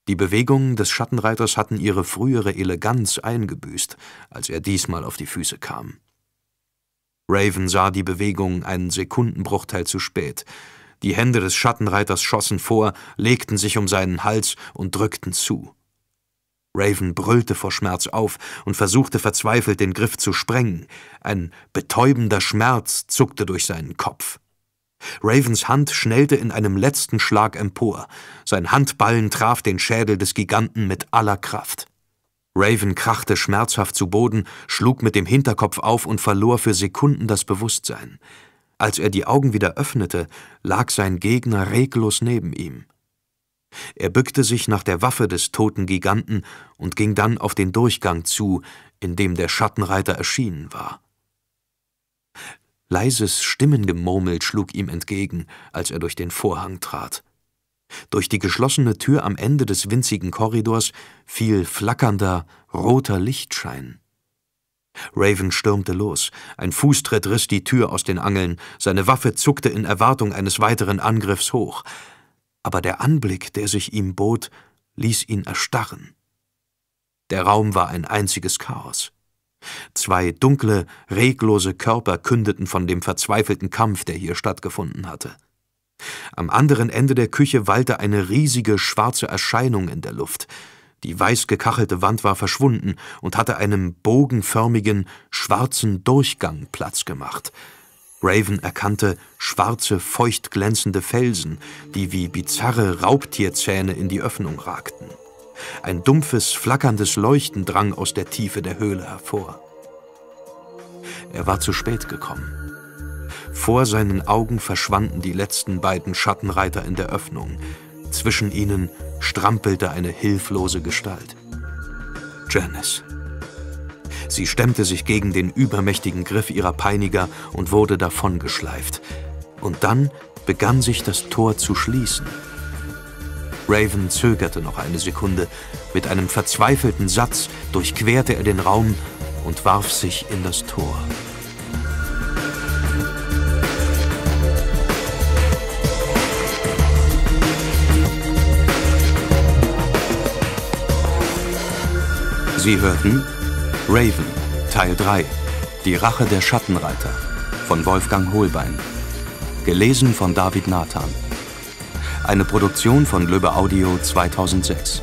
Die Bewegungen des Schattenreiters hatten ihre frühere Eleganz eingebüßt, als er diesmal auf die Füße kam. Raven sah die Bewegung einen Sekundenbruchteil zu spät. Die Hände des Schattenreiters schossen vor, legten sich um seinen Hals und drückten zu. Raven brüllte vor Schmerz auf und versuchte verzweifelt, den Griff zu sprengen. Ein betäubender Schmerz zuckte durch seinen Kopf. Ravens Hand schnellte in einem letzten Schlag empor. Sein Handballen traf den Schädel des Giganten mit aller Kraft. Raven krachte schmerzhaft zu Boden, schlug mit dem Hinterkopf auf und verlor für Sekunden das Bewusstsein. Als er die Augen wieder öffnete, lag sein Gegner reglos neben ihm. Er bückte sich nach der Waffe des toten Giganten und ging dann auf den Durchgang zu, in dem der Schattenreiter erschienen war. Leises Stimmengemurmel schlug ihm entgegen, als er durch den Vorhang trat. Durch die geschlossene Tür am Ende des winzigen Korridors fiel flackernder, roter Lichtschein. Raven stürmte los. Ein Fußtritt riss die Tür aus den Angeln. Seine Waffe zuckte in Erwartung eines weiteren Angriffs hoch. Aber der Anblick, der sich ihm bot, ließ ihn erstarren. Der Raum war ein einziges Chaos. Zwei dunkle, reglose Körper kündeten von dem verzweifelten Kampf, der hier stattgefunden hatte. Am anderen Ende der Küche wallte eine riesige schwarze Erscheinung in der Luft. Die weiß gekachelte Wand war verschwunden und hatte einem bogenförmigen, schwarzen Durchgang Platz gemacht. Raven erkannte schwarze, feucht glänzende Felsen, die wie bizarre Raubtierzähne in die Öffnung ragten. Ein dumpfes, flackerndes Leuchten drang aus der Tiefe der Höhle hervor. Er war zu spät gekommen. Vor seinen Augen verschwanden die letzten beiden Schattenreiter in der Öffnung. Zwischen ihnen strampelte eine hilflose Gestalt. Janice. Sie stemmte sich gegen den übermächtigen Griff ihrer Peiniger und wurde davongeschleift. Und dann begann sich das Tor zu schließen. Raven zögerte noch eine Sekunde. Mit einem verzweifelten Satz durchquerte er den Raum und warf sich in das Tor. Sie hörten Raven, Teil 3, Die Rache der Schattenreiter von Wolfgang Holbein, gelesen von David Nathan eine Produktion von Löbe Audio 2006.